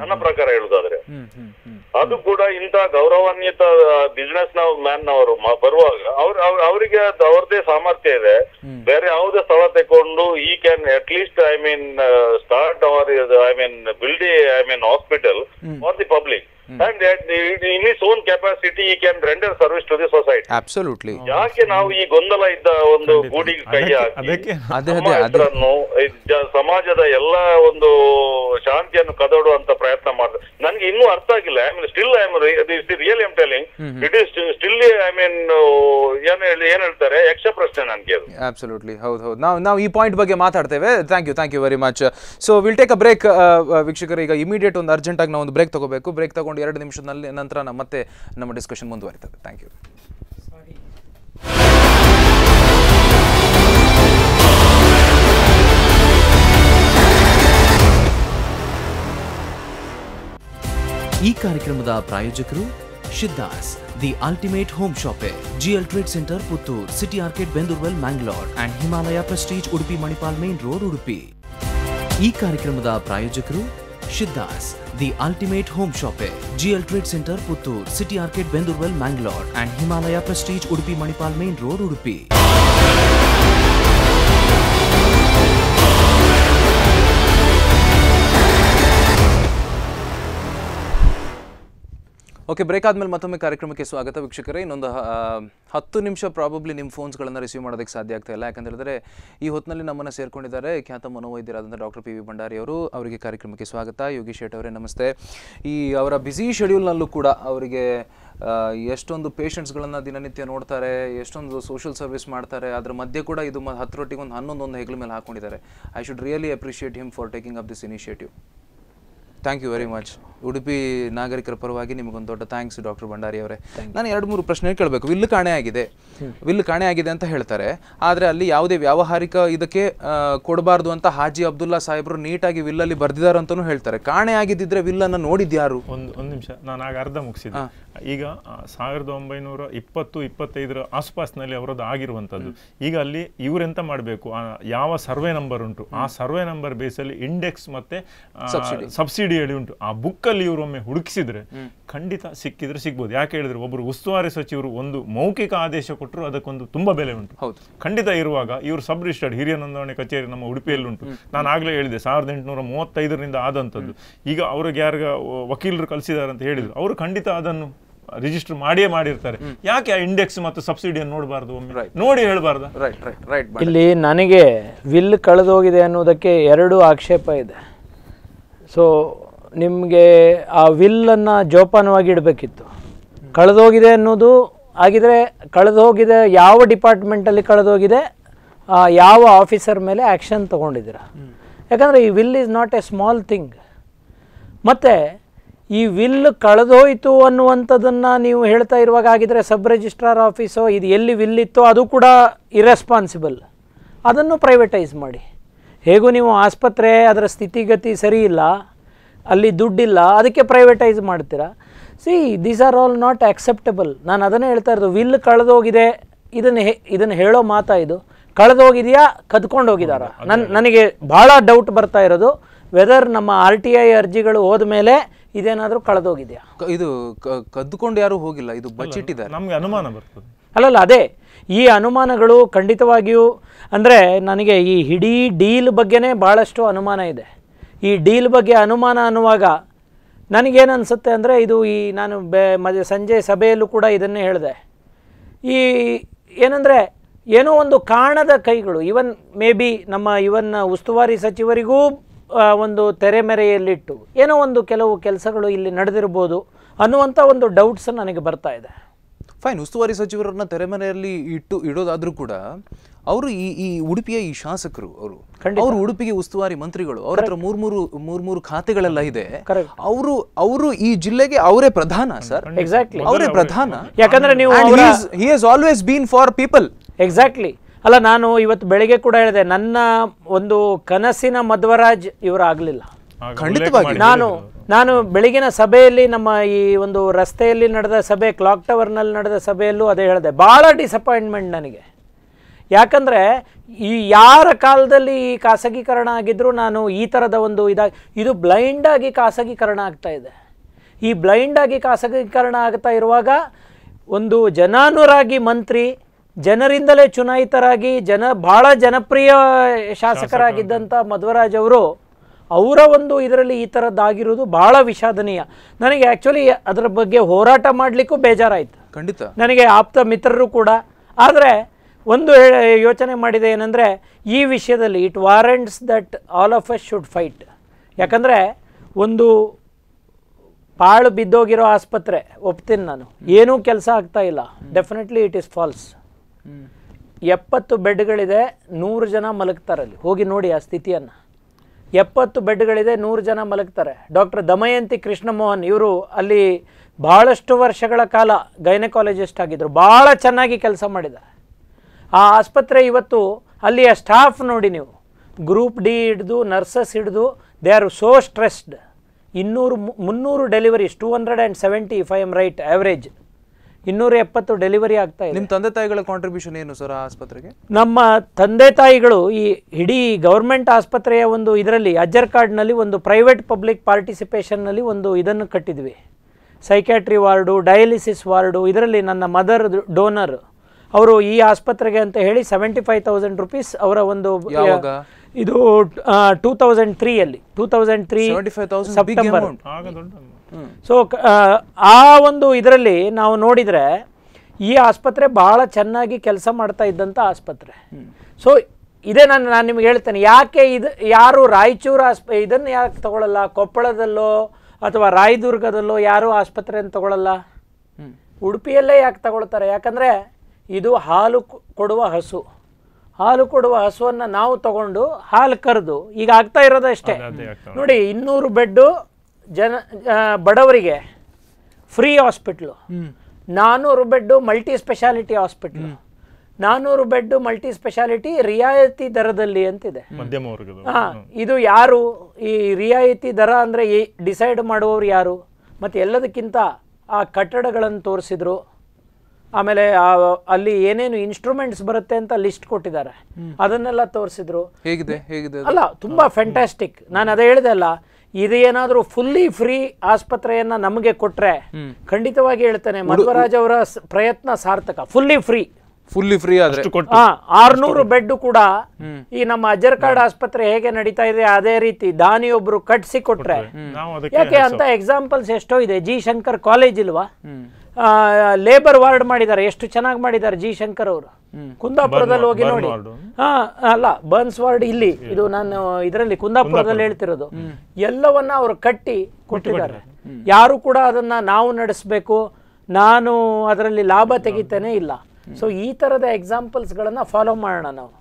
ನನ್ನ ಪ್ರಕಾರ ಹೇಳುದಾದ್ರೆ ಅದು ಕೂಡ ಇಂತ ಗೌರವಾನ್ವಿತ ಬಿಸ್ನೆಸ್ ನ ಮ್ಯಾನ್ ಅವರು ಬರುವಾಗ ಅವ್ರ ಅವರಿಗೆ ಅವ್ರದೇ ಸಾಮರ್ಥ್ಯ ಇದೆ ಬೇರೆ ಯಾವುದೇ ಸ್ಥಳ ತಗೊಂಡು he can at least I mean start our I mean build I mean hospital for the public and in his own capacity he can render service to the society absolutely ಯಾಕೆ ನಾವು ಈ ಗೊಂದಲ ಇದ್ದ ಒಂದು ಗೂಡಿಗೆ ಕೈ ಹಾಕಿ ಸಮಾಜದ ಎಲ್ಲ ಒಂದು ಶಾಂತಿಯನ್ನು ಕದಡುವ ಅಂತ ಪ್ರಯತ್ನ ಮಾಡಿದೆ ನನ್ಗೆ ಇನ್ನೂ ಅರ್ಥ ಆಗಿಲ್ಲ I mean still I really am telling it is still I mean ಏನ್ ಹೇಳಿ ಏನ್ ಹೇಳ್ತಾರೆ ಯಕ್ಷ ಪ್ರಶ್ನೆ ನನ್ಗೆ ಅದು ಅಬ್ಸಲ್ಯೂಟ್ಲಿ ಹೌದು ಹೌದು ನಾವು ನಾವು ಈ ಪಾಯಿಂಟ್ ಬಗ್ಗೆ ಮಾತಾಡ್ತೇವೆ thank you thank you very much so will take a break ವೀಕ್ಷಕರು ಈಗ ಇಮಿಡಿಯೇಟ್ ಒಂದು ಅರ್ಜೆಂಟ್ ಆಗಿ ನಾವು ಒಂದು ಬ್ರೇಕ್ ತಗೋಬೇಕು ಬ್ರೇಕ್ ತಗೊಂಡು ಎರಡು ನಿಮಿಷದಲ್ಲಿ ನಂತರ ಮತ್ತೆ ನಮ್ಮ ಡಿಸ್ಕಷನ್ ಮುಂದುವರಿತದೆ ಥ್ಯಾಂಕ್ ಯು ಈ ಕಾರ್ಯಕ್ರಮದ ಪ್ರಾಯೋಜಕರು Siddhas the ultimate home shoppe GL trade centre Puttur city arcade Bendoorwell Mangaluru and Himalaya prestige Udupi Manipal main road Udupi ಈ ಕಾರ್ಯಕ್ರಮದ ಪ್ರಾಯೋಜಕರು Siddhas the ultimate home shoppe GL trade centre Puttur city arcade Bendoorwell Mangaluru and Himalaya prestige Udupi Manipal main road Udupi okay break ಆದಮೇಲೆ ಮತ್ತೊಮ್ಮೆ ಕಾರ್ಯಕ್ರಮಕ್ಕೆ ಸ್ವಾಗತ ವೀಕ್ಷಕರೇ ಇನ್ನೊಂದು ಹತ್ತು ನಿಮಿಷ ಪ್ರಾಬಬ್ಲಿ ನಿಮ್ಮ ಫೋನ್ಸ್ಗಳನ್ನು ರಿಸೀವ್ ಮಾಡೋದಕ್ಕೆ ಸಾಧ್ಯ ಆಗ್ತಾ ಇಲ್ಲ ಯಾಕಂತ ಹೇಳಿದ್ರೆ ಈ ಹೊತ್ತಿನಲ್ಲಿ ನಮ್ಮನ್ನು ಸೇರ್ಕೊಂಡಿದ್ದಾರೆ ಖ್ಯಾತ ಮನೋವೈದ್ಯರಾದಂಥ ಡಾಕ್ಟರ್ ಪಿ ವಿ ಭಂಡಾರಿ ಅವರು ಅವರಿಗೆ ಕಾರ್ಯಕ್ರಮಕ್ಕೆ ಸ್ವಾಗತ ಯೋಗಿ ಶೆಟ್ ಅವರೇ ನಮಸ್ತೆ ಈ ಅವರ ಬ್ಯುಸಿ ಶೆಡ್ಯೂಲ್ನಲ್ಲೂ ಕೂಡ ಅವರಿಗೆ ಎಷ್ಟೊಂದು ಪೇಷಂಟ್ಸ್ಗಳನ್ನು ದಿನನಿತ್ಯ ನೋಡ್ತಾರೆ ಎಷ್ಟೊಂದು ಸೋಷಿಯಲ್ ಸರ್ವಿಸ್ ಮಾಡ್ತಾರೆ ಅದರ ಮಧ್ಯೆ ಕೂಡ ಇದು ರೊಟ್ಟಿಗೆ ಒಂದು ಹನ್ನೊಂದು ಒಂದು ಹೆಗ್ಲ ಮೇಲೆ ಹಾಕೊಂಡಿದ್ದಾರೆ I should really appreciate him for taking up this initiative thank you very much Udupi ನಾಗರಿಕರ ಪರವಾಗಿ ನಿಮಗೊಂದು ದೊಡ್ಡ ಥ್ಯಾಂಕ್ಸ್ ಡಾಕ್ಟರ್ ಭಂಡಾರಿ ಅವರೇ ನಾನು ಎರಡು ಮೂರು ಪ್ರಶ್ನೆ ಕೇಳಬೇಕು ವಿಲ್ ಕಾಣೆ ಆಗಿದೆ ವಿಲ್ಲು ಕಾಣೆ ಆಗಿದೆ ಅಂತ ಹೇಳ್ತಾರೆ ಆದರೆ ಅಲ್ಲಿ ಯಾವುದೇ ವ್ಯಾವಹಾರಿಕ ಇದಕ್ಕೆ ಕೊಡಬಾರ್ದು ಅಂತ ಹಾಜಿ ಅಬ್ದುಲ್ಲಾ ಸಾಹೇಬರು ನೀಟಾಗಿ ಅಲ್ಲಿ ಬರ್ದಿದ್ದಾರೆ ಅಂತಲೂ ಹೇಳ್ತಾರೆ ಕಾಣೆ ವಿಲ್ ವಿಲ್ಲನ್ನು ನೋಡಿದ್ಯಾರು ಒಂದು ಒಂದು ನಿಮಿಷ ನಾನು ಆಗ ಅರ್ಧ ಮುಗಿಸಿದ್ದೆ ಈಗ ಸಾವಿರದ ಒಂಬೈನೂರ ಇಪ್ಪತ್ತು ಇಪ್ಪತ್ತೈದರ ಆಸುಪಾಸಿನಲ್ಲಿ ಅವರದ್ದು ಆಗಿರುವಂಥದ್ದು ಈಗ ಅಲ್ಲಿ ಇವರೆಂತ ಮಾಡಬೇಕು ಯಾವ ಸರ್ವೆ ನಂಬರ್ ಉಂಟು ಆ ಸರ್ವೆ ನಂಬರ್ ಬೇಸಲ್ಲಿ ಇಂಡೆಕ್ಸ್ ಮತ್ತೆ ಸಬ್ಸಿಡಿ ಹೇಳಿ ಉಂಟು ಆ ಬುಕ್ಕಲ್ಲಿ ಒಮ್ಮೆ ಹುಡುಕಿಸಿದ್ರೆ ಖಂಡಿತ ಸಿಕ್ಕಿದ್ರೆ ಸಿಗ್ಬೋದು ಯಾಕೆ ಹೇಳಿದ್ರೆ ಒಬ್ಬರು ಉಸ್ತುವಾರಿ ಸಚಿವರು ಒಂದು ಮೌಖಿಕ ಆದೇಶ ಕೊಟ್ಟರು ಅದಕ್ಕೊಂದು ತುಂಬಾ ಬೆಲೆ ಉಂಟು ಖಂಡಿತ ಇರುವಾಗ ಇವರು ಸಬ್ ರಿಜಿಸ್ಟರ್ಡ್ ಹಿರಿಯ ನೋಂದಣಿ ಕಚೇರಿ ನಮ್ಮ ಉಡುಪಿಯಲ್ಲಿ ಉಂಟು ನಾನು ಆಗಲೇ ಹೇಳಿದೆ ಸಾವಿರದ ಎಂಟುನೂರ ಮೂವತ್ತೈದರಿಂದ ಆದಂಥದ್ದು ಈಗ ಅವ್ರಿಗೆ ಯಾರಿಗ ವಕೀಲರು ಕಲಿಸಿದ್ದಾರೆ ಅಂತ ಹೇಳಿದ್ರು ಅವರು ಖಂಡಿತ ಅದನ್ನು ರಿಜಿಸ್ಟರ್ ಮಾಡಿಯೇ ಮಾಡಿರ್ತಾರೆ ಯಾಕೆ ಆ ಇಂಡೆಕ್ಸ್ ಮತ್ತು ಸಬ್ಸಿಡಿಯನ್ನು ನೋಡಬಾರ್ದು ಒಮ್ಮೆ ನೋಡಿ ಹೇಳಬಾರ್ದು ಇಲ್ಲಿ ನನಗೆ ವಿಲ್ ಕಳೆದೋಗಿದೆ ಅನ್ನೋದಕ್ಕೆ ಎರಡು ಆಕ್ಷೇಪ ಇದೆ ಸೊ ನಿಮಗೆ ಆ ವಿಲ್ಲನ್ನು ಜೋಪಾನವಾಗಿ ಇಡಬೇಕಿತ್ತು ಕಳೆದೋಗಿದೆ ಅನ್ನೋದು ಕಳೆದು ಹೋಗಿದೆ ಯಾವ ಡಿಪಾರ್ಟ್ಮೆಂಟಲ್ಲಿ ಕಳೆದೋಗಿದೆ ಯಾವ ಆಫೀಸರ್ ಮೇಲೆ ಆ್ಯಕ್ಷನ್ ತೊಗೊಂಡಿದ್ದೀರ ಯಾಕಂದರೆ ಈ will is not a small thing ಮತ್ತು ಈ ವಿಲ್ ಕಳೆದೋಯಿತು ಅನ್ನುವಂಥದ್ದನ್ನು ನೀವು ಹೇಳ್ತಾ ಇರುವಾಗ ಆಗಿದ್ರೆ ಸಬ್ ರಿಜಿಸ್ಟ್ರಾರ್ ಆಫೀಸೋ ಇದು ಎಲ್ಲಿ ವಿಲ್ ಇತ್ತೋ ಅದು ಕೂಡ ಇರೆಸ್ಪಾನ್ಸಿಬಲ್ ಅದನ್ನು ಪ್ರೈವೇಟೈಸ್ ಮಾಡಿ ಹೇಗೂ ನೀವು ಆಸ್ಪತ್ರೆ ಅದರ ಸ್ಥಿತಿಗತಿ ಸರಿ ಇಲ್ಲ ಅಲ್ಲಿ ದುಡ್ಡಿಲ್ಲ ಅದಕ್ಕೆ ಪ್ರೈವೇಟೈಸ್ ಮಾಡ್ತೀರಾ see these are all not acceptable ನಾನು ಅದನ್ನೇ ಹೇಳ್ತಾ ಇರೋದು ವಿಲ್ ಕಳೆದೋಗಿದೆ ಇದನ್ನು ಇದನ್ನು ಹೇಳೋ ಮಾತಾ ಇದು ಕಳೆದೋಗಿದೆಯಾ ಕದ್ಕೊಂಡು ಹೋಗಿದಾರ ನನ್ನ ನನಗೆ ಭಾಳ ಡೌಟ್ ಬರ್ತಾ ಇರೋದು ವೆದರ್ ನಮ್ಮ ಆರ್ ಟಿ ಐ ಅರ್ಜಿಗಳು ಹೋದ ಮೇಲೆ ಇದೇನಾದರೂ ಕಳೆದೋಗಿದೆಯಾ ಇದು ಕದ್ಕೊಂಡು ಯಾರು ಹೋಗಿಲ್ಲ ಇದು ಬಚ್ಚಿಟ್ಟಿದ್ದಾರೆ ನಮಗೆ ಅನುಮಾನ ಬರ್ತದೆ ಅಲ್ಲಲ್ಲ ಅದೇ ಈ ಅನುಮಾನಗಳು ಖಂಡಿತವಾಗಿಯೂ ಅಂದರೆ ನನಗೆ ಈ ಇಡೀ ಡೀಲ್ ಬಗ್ಗೆನೇ ಭಾಳಷ್ಟು ಅನುಮಾನ ಇದೆ ಈ ಡೀಲ್ ಬಗ್ಗೆ ಅನುಮಾನ ಅನ್ನುವಾಗ ನನಗೇನು ಅನಿಸುತ್ತೆ ಅಂದರೆ ಇದು ಈ ನಾನು ಬೆ ಸಂಜೆ ಸಭೆಯಲ್ಲೂ ಕೂಡ ಇದನ್ನೇ ಹೇಳಿದೆ ಈ ಏನಂದರೆ ಏನೋ ಒಂದು ಕಾಣದ ಕೈಗಳು ಇವನ್ ಮೇ ಬಿ ನಮ್ಮ ಇವನ್ ಉಸ್ತುವಾರಿ ಸಚಿವರಿಗೂ ಒಂದು ತೆರೆಮೆರೆಯಲ್ಲಿಟ್ಟು ಏನೋ ಒಂದು ಕೆಲವು ಕೆಲಸಗಳು ಇಲ್ಲಿ ನಡೆದಿರ್ಬೋದು ಅನ್ನುವಂಥ ಒಂದು ಡೌಟ್ಸ್ ನನಗೆ ಬರ್ತಾ ಇದೆ ಫೈನ್ ಉಸ್ತುವಾರಿ ಸಚಿವರನ್ನ ತೆರೆಮನೆಯಲ್ಲಿ ಇಟ್ಟು ಇಡೋದಾದ್ರೂ ಕೂಡ ಅವರು ಈ ಈ ಉಡುಪಿಯ ಈ ಶಾಸಕರು ಅವರು ಅವರು ಉಡುಪಿಗೆ ಉಸ್ತುವಾರಿ ಮಂತ್ರಿಗಳು ಅವ್ರ ಹತ್ರ ಮೂರ್ ಮೂರು ಮೂರ್ ಮೂರು ಖಾತೆಗಳೆಲ್ಲ ಇದೆ ಅವರು ಅವರು ಈ ಜಿಲ್ಲೆಗೆ ಅವರೇ ಪ್ರಧಾನ ಸರ್ ಎಕ್ಸಾಕ್ಟ್ಲಿ ಅವರೇ ಪ್ರಧಾನ ಯಾಕಂದ್ರೆ ನೀವು he has always been for people exactly ಅಲ್ಲ ನಾನು ಇವತ್ತು ಬೆಳಿಗ್ಗೆ ಕೂಡ ಹೇಳಿದೆ ನನ್ನ ಒಂದು ಕನಸಿನ ಮಧ್ವರಾಜ್ ಇವರು ಆಗ್ಲಿಲ್ಲ ಖಂಡಿತವಾಗಿ ನಾನು ನಾನು ಬೆಳಗಿನ ಸಭೆಯಲ್ಲಿ ನಮ್ಮ ಈ ಒಂದು ರಸ್ತೆಯಲ್ಲಿ ನಡೆದ ಸಭೆ ಕ್ಲಾಕ್ ಟವರ್ನಲ್ಲಿ ನಡೆದ ಸಭೆಯಲ್ಲೂ ಅದೇ ಹೇಳಿದೆ ಭಾಳ ಡಿಸಪಾಯಿಂಟ್ಮೆಂಟ್ ನನಗೆ ಯಾಕಂದರೆ ಈ ಯಾರ ಕಾಲದಲ್ಲಿ ಈ ಖಾಸಗೀಕರಣ ಆಗಿದ್ದರೂ ನಾನು ಈ ಥರದ ಒಂದು ಇದಾಗಿ ಇದು ಬ್ಲೈಂಡಾಗಿ ಖಾಸಗೀಕರಣ ಆಗ್ತಾ ಇದೆ ಈ ಬ್ಲೈಂಡಾಗಿ ಖಾಸಗೀಕರಣ ಆಗ್ತಾ ಇರುವಾಗ ಒಂದು ಜನಾನುರಾಗಿ ಮಂತ್ರಿ ಜನರಿಂದಲೇ ಚುನಾಯಿತರಾಗಿ ಜನ ಭಾಳ ಜನಪ್ರಿಯ ಶಾಸಕರಾಗಿದ್ದಂಥ ಮಧ್ವರಾಜ್ ಅವರು ಅವರ ಒಂದು ಇದರಲ್ಲಿ ಈ ಥರದ್ದಾಗಿರೋದು ಭಾಳ ವಿಷಾದನೀಯ ನನಗೆ ಆ್ಯಕ್ಚುಲಿ ಅದರ ಬಗ್ಗೆ ಹೋರಾಟ ಮಾಡಲಿಕ್ಕೂ ಬೇಜಾರಾಯಿತು ಖಂಡಿತ ನನಗೆ ಆಪ್ತ ಮಿತ್ರರು ಕೂಡ ಆದರೆ ಒಂದು ಯೋಚನೆ ಮಾಡಿದೆ ಏನಂದರೆ ಈ ವಿಷಯದಲ್ಲಿ it warrants that all of us should fight ಯಾಕಂದರೆ ಒಂದು ಪಾಳು ಬಿದ್ದೋಗಿರೋ ಆಸ್ಪತ್ರೆ ಒಪ್ತೀನಿ ನಾನು ಏನೂ ಕೆಲಸ ಆಗ್ತಾ ಇಲ್ಲ ಡೆಫಿನೆಟ್ಲಿ ಇಟ್ ಈಸ್ ಫಾಲ್ಸ್ ಎಪ್ಪತ್ತು ಬೆಡ್ಗಳಿದೆ ನೂರು ಜನ ಮಲಗ್ತಾರಲ್ಲಿ ಹೋಗಿ ನೋಡಿ ಆ ಸ್ಥಿತಿಯನ್ನು ಎಪ್ಪತ್ತು ಬೆಡ್ಗಳಿದೆ ನೂರು ಜನ ಮಲಗ್ತಾರೆ ಡಾಕ್ಟರ್ ದಮಯಂತಿ ಕೃಷ್ಣಮೋಹನ್ ಇವರು ಅಲ್ಲಿ ಭಾಳಷ್ಟು ವರ್ಷಗಳ ಕಾಲ ಗೈನಕಾಲಜಿಸ್ಟ್ ಆಗಿದ್ದರು ಭಾಳ ಚೆನ್ನಾಗಿ ಕೆಲಸ ಮಾಡಿದ ಆ ಆಸ್ಪತ್ರೆ ಇವತ್ತು ಅಲ್ಲಿಯ ಸ್ಟಾಫ್ ನೋಡಿ ನೀವು ಗ್ರೂಪ್ ಡಿ ಹಿಡ್ದು ನರ್ಸಸ್ ಹಿಡಿದು ದೇ ಆರ್ ಸೋ ಸ್ಟ್ರೆಸ್ಡ್ ಇನ್ನೂರು ಮುನ್ನೂರು delivery two hundred and seventy if I am right average ಇನ್ನೂರ ಎಪ್ಪತ್ತು ಡೆಲಿವರಿ ಆಗ್ತಾ ಇದೆ ನಿಮ್ಮ ತಂದೆ ತಾಯಿಗಳ ಕಾಂಟ್ರಿಬ್ಯೂಷನ್ ಏನು ಸರ್ ಆಸ್ಪತ್ರೆಗೆ ನಮ್ಮ ತಂದೆ ತಾಯಿಗಳು ಈ ಇಡೀ ಗೌರ್ಮೆಂಟ್ ಆಸ್ಪತ್ರೆಯ ಒಂದು ಇದರಲ್ಲಿ ಅಜ್ಜರ್ ಕಾರ್ಡ್ನಲ್ಲಿ ಒಂದು ಪ್ರೈವೇಟ್ ಪಬ್ಲಿಕ್ ಪಾರ್ಟಿಸಿಪೇಷನ್ನಲ್ಲಿ ಒಂದು ಇದನ್ನು ಕಟ್ಟಿದ್ವಿ ಸೈಕ್ಯಾಟ್ರಿ ವಾರ್ಡು ಡಯಾಲಿಸಿಸ್ ವಾರ್ಡು ಇದರಲ್ಲಿ ನನ್ನ ಮದರ್ ಡೋನರ್ ಅವರು ಈ ಆಸ್ಪತ್ರೆಗೆ ಅಂತ ಹೇಳಿ ಸೆವೆಂಟಿ ಫೈವ್ ತೌಸಂಡ್ ರುಪೀಸ್ ಅವರ ಒಂದು ಇದು ಟೂ ತೌಸಂಡ್ ತ್ರೀಯಲ್ಲಿ two thousand three September so ಆ ಒಂದು ಇದರಲ್ಲಿ ನಾವು ನೋಡಿದರೆ ಈ ಆಸ್ಪತ್ರೆ ಭಾಳ ಚೆನ್ನಾಗಿ ಕೆಲಸ ಮಾಡ್ತಾ ಇದ್ದಂಥ ಆಸ್ಪತ್ರೆ ಸೊ ಇದೇ ನಾನು ನಾನು ನಿಮ್ಗೆ ಹೇಳ್ತೇನೆ ಯಾಕೆ ಇದು ಯಾರು ರಾಯಚೂರು ಆಸ್ಪ ಇದನ್ನು ಯಾಕೆ ತಗೊಳ್ಳಲ್ಲ ಕೊಪ್ಪಳದಲ್ಲೋ ಅಥವಾ ರಾಯದುರ್ಗದಲ್ಲೋ ಯಾರೂ ಆಸ್ಪತ್ರೆಯನ್ನು ತಗೊಳ್ಳಲ್ಲ ಉಡುಪಿಯಲ್ಲೇ ಯಾಕೆ ತಗೊಳ್ತಾರೆ ಯಾಕಂದರೆ ಇದು ಹಾಲು ಕೊಡುವ ಹಸು ಹಾಲು ಕೊಡುವ ಹಸುವನ್ನು ನಾವು ತಗೊಂಡು ಹಾಲು ಕರೆದು ಈಗ ಆಗ್ತಾ ಅಷ್ಟೇ ನೋಡಿ ಇನ್ನೂರು ಬೆಡ್ಡು ಜನ ಬಡವರಿಗೆ ಫ್ರೀ ಹಾಸ್ಪಿಟ್ಲು ನಾನ್ನೂರು ಬೆಡ್ಡು ಮಲ್ಟಿ ಸ್ಪೆಷಾಲಿಟಿ ಹಾಸ್ಪಿಟ್ಲು ನಾನ್ನೂರು ಬೆಡ್ಡು ಮಲ್ಟಿ ಸ್ಪೆಷಾಲಿಟಿ ರಿಯಾಯಿತಿ ದರದಲ್ಲಿ ಅಂತಿದೆ ಹಾ ಇದು ಯಾರು ಈ ರಿಯಾಯಿತಿ ದರ ಅಂದರೆ ಡಿಸೈಡ್ ಮಾಡುವವರು ಯಾರು ಮತ್ತೆ ಎಲ್ಲದಕ್ಕಿಂತ ಆ ಕಟ್ಟಡಗಳನ್ನು ತೋರಿಸಿದ್ರು ಆಮೇಲೆ ಅಲ್ಲಿ ಏನೇನು ಇನ್ಸ್ಟ್ರೂಮೆಂಟ್ಸ್ ಬರುತ್ತೆ ಅಂತ ಲಿಸ್ಟ್ ಕೊಟ್ಟಿದ್ದಾರೆ ಅದನ್ನೆಲ್ಲ ತೋರಿಸಿದ್ರು ಅಲ್ಲ ತುಂಬ ಫ್ಯಾಂಟಾಸ್ಟಿಕ್ ನಾನು ಅದೇ ಹೇಳಿದೆ ಅಲ್ಲ ಇದು ಏನಾದರೂ ಫುಲ್ಲಿ ಫ್ರೀ ಆಸ್ಪತ್ರೆಯನ್ನ ನಮಗೆ ಕೊಟ್ಟರೆ ಖಂಡಿತವಾಗಿ ಹೇಳ್ತಾನೆ ಮಧ್ವರಾಜ್ ಅವರ ಪ್ರಯತ್ನ ಸಾರ್ಥಕ ಫುಲ್ಲಿ ಫ್ರೀ ಫುಲ್ಲಿ ಫ್ರೀ ಆದ್ರೆ ಆರ್ನೂರು ಬೆಡ್ ಕೂಡ ಈ ನಮ್ಮ ಅಜರ್ ಕಾರ್ಡ್ ಆಸ್ಪತ್ರೆ ಹೇಗೆ ನಡೀತಾ ಇದೆ ಅದೇ ರೀತಿ ದಾನಿ ಒಬ್ರು ಕಟ್ಸಿ ಕೊಟ್ರೆ ಯಾಕೆ ಅಂತ ಎಕ್ಸಾಂಪಲ್ಸ್ ಎಷ್ಟೋ ಇದೆ ಜಿ ಶಂಕರ್ ಕಾಲೇಜ್ ಇಲ್ವಾ ಲೇಬರ್ ವಾರ್ಡ್ ಮಾಡಿದ್ದಾರೆ ಎಷ್ಟು ಚೆನ್ನಾಗಿ ಮಾಡಿದ್ದಾರೆ ಜಿ ಶಂಕರ್ ಅವರು ಕುಂದಾಪುರದಲ್ಲಿ ಹೋಗಿ ನೋಡಿ ಹಾ ಅಲ್ಲ ಬರ್ನ್ಸ್ ವಾರ್ಡ್ ಇಲ್ಲಿ ಇದು ನಾನು ಇದರಲ್ಲಿ ಕುಂದಾಪುರದಲ್ಲಿ ಹೇಳ್ತಿರೋದು ಎಲ್ಲವನ್ನ ಅವರು ಕಟ್ಟಿ ಕೊಟ್ಟಿದ್ದಾರೆ ಯಾರು ಕೂಡ ಅದನ್ನ ನಾವು ನಡೆಸಬೇಕು ನಾನು ಅದರಲ್ಲಿ ಲಾಭ ತೆಗಿತಾನೆ ಇಲ್ಲ ಸೊ ಈ ಥರದ ಎಕ್ಸಾಂಪಲ್ಸ್ಗಳನ್ನು ಫಾಲೋ ಮಾಡೋಣ ನಾವು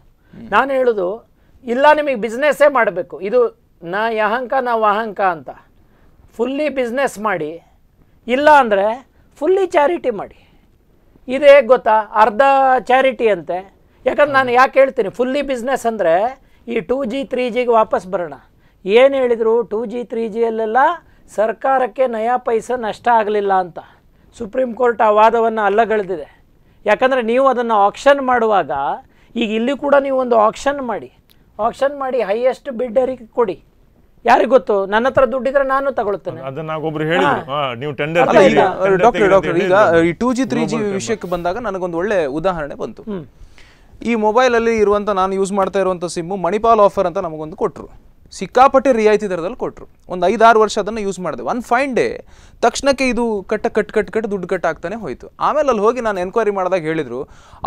ನಾನು ಹೇಳುದು ಇಲ್ಲ ನಿಮಗೆ ಬಿಸ್ನೆಸ್ಸೇ ಮಾಡಬೇಕು ಇದು ನಾ ಯಹಂಕ ನಾವು ಅಹಂಕ ಅಂತ ಫುಲ್ಲಿ ಬಿಸ್ನೆಸ್ ಮಾಡಿ ಇಲ್ಲ ಅಂದರೆ ಫುಲ್ಲಿ ಚಾರಿಟಿ ಮಾಡಿ ಇದು ಹೇಗೆ ಗೊತ್ತಾ ಅರ್ಧ ಚಾರಿಟಿ ಅಂತೆ ಯಾಕಂದ್ರೆ ನಾನು ಯಾಕೆ ಹೇಳ್ತೀನಿ ಫುಲ್ಲಿ ಬಿಸ್ನೆಸ್ ಅಂದರೆ ಈ ಟೂ ಜಿ ತ್ರೀ ಜಿಗೆ ವಾಪಸ್ ಬರೋಣ ಏನು ಹೇಳಿದರು ಟೂ ಜಿ ತ್ರೀ ಜಿಯಲ್ಲೆಲ್ಲ ಸರ್ಕಾರಕ್ಕೆ ನಯಾ ಪೈಸೆ ನಷ್ಟ ಆಗಲಿಲ್ಲ ಅಂತ ಸುಪ್ರೀಂ ಕೋರ್ಟ್ ಆ ವಾದವನ್ನು ಅಲ್ಲಗಳೆದಿದೆ ಯಾಕಂದರೆ ನೀವು ಅದನ್ನು ಆಕ್ಷನ್ ಮಾಡುವಾಗ ಈಗ ಇಲ್ಲಿ ಕೂಡ ನೀವು ಒಂದು ಆಕ್ಷನ್ ಮಾಡಿ ಆಕ್ಷನ್ ಮಾಡಿ ಹೈಯೆಸ್ಟ್ ಬಿಡ್ಡರಿಗೆ ಕೊಡಿ ಯಾರಿಗೆ ಗೊತ್ತು ನನ್ನ ಹತ್ರ ದುಡ್ಡಿದ್ರೆ ನಾನು ತಗೊಳ್ತೇನೆ ಡಾಕ್ಟರ್ ಡಾಕ್ಟರ್ ಈಗ ಈ ಟೂ ಜಿ ತ್ರೀ ಜಿ ವಿಷಯಕ್ಕೆ ಬಂದಾಗ ನನಗೊಂದು ಒಳ್ಳೆ ಉದಾಹರಣೆ ಬಂತು ಈ ಮೊಬೈಲ್ ಅಲ್ಲಿ ಇರುವಂತ ನಾನು ಯೂಸ್ ಮಾಡ್ತಾ ಇರುವಂತ ಸಿಮ್ ಮಣಿಪಾಲ್ ಆಫರ್ ಅಂತ ನಮಗೊಂದು ಕೊಟ್ಟರು ಸಿಕ್ಕಾಪಟ್ಟೆ ರಿಯಾಯಿತಿ ದರದಲ್ಲಿ ಕೊಟ್ಟರು ಒಂದು ಐದಾರು ವರ್ಷ ಅದನ್ನು ಯೂಸ್ ಮಾಡಿದೆ ಒನ್ ಫೈನ್ ಡೇ ತಕ್ಷಣಕ್ಕೆ ಇದು ಕಟ್ಟ ಕಟ್ ಕಟ್ ಕಟ್ ದುಡ್ಡು ಕಟ್ಟಾಗ್ತಾನೆ ಹೋಯಿತು ಆಮೇಲೆ ಅಲ್ಲಿ ಹೋಗಿ ನಾನು ಎನ್ಕ್ವೈರಿ ಮಾಡಿದಾಗ ಹೇಳಿದರು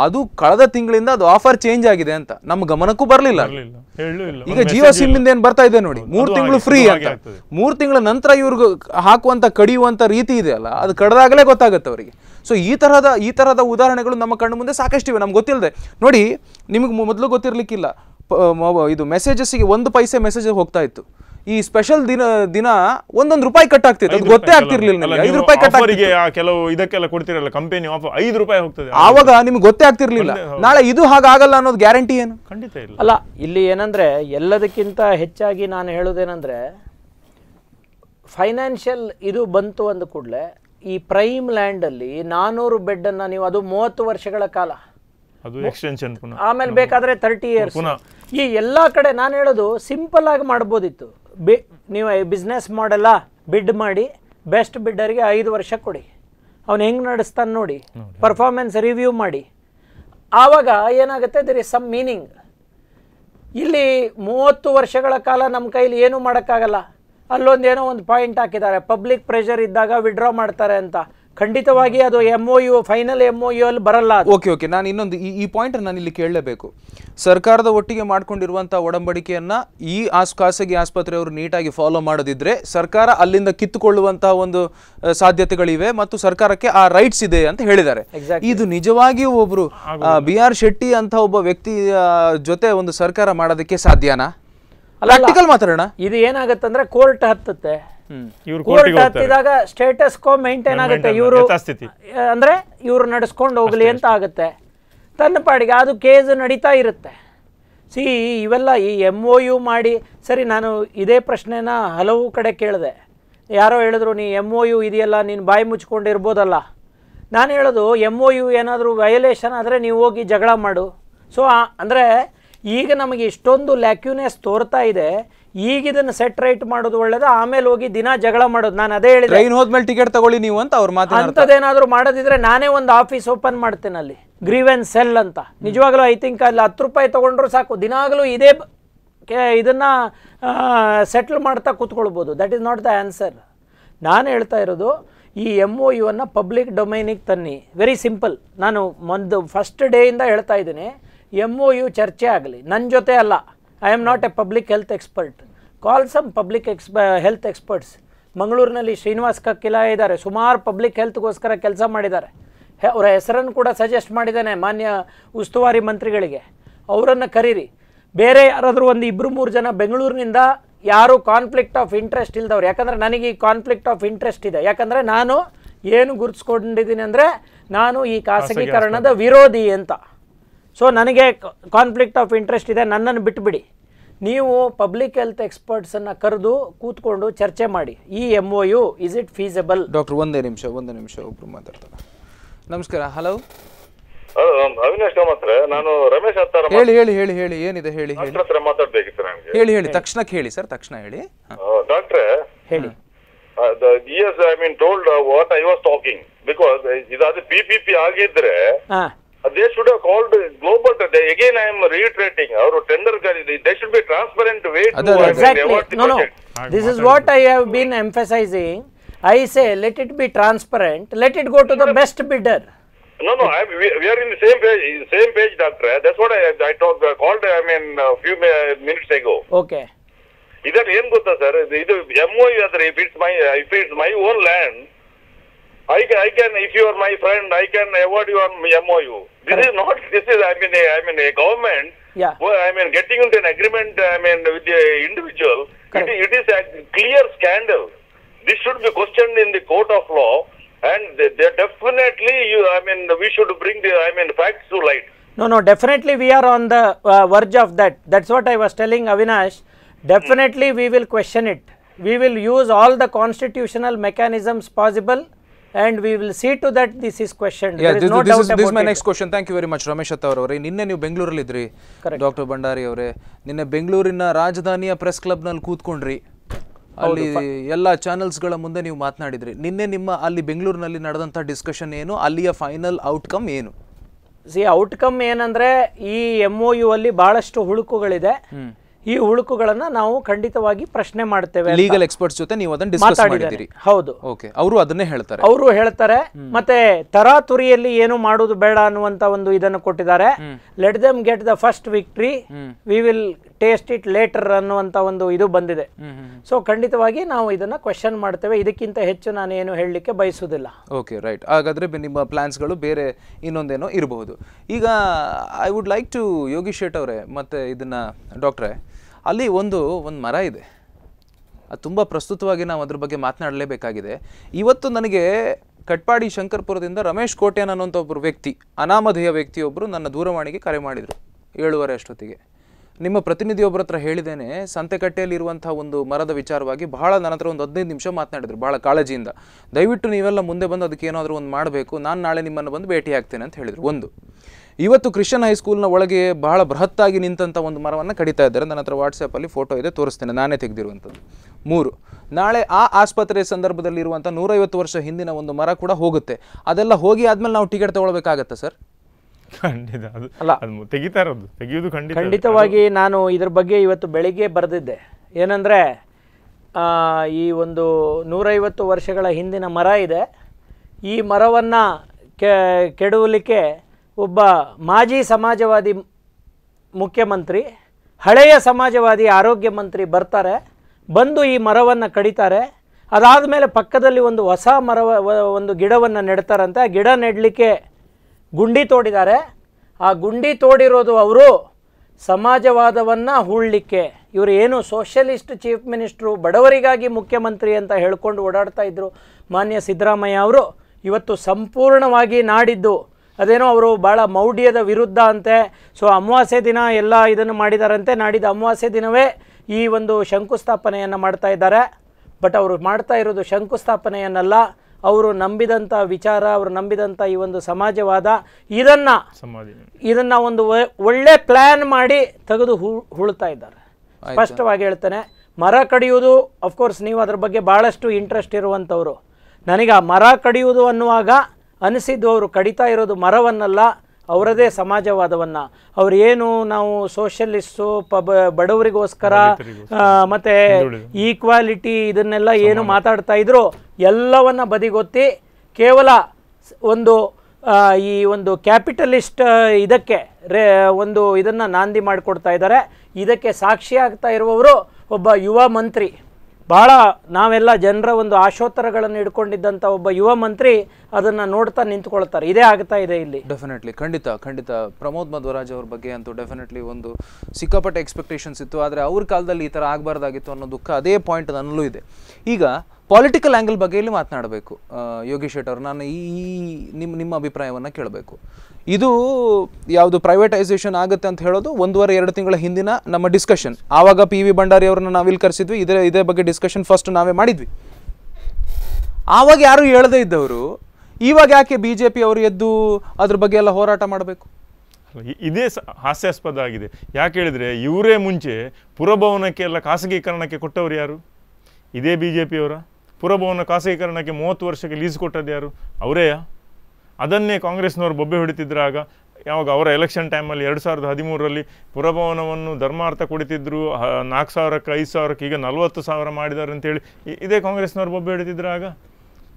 ಅದು ಕಳೆದ ತಿಂಗಳಿಂದ ಅದು ಆಫರ್ ಚೇಂಜ್ ಆಗಿದೆ ಅಂತ ನಮ್ಮ ಗಮನಕ್ಕೂ ಬರಲಿಲ್ಲ ಈಗ ಜಿಯೋ ಇಂದ ಏನು ಬರ್ತಾ ಇದೆ ನೋಡಿ ಮೂರು ತಿಂಗಳು ಫ್ರೀ ಅಂತ ಮೂರು ತಿಂಗಳ ನಂತರ ಇವ್ರಿಗೆ ಹಾಕುವಂಥ ಕಡಿಯುವಂಥ ರೀತಿ ಇದೆ ಅಲ್ಲ ಅದು ಕಡದಾಗಲೇ ಗೊತ್ತಾಗುತ್ತೆ ಅವರಿಗೆ ಸೊ ಈ ತರಹದ ಈ ತರಹದ ಉದಾಹರಣೆಗಳು ನಮ್ಮ ಕಣ್ಣು ಮುಂದೆ ಸಾಕಷ್ಟಿವೆ ನಮ್ಗೆ ಗೊತ್ತಿಲ್ಲದೆ ನೋಡಿ ನಿಮಗೆ ಮೊದಲು ಗೊತ್ತಿರಲಿಕ್ಕಿಲ್ಲ ಇದು ಮೆಸೇಜಸ್ಸಿಗೆ ಒಂದು ಪೈಸೆ ಮೆಸೇಜ್ ಹೋಗ್ತಾ ಇತ್ತು ಈ ಸ್ಪೆಷಲ್ ದಿನ ದಿನ ಒಂದೊಂದು ರೂಪಾಯಿ ಕಟ್ ಆಗ್ತಿತ್ತು ಗೊತ್ತೇ ಆಗ್ತಿರ್ಲಿಲ್ಲ ಐದು ರೂಪಾಯಿ ಕಟ್ ಆಗ್ತಿತ್ತು ಕೆಲವು ಇದಕ್ಕೆಲ್ಲ ಕೊಡ್ತಿರಲ್ಲ ಕಂಪನಿ ಆಫರ್ ರೂಪಾಯಿ ಹೋಗ್ತದೆ ಆವಾಗ ನಿಮ್ಗೆ ಗೊತ್ತೇ ಆಗ್ತಿರ್ಲಿಲ್ಲ ನಾಳೆ ಇದು ಹಾಗಾಗಲ್ಲ ಅನ್ನೋದು ಗ್ಯಾರಂಟಿ ಏನು ಖಂಡಿತ ಇಲ್ಲ ಅಲ್ಲ ಇಲ್ಲಿ ಏನಂದ್ರೆ ಎಲ್ಲದಕ್ಕಿಂತ ಹೆಚ್ಚಾಗಿ ನಾನು ಹೇಳೋದೇನಂದ್ರೆ ಫೈನಾನ್ಷಿಯಲ್ ಇದು ಬಂತು ಅಂದ ಕೂಡಲೇ ಈ ಪ್ರೈಮ್ ಲ್ಯಾಂಡಲ್ಲಿ ಬೆಡ್ ಬೆಡ್ಡನ್ನು ನೀವು ಅದು ಮೂವತ್ತು ವರ್ಷಗಳ ಕಾಲ ಅದು ಎಕ್ಸ್ಟೆನ್ಷನ್ ಆಮೇಲೆ ಬೇಕಾದ್ರೆ ತರ್ಟಿ ಇಯರ್ಸ್ ಈ ಎಲ್ಲ ಕಡೆ ನಾನು ಹೇಳೋದು ಸಿಂಪಲ್ಲಾಗಿ ಮಾಡ್ಬೋದಿತ್ತು ಬಿ ನೀವು ಬಿಸ್ನೆಸ್ ಮಾಡೆಲ್ಲ ಬಿಡ್ ಮಾಡಿ ಬೆಸ್ಟ್ ಬಿಡ್ಡರಿಗೆ ಐದು ವರ್ಷ ಕೊಡಿ ಅವ್ನು ಹೆಂಗೆ ನಡೆಸ್ತಾನೆ ನೋಡಿ ಪರ್ಫಾರ್ಮೆನ್ಸ್ ರಿವ್ಯೂ ಮಾಡಿ ಆವಾಗ ಏನಾಗುತ್ತೆ ದರ್ ಇಸ್ ಸಮ್ ಮೀನಿಂಗ್ ಇಲ್ಲಿ ಮೂವತ್ತು ವರ್ಷಗಳ ಕಾಲ ನಮ್ಮ ಕೈಲಿ ಏನೂ ಮಾಡೋಕ್ಕಾಗಲ್ಲ ಏನೋ ಒಂದು ಪಾಯಿಂಟ್ ಹಾಕಿದ್ದಾರೆ ಪಬ್ಲಿಕ್ ಪ್ರೆಷರ್ ಇದ್ದಾಗ ವಿಡ್ರಾ ಮಾಡ್ತಾರೆ ಅಂತ ಖಂಡಿತವಾಗಿ ಅದು M O U final M O U ಅಲ್ಲಿ ಬರಲ್ಲ ಓಕೆ ಓಕೆ ನಾನು ಇನ್ನೊಂದು ಈ ಈ ಪಾಯಿಂಟ್ ನಾನು ಇಲ್ಲಿ ಕೇಳಲೇಬೇಕು ಸರ್ಕಾರದ ಒಟ್ಟಿಗೆ ಮಾಡಿಕೊಂಡಿರುವಂತಹ ಒಡಂಬಡಿಕೆಯನ್ನ ಈ ಆಸ್ ಖಾಸಗಿ ಆಸ್ಪತ್ರೆಯವರು ನೀಟಾಗಿ ಫಾಲೋ ಮಾಡದಿದ್ದರೆ ಸರ್ಕಾರ ಅಲ್ಲಿಂದ ಕಿತ್ತುಕೊಳ್ಳುವಂತಹ ಒಂದು ಸಾಧ್ಯತೆಗಳಿವೆ ಮತ್ತು ಸರ್ಕಾರಕ್ಕೆ ಆ ರೈಟ್ಸ್ ಇದೆ ಅಂತ ಹೇಳಿದ್ದಾರೆ ಇದು ನಿಜವಾಗಿಯೂ ಒಬ್ಬರು ಬಿ ಆರ್ ಶೆಟ್ಟಿ ಅಂತ ಒಬ್ಬ ವ್ಯಕ್ತಿ ಜೊತೆ ಒಂದು ಸರ್ಕಾರ ಮಾಡೋದಕ್ಕೆ ಸಾಧ್ಯನಾ ಪ್ರಾಕ್ಟಿಕಲ್ ಮಾತಾಡೋಣ ಇದು ಏನಾಗತ್ತಂದ್ರೆ ಕೋರ್ಟ್ ಹತ್ತುತ್ತೆ ಕೋರ್ಟ್ ಹತ್ತಿದಾಗ ಸ್ಟೇಟಸ್ ಕೋ ಮೇಂಟೈನ್ ಆಗುತ್ತೆ ಇವರು ಅಂದ್ರೆ ಇವರು ನಡೆಸ್ಕೊಂಡು ಹೋಗ್ಲಿ ಅಂತ ಆಗುತ್ತೆ ತನ್ನ ಪಾಡಿಗೆ ಅದು ಕೇಸ್ ನಡೀತಾ ಇರುತ್ತೆ ಸಿ ಇವೆಲ್ಲ ಈ ಎಮ್ ಒ ಯು ಮಾಡಿ ಸರಿ ನಾನು ಇದೇ ಪ್ರಶ್ನೆನ ಹಲವು ಕಡೆ ಕೇಳಿದೆ ಯಾರೋ ಹೇಳಿದ್ರು ನೀ ಎಮ್ ಒ ಯು ಇದೆಯಲ್ಲ ನೀನು ಬಾಯಿ ಮುಚ್ಕೊಂಡಿರ್ಬೋದಲ್ಲ ನಾನು ಹೇಳೋದು ಎಮ್ ಒ ಯು ಏನಾದರೂ ವಯೋಲೇಷನ್ ಆದರೆ ನೀವು ಹೋಗಿ ಜಗಳ ಮಾಡು ಸೊ ಅಂದರೆ ಈಗ ನಮಗೆ ಇಷ್ಟೊಂದು ಲ್ಯಾಕ್ಯೂನೆಸ್ ತೋರ್ತಾ ಇದೆ ಈಗ ಇದನ್ನ ಸೆಟ್ ರೈಟ್ ಮಾಡೋದು ಒಳ್ಳೇದು ಆಮೇಲೆ ಹೋಗಿ ದಿನ ಜಗಳ ಮಾಡೋದು ನಾನು ಅದೇ ಹೇಳಿದೆ ಹೋದ್ಮೇಲೆ ಟಿಕೆಟ್ ತಗೊಳ್ಳಿ ನೀವು ಅಂತ ಅವ್ರು ಅಂತದೇನಾದ್ರೂ ಮಾಡೋದಿದ್ರೆ ನಾನೇ ಒಂದು ಆಫೀಸ್ ಓಪನ್ ಮಾಡ್ತೇನೆ ಅಲ್ಲಿ ಗ್ರೀವೆನ್ ಸೆಲ್ ಅಂತ ನಿಜವಾಗ್ಲೂ ಐ ಥಿಂಕ್ ಅಲ್ಲಿ ಹತ್ತು ರೂಪಾಯಿ ತಗೊಂಡ್ರು ಸಾಕು ದಿನಾಗಲೂ ಇದೇ ಇದನ್ನ ಸೆಟ್ಲ್ ಮಾಡ್ತಾ ಕುತ್ಕೊಳ್ಬೋದು that is not the answer ನಾನು ಹೇಳ್ತಾ ಇರೋದು ಈ ಎಮ್ ಒ ಅನ್ನು ಪಬ್ಲಿಕ್ ಡೊಮೈನಿಗೆ ತನ್ನಿ ವೆರಿ ಸಿಂಪಲ್ ನಾನು ಒಂದು ಫಸ್ಟ್ ಡೇಯಿಂದ ಹೇಳ್ತಾ ಇದ್ದೀನಿ ಎಮ್ ಒ ಯು ಚರ್ಚೆ ಆಗಲಿ ನನ್ನ ಜೊತೆ ಅಲ್ಲ I am not a public health expert call some public ex health experts ಮಂಗಳೂರಿನಲ್ಲಿ ಶ್ರೀನಿವಾಸ್ ಕಕ್ಕಿಲ ಇದ್ದಾರೆ ಸುಮಾರು ಪಬ್ಲಿಕ್ ಹೆಲ್ತ್ಗೋಸ್ಕರ ಕೆಲಸ ಮಾಡಿದ್ದಾರೆ ಅವರ ಹೆಸರನ್ನು ಕೂಡ ಸಜೆಸ್ಟ್ ಮಾಡಿದ್ದಾನೆ ಮಾನ್ಯ ಉಸ್ತುವಾರಿ ಮಂತ್ರಿಗಳಿಗೆ ಅವರನ್ನು ಕರೀರಿ ಬೇರೆ ಯಾರಾದರೂ ಒಂದು ಇಬ್ಬರು ಮೂರು ಜನ ಬೆಂಗಳೂರಿನಿಂದ ಯಾರು ಕಾನ್ಫ್ಲಿಕ್ಟ್ ಆಫ್ ಇಂಟ್ರೆಸ್ಟ್ ಇಲ್ದವ್ರು ಯಾಕಂದರೆ ನನಗೆ ಈ ಕಾನ್ಫ್ಲಿಕ್ಟ್ ಆಫ್ ಇಂಟ್ರೆಸ್ಟ್ ಇದೆ ಯಾಕಂದರೆ ನಾನು ಏನು ಗುರುತಿಸ್ಕೊಂಡಿದ್ದೀನಿ ಅಂದರೆ ನಾನು ಈ ಖಾಸಗೀಕರಣದ ವಿರೋಧಿ ಅಂತ ಸೊ ನನಗೆ ಕಾನ್ಫ್ಲಿಕ್ಟ್ ಆಫ್ ಇಂಟ್ರೆಸ್ಟ್ ಇದೆ ನನ್ನನ್ನು ಬಿಟ್ಟುಬಿಡಿ ನೀವು ಪಬ್ಲಿಕ್ ಹೆಲ್ತ್ ಎಕ್ಸ್ಪರ್ಟ್ಸನ್ನು ಕರೆದು ಕೂತ್ಕೊಂಡು ಚರ್ಚೆ ಮಾಡಿ ಈ M O U is it feasible doctor ಒಂದೇ ನಿಮಿಷ ಒಂದೇ ನಿಮಿಷ ಒಬ್ರು ಮಾತಾಡ್ತಾರೆ ನಮಸ್ಕಾರ ಹಲೋ ಅವಿನಾಶ್ ಕಾಮತ್ರ ನಾನು ರಮೇಶ್ ಅತ್ತಾರ ಹೇಳಿ ಹೇಳಿ ಹೇಳಿ ಹೇಳಿ ಏನಿದೆ ಹೇಳಿ ಹೇಳಿ ಹತ್ರ ಮಾತಾಡ್ಬೇಕಿತ್ತು ನನಗೆ ಹೇಳಿ ಹೇಳಿ ತಕ್ಷಣಕ್ಕೆ ಹೇಳಿ ಸರ್ ತಕ್ಷಣ ಹೇಳಿ ಡಾಕ್ಟ್ರೆ ಹೇಳಿ I mean told what I was talking because ಇದಾದ ಪಿ ಪಿ ಪಿ ಆಗಿದ್ರೆ Uh, they should have called global. They, again, I am reiterating. Our tender, they should be transparent way to exactly. No, no. This is what I have been emphasizing. I say let it be transparent. Let it go to the best bidder. No, no, i we, we are in the same page, same page, doctor. That's what I, I talked, I called, I mean, a few minutes ago. Okay. Either ಏನ್ ಗೊತ್ತಾ sir. Either M O If it's my, if it's my own land, I can. I can. If you are my friend, I can award you on MoU. This is not, this is, I mean, a, I mean, a government, yeah. Well, I mean, getting into an agreement, I mean, with the individual, it, it is a clear scandal. This should be questioned in the court of law, and they definitely, you, I mean, we should bring the, I mean, facts to light. No, no, definitely we are on the uh, verge of that. That's what I was telling Avinash. Definitely we will question it. We will use all the constitutional mechanisms possible and we will see to that this is question Yeah, there is this, no this doubt is, this about ಅವರೇ ನಿನ್ನೆ ನೀವು ಇದ್ರಿ doctor Bhandari ಅವರೇ ನಿನ್ನೆ ಬೆಂಗಳೂರಿನ ರಾಜಧಾನಿಯ press ಕ್ಲಬ್ನಲ್ಲಿ ಕೂತ್ಕೊಂಡ್ರಿ ಅಲ್ಲಿ ಎಲ್ಲ ಚಾನೆಲ್ಸ್ಗಳ ಮುಂದೆ ನೀವು ಮಾತನಾಡಿದ್ರಿ ನಿನ್ನೆ ನಿಮ್ಮ ಅಲ್ಲಿ ಬೆಂಗಳೂರಿನಲ್ಲಿ ನಡೆದಂಥ ಡಿಸ್ಕಷನ್ ಏನು ಅಲ್ಲಿಯ ಫೈನಲ್ ಔಟ್ಕಮ್ ಏನು ಸಿ ಔಟ್ಕಮ್ ಏನಂದ್ರೆ ಈ ಎಮ್ ಯು ಅಲ್ಲಿ ಬಹಳಷ್ಟು ಹುಳುಕುಗಳಿದೆ ಈ ಉಳುಕುಗಳನ್ನ ನಾವು ಖಂಡಿತವಾಗಿ ಪ್ರಶ್ನೆ ಮಾಡ್ತೇವೆ ಲೀಗಲ್ ಎಕ್ಸ್ಪರ್ಟ್ಸ್ ಜೊತೆ ನೀವು ಅದನ್ನ ಡಿಸ್ಕಸ್ ಮಾಡಿದಿರಿ ಹೌದು ಓಕೆ ಅವರು ಅದನ್ನೇ ಹೇಳ್ತಾರೆ ಅವರು ಹೇಳ್ತಾರೆ ಮತ್ತೆ ತರಾತುರಿಯಲ್ಲಿ ಏನು ಮಾಡೋದು ಬೇಡ ಅನ್ನುವಂತ ಒಂದು ಇದನ್ನ ಕೊಟ್ಟಿದ್ದಾರೆ let them get the first victory we will taste it later ಅನ್ನುವಂತ ಒಂದು ಇದು ಬಂದಿದೆ ಸೊ ಖಂಡಿತವಾಗಿ ನಾವು ಇದನ್ನ ಕ್ವಶನ್ ಮಾಡ್ತೇವೆ ಇದಕ್ಕಿಂತ ಹೆಚ್ಚು ನಾನು ಏನು ಹೇಳಲಿಕ್ಕೆ ಬಯಸುವುದಿಲ್ಲ ಓಕೆ ರೈಟ್ ಹಾಗಾದ್ರೆ ನಿಮ್ಮ ಪ್ಲಾನ್ಸ್ ಗಳು ಬೇರೆ ಇನ್ನೊಂದೇನೋ ಇರಬಹುದು ಈಗ I would like to Yogi Shet ಅವರೇ ಮತ್ತೆ ಇದನ್ನ ಡಾಕ್ಟ್ರೇ ಅಲ್ಲಿ ಒಂದು ಒಂದು ಮರ ಇದೆ ಅದು ತುಂಬ ಪ್ರಸ್ತುತವಾಗಿ ನಾವು ಅದ್ರ ಬಗ್ಗೆ ಮಾತನಾಡಲೇಬೇಕಾಗಿದೆ ಇವತ್ತು ನನಗೆ ಕಟ್ಪಾಡಿ ಶಂಕರ್ಪುರದಿಂದ ರಮೇಶ್ ಕೋಟೆನ್ ಅನ್ನೋಂಥ ಒಬ್ಬರು ವ್ಯಕ್ತಿ ಅನಾಮಧೇಯ ವ್ಯಕ್ತಿಯೊಬ್ಬರು ನನ್ನ ದೂರವಾಣಿಗೆ ಕರೆ ಮಾಡಿದರು ಏಳುವರೆ ಅಷ್ಟೊತ್ತಿಗೆ ನಿಮ್ಮ ಪ್ರತಿನಿಧಿಯೊಬ್ಬರ ಹತ್ರ ಹೇಳಿದ್ದೇನೆ ಸಂತೆಕಟ್ಟೆಯಲ್ಲಿರುವಂಥ ಒಂದು ಮರದ ವಿಚಾರವಾಗಿ ಬಹಳ ನನ್ನ ಹತ್ರ ಒಂದು ಹದಿನೈದು ನಿಮಿಷ ಮಾತನಾಡಿದ್ರು ಭಾಳ ಕಾಳಜಿಯಿಂದ ದಯವಿಟ್ಟು ನೀವೆಲ್ಲ ಮುಂದೆ ಬಂದು ಅದಕ್ಕೆ ಏನಾದರೂ ಒಂದು ಮಾಡಬೇಕು ನಾನು ನಾಳೆ ನಿಮ್ಮನ್ನು ಬಂದು ಭೇಟಿ ಆಗ್ತೇನೆ ಅಂತ ಹೇಳಿದರು ಒಂದು ಇವತ್ತು ಕ್ರಿಶ್ಚನ್ ಹೈಸ್ಕೂಲ್ನ ಒಳಗೆ ಬಹಳ ಬೃಹತ್ತಾಗಿ ನಿಂತಹ ಒಂದು ಮರವನ್ನು ಕಡಿತಾ ಇದ್ದಾರೆ ನನ್ನ ಹತ್ರ ವಾಟ್ಸಪ್ಪಲ್ಲಿ ಫೋಟೋ ಇದೆ ತೋರಿಸ್ತೇನೆ ನಾನೇ ತೆಗೆದಿರುವಂಥದ್ದು ಮೂರು ನಾಳೆ ಆ ಆಸ್ಪತ್ರೆ ಸಂದರ್ಭದಲ್ಲಿ ಇರುವಂಥ ನೂರೈವತ್ತು ವರ್ಷ ಹಿಂದಿನ ಒಂದು ಮರ ಕೂಡ ಹೋಗುತ್ತೆ ಅದೆಲ್ಲ ಹೋಗಿ ಆದಮೇಲೆ ನಾವು ಟಿಕೆಟ್ ತಗೊಳ್ಬೇಕಾಗತ್ತೆ ಸರ್ ಖಂಡಿತ ಅಲ್ಲ ತೆಗಿತಾ ಇರೋದು ಖಂಡಿತ ಖಂಡಿತವಾಗಿ ನಾನು ಇದ್ರ ಬಗ್ಗೆ ಇವತ್ತು ಬೆಳಿಗ್ಗೆ ಬರೆದಿದ್ದೆ ಏನಂದರೆ ಈ ಒಂದು ನೂರೈವತ್ತು ವರ್ಷಗಳ ಹಿಂದಿನ ಮರ ಇದೆ ಈ ಮರವನ್ನು ಕೆಡುವಲಿಕ್ಕೆ ಒಬ್ಬ ಮಾಜಿ ಸಮಾಜವಾದಿ ಮುಖ್ಯಮಂತ್ರಿ ಹಳೆಯ ಸಮಾಜವಾದಿ ಆರೋಗ್ಯ ಮಂತ್ರಿ ಬರ್ತಾರೆ ಬಂದು ಈ ಮರವನ್ನು ಕಡಿತಾರೆ ಅದಾದ ಮೇಲೆ ಪಕ್ಕದಲ್ಲಿ ಒಂದು ಹೊಸ ಮರ ಒಂದು ಗಿಡವನ್ನು ನೆಡ್ತಾರಂತೆ ಆ ಗಿಡ ನೆಡಲಿಕ್ಕೆ ಗುಂಡಿ ತೋಡಿದ್ದಾರೆ ಆ ಗುಂಡಿ ತೋಡಿರೋದು ಅವರು ಸಮಾಜವಾದವನ್ನು ಹೂಳಲಿಕ್ಕೆ ಇವರು ಏನು ಸೋಷಲಿಸ್ಟ್ ಚೀಫ್ ಮಿನಿಸ್ಟ್ರು ಬಡವರಿಗಾಗಿ ಮುಖ್ಯಮಂತ್ರಿ ಅಂತ ಹೇಳ್ಕೊಂಡು ಓಡಾಡ್ತಾ ಇದ್ದರು ಮಾನ್ಯ ಸಿದ್ದರಾಮಯ್ಯ ಅವರು ಇವತ್ತು ಸಂಪೂರ್ಣವಾಗಿ ನಾಡಿದ್ದು ಅದೇನೋ ಅವರು ಭಾಳ ಮೌಢ್ಯದ ವಿರುದ್ಧ ಅಂತೆ ಸೊ ಅಮಾವಾಸ್ಯೆ ದಿನ ಎಲ್ಲ ಇದನ್ನು ಮಾಡಿದಾರಂತೆ ನಾಡಿದ ಅಮಾವಾಸ್ಯೆ ದಿನವೇ ಈ ಒಂದು ಶಂಕುಸ್ಥಾಪನೆಯನ್ನು ಮಾಡ್ತಾ ಇದ್ದಾರೆ ಬಟ್ ಅವರು ಮಾಡ್ತಾ ಇರೋದು ಶಂಕುಸ್ಥಾಪನೆಯನ್ನಲ್ಲ ಅವರು ನಂಬಿದಂಥ ವಿಚಾರ ಅವರು ನಂಬಿದಂಥ ಈ ಒಂದು ಸಮಾಜವಾದ ಇದನ್ನು ಇದನ್ನು ಒಂದು ಒಳ್ಳೆ ಪ್ಲ್ಯಾನ್ ಮಾಡಿ ತೆಗೆದು ಹುಳ್ತಾ ಇದ್ದಾರೆ ಸ್ಪಷ್ಟವಾಗಿ ಹೇಳ್ತೇನೆ ಮರ ಕಡಿಯೋದು ಅಫ್ಕೋರ್ಸ್ ನೀವು ಅದ್ರ ಬಗ್ಗೆ ಭಾಳಷ್ಟು ಇಂಟ್ರೆಸ್ಟ್ ಇರುವಂಥವ್ರು ನನಗೆ ಆ ಮರ ಕಡಿಯುವುದು ಅನ್ನುವಾಗ ಅನಿಸಿದ್ದು ಅವರು ಕಡಿತಾ ಇರೋದು ಮರವನ್ನಲ್ಲ ಅವರದೇ ಸಮಾಜವಾದವನ್ನು ಏನು ನಾವು ಸೋಷಲಿಸ್ಟು ಪಬ ಬಡವರಿಗೋಸ್ಕರ ಮತ್ತು ಈಕ್ವಾಲಿಟಿ ಇದನ್ನೆಲ್ಲ ಏನು ಮಾತಾಡ್ತಾ ಇದ್ರು ಎಲ್ಲವನ್ನು ಬದಿಗೊತ್ತಿ ಕೇವಲ ಒಂದು ಈ ಒಂದು ಕ್ಯಾಪಿಟಲಿಸ್ಟ್ ಇದಕ್ಕೆ ರೇ ಒಂದು ಇದನ್ನು ನಾಂದಿ ಮಾಡಿಕೊಡ್ತಾ ಇದ್ದಾರೆ ಇದಕ್ಕೆ ಸಾಕ್ಷಿ ಆಗ್ತಾ ಇರುವವರು ಒಬ್ಬ ಯುವ ಮಂತ್ರಿ ಭಾಳ ನಾವೆಲ್ಲ ಜನರ ಒಂದು ಆಶೋತ್ತರಗಳನ್ನು ಇಟ್ಕೊಂಡಿದ್ದಂಥ ಒಬ್ಬ ಯುವ ಮಂತ್ರಿ ಅದನ್ನು ನೋಡ್ತಾ ನಿಂತ್ಕೊಳ್ತಾರೆ ಇದೇ ಆಗ್ತಾ ಇದೆ ಇಲ್ಲಿ ಡೆಫಿನೆಟ್ಲಿ ಖಂಡಿತ ಖಂಡಿತ ಪ್ರಮೋದ್ ಮಧ್ವರಾಜ್ ಅವ್ರ ಬಗ್ಗೆ ಅಂತೂ ಡೆಫಿನೆಟ್ಲಿ ಒಂದು ಸಿಕ್ಕಾಪಟ್ಟೆ ಎಕ್ಸ್ಪೆಕ್ಟೇಷನ್ಸ್ ಇತ್ತು ಆದರೆ ಅವ್ರ ಕಾಲದಲ್ಲಿ ಈ ಥರ ಆಗಬಾರ್ದಾಗಿತ್ತು ಅನ್ನೋ ದುಃಖ ಅದೇ ಪಾಯಿಂಟ್ ನನ್ನಲ್ಲೂ ಇದೆ ಈಗ ಪಾಲಿಟಿಕಲ್ ಆ್ಯಂಗಲ್ ಬಗ್ಗೆಯಲ್ಲಿ ಮಾತನಾಡಬೇಕು ಯೋಗಿ ಶೆಟ್ ಅವರು ನಾನು ಈ ನಿಮ್ಮ ನಿಮ್ಮ ಅಭಿಪ್ರಾಯವನ್ನು ಕೇಳಬೇಕು ಇದು ಯಾವುದು ಪ್ರೈವೇಟೈಸೇಷನ್ ಆಗುತ್ತೆ ಅಂತ ಹೇಳೋದು ಒಂದೂವರೆ ಎರಡು ತಿಂಗಳ ಹಿಂದಿನ ನಮ್ಮ ಡಿಸ್ಕಷನ್ ಆವಾಗ ಪಿ ವಿ ಭಂಡಾರಿ ನಾವು ಇಲ್ಲಿ ಕರೆಸಿದ್ವಿ ಇದರ ಇದೇ ಬಗ್ಗೆ ಡಿಸ್ಕಷನ್ ಫಸ್ಟ್ ನಾವೇ ಮಾಡಿದ್ವಿ ಆವಾಗ ಯಾರು ಹೇಳದೇ ಇದ್ದವರು ಇವಾಗ ಯಾಕೆ ಬಿ ಜೆ ಪಿ ಅವರು ಎದ್ದು ಅದ್ರ ಬಗ್ಗೆ ಎಲ್ಲ ಹೋರಾಟ ಮಾಡಬೇಕು ಇದೇ ಹಾಸ್ಯಾಸ್ಪದ ಆಗಿದೆ ಯಾಕೆ ಹೇಳಿದ್ರೆ ಇವರೇ ಮುಂಚೆ ಪುರಭವನಕ್ಕೆ ಎಲ್ಲ ಖಾಸಗೀಕರಣಕ್ಕೆ ಕೊಟ್ಟವರು ಯಾರು ಇದೇ ಬಿ ಜೆ ಪಿಯವರ ಪುರಭವನ ಖಾಸಗೀಕರಣಕ್ಕೆ ಮೂವತ್ತು ವರ್ಷಕ್ಕೆ ಲೀಸ್ ಕೊಟ್ಟದ್ದು ಯಾರು ಅವರೇ ಅದನ್ನೇ ಕಾಂಗ್ರೆಸ್ನವರು ಬೊಬ್ಬೆ ಹೊಡಿತಿದ್ರಾಗ ಯಾವಾಗ ಅವರ ಎಲೆಕ್ಷನ್ ಟೈಮಲ್ಲಿ ಎರಡು ಸಾವಿರದ ಹದಿಮೂರರಲ್ಲಿ ಪುರಭವನವನ್ನು ಧರ್ಮಾರ್ಥ ಕೊಡಿತಿದ್ರು ನಾಲ್ಕು ಸಾವಿರಕ್ಕೆ ಐದು ಸಾವಿರಕ್ಕೆ ಈಗ ನಲವತ್ತು ಸಾವಿರ ಮಾಡಿದ್ದಾರೆ ಅಂತೇಳಿ ಇದೇ ಕಾಂಗ್ರೆಸ್ನವರು ಬೊಬ್ಬೆ ಆಗ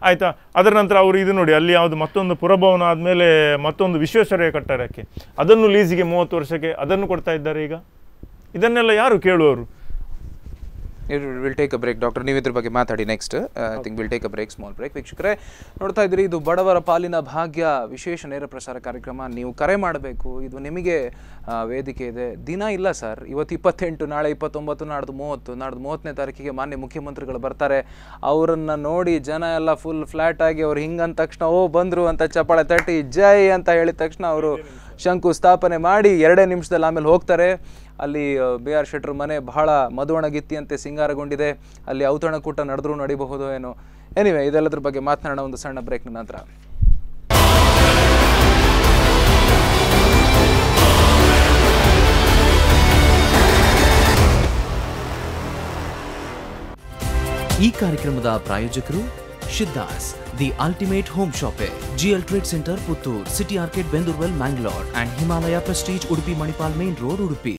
ಆಯಿತಾ ಅದರ ನಂತರ ಅವರು ಇದು ನೋಡಿ ಅಲ್ಲಿ ಯಾವುದು ಮತ್ತೊಂದು ಪುರಭವನ ಆದಮೇಲೆ ಮತ್ತೊಂದು ವಿಶ್ವೇಶ್ವರಯ್ಯ ಕಟ್ಟಡಕ್ಕೆ ಅದನ್ನು ಲೀಸಿಗೆ ಮೂವತ್ತು ವರ್ಷಕ್ಕೆ ಅದನ್ನು ಕೊಡ್ತಾ ಇದ್ದಾರೆ ಈಗ ಇದನ್ನೆಲ್ಲ ಯಾರು ಕೇಳುವರು will take a break doctor ನೀವು ಇದ್ರ ಬಗ್ಗೆ ಮಾತಾಡಿ next I think will take a break small break ವೀಕ್ಷಕರೇ ನೋಡ್ತಾ ಇದ್ದೀರಿ ಇದು ಬಡವರ ಪಾಲಿನ ಭಾಗ್ಯ ವಿಶೇಷ ನೇರ ಪ್ರಸಾರ ಕಾರ್ಯಕ್ರಮ ನೀವು ಕರೆ ಮಾಡಬೇಕು ಇದು ನಿಮಗೆ ವೇದಿಕೆ ಇದೆ ದಿನ ಇಲ್ಲ ಸರ್ ಇವತ್ತು ಇಪ್ಪತ್ತೆಂಟು ನಾಳೆ ಇಪ್ಪತ್ತೊಂಬತ್ತು ನಾಡ್ದು ಮೂವತ್ತು ನಾಡ್ದು ಮೂವತ್ತನೇ ತಾರೀಕಿಗೆ ಮಾನ್ಯ ಮುಖ್ಯಮಂತ್ರಿಗಳು ಬರ್ತಾರೆ ಅವರನ್ನು ನೋಡಿ ಜನ ಎಲ್ಲ ಫುಲ್ ಫ್ಲ್ಯಾಟ್ ಆಗಿ ಅವ್ರು ಹಿಂಗಂದ ತಕ್ಷಣ ಓ ಬಂದರು ಅಂತ ಚಪ್ಪಾಳೆ ತಟ್ಟಿ ಜೈ ಅಂತ ಹೇಳಿದ ತಕ್ಷಣ ಅವರು ಶಂಕು ಸ್ಥಾಪನೆ ಮಾಡಿ ಎರಡೇ ನಿಮಿಷದಲ್ಲಿ ಆಮೇಲೆ ಹೋಗ್ತಾರೆ ಅಲ್ಲಿ ಬಿ ಆರ್ ಶೆಟ್ರ್ ಮನೆ ಬಹಳ ಗಿತ್ತಿಯಂತೆ ಸಿಂಗಾರಗೊಂಡಿದೆ ಅಲ್ಲಿ ಔತಣಕೂಟ ನಡೆದ್ರೂ ನಡಿಬಹುದು ಏನೋ ಎನಿವೆ ಇದೆಲ್ಲದ್ರ ಬಗ್ಗೆ ಮಾತನಾಡೋಣ ಒಂದು ಸಣ್ಣ ಬ್ರೇಕ್ ನಂತರ ಈ ಕಾರ್ಯಕ್ರಮದ ಪ್ರಾಯೋಜಕರು ಸಿದ್ದಾಸ್ The Ultimate Home Shop है GL Trade Center Puttur, City Arcade Bendurwell, Mangalore and Himalaya Prestige Udupi Manipal Main Road Udupi.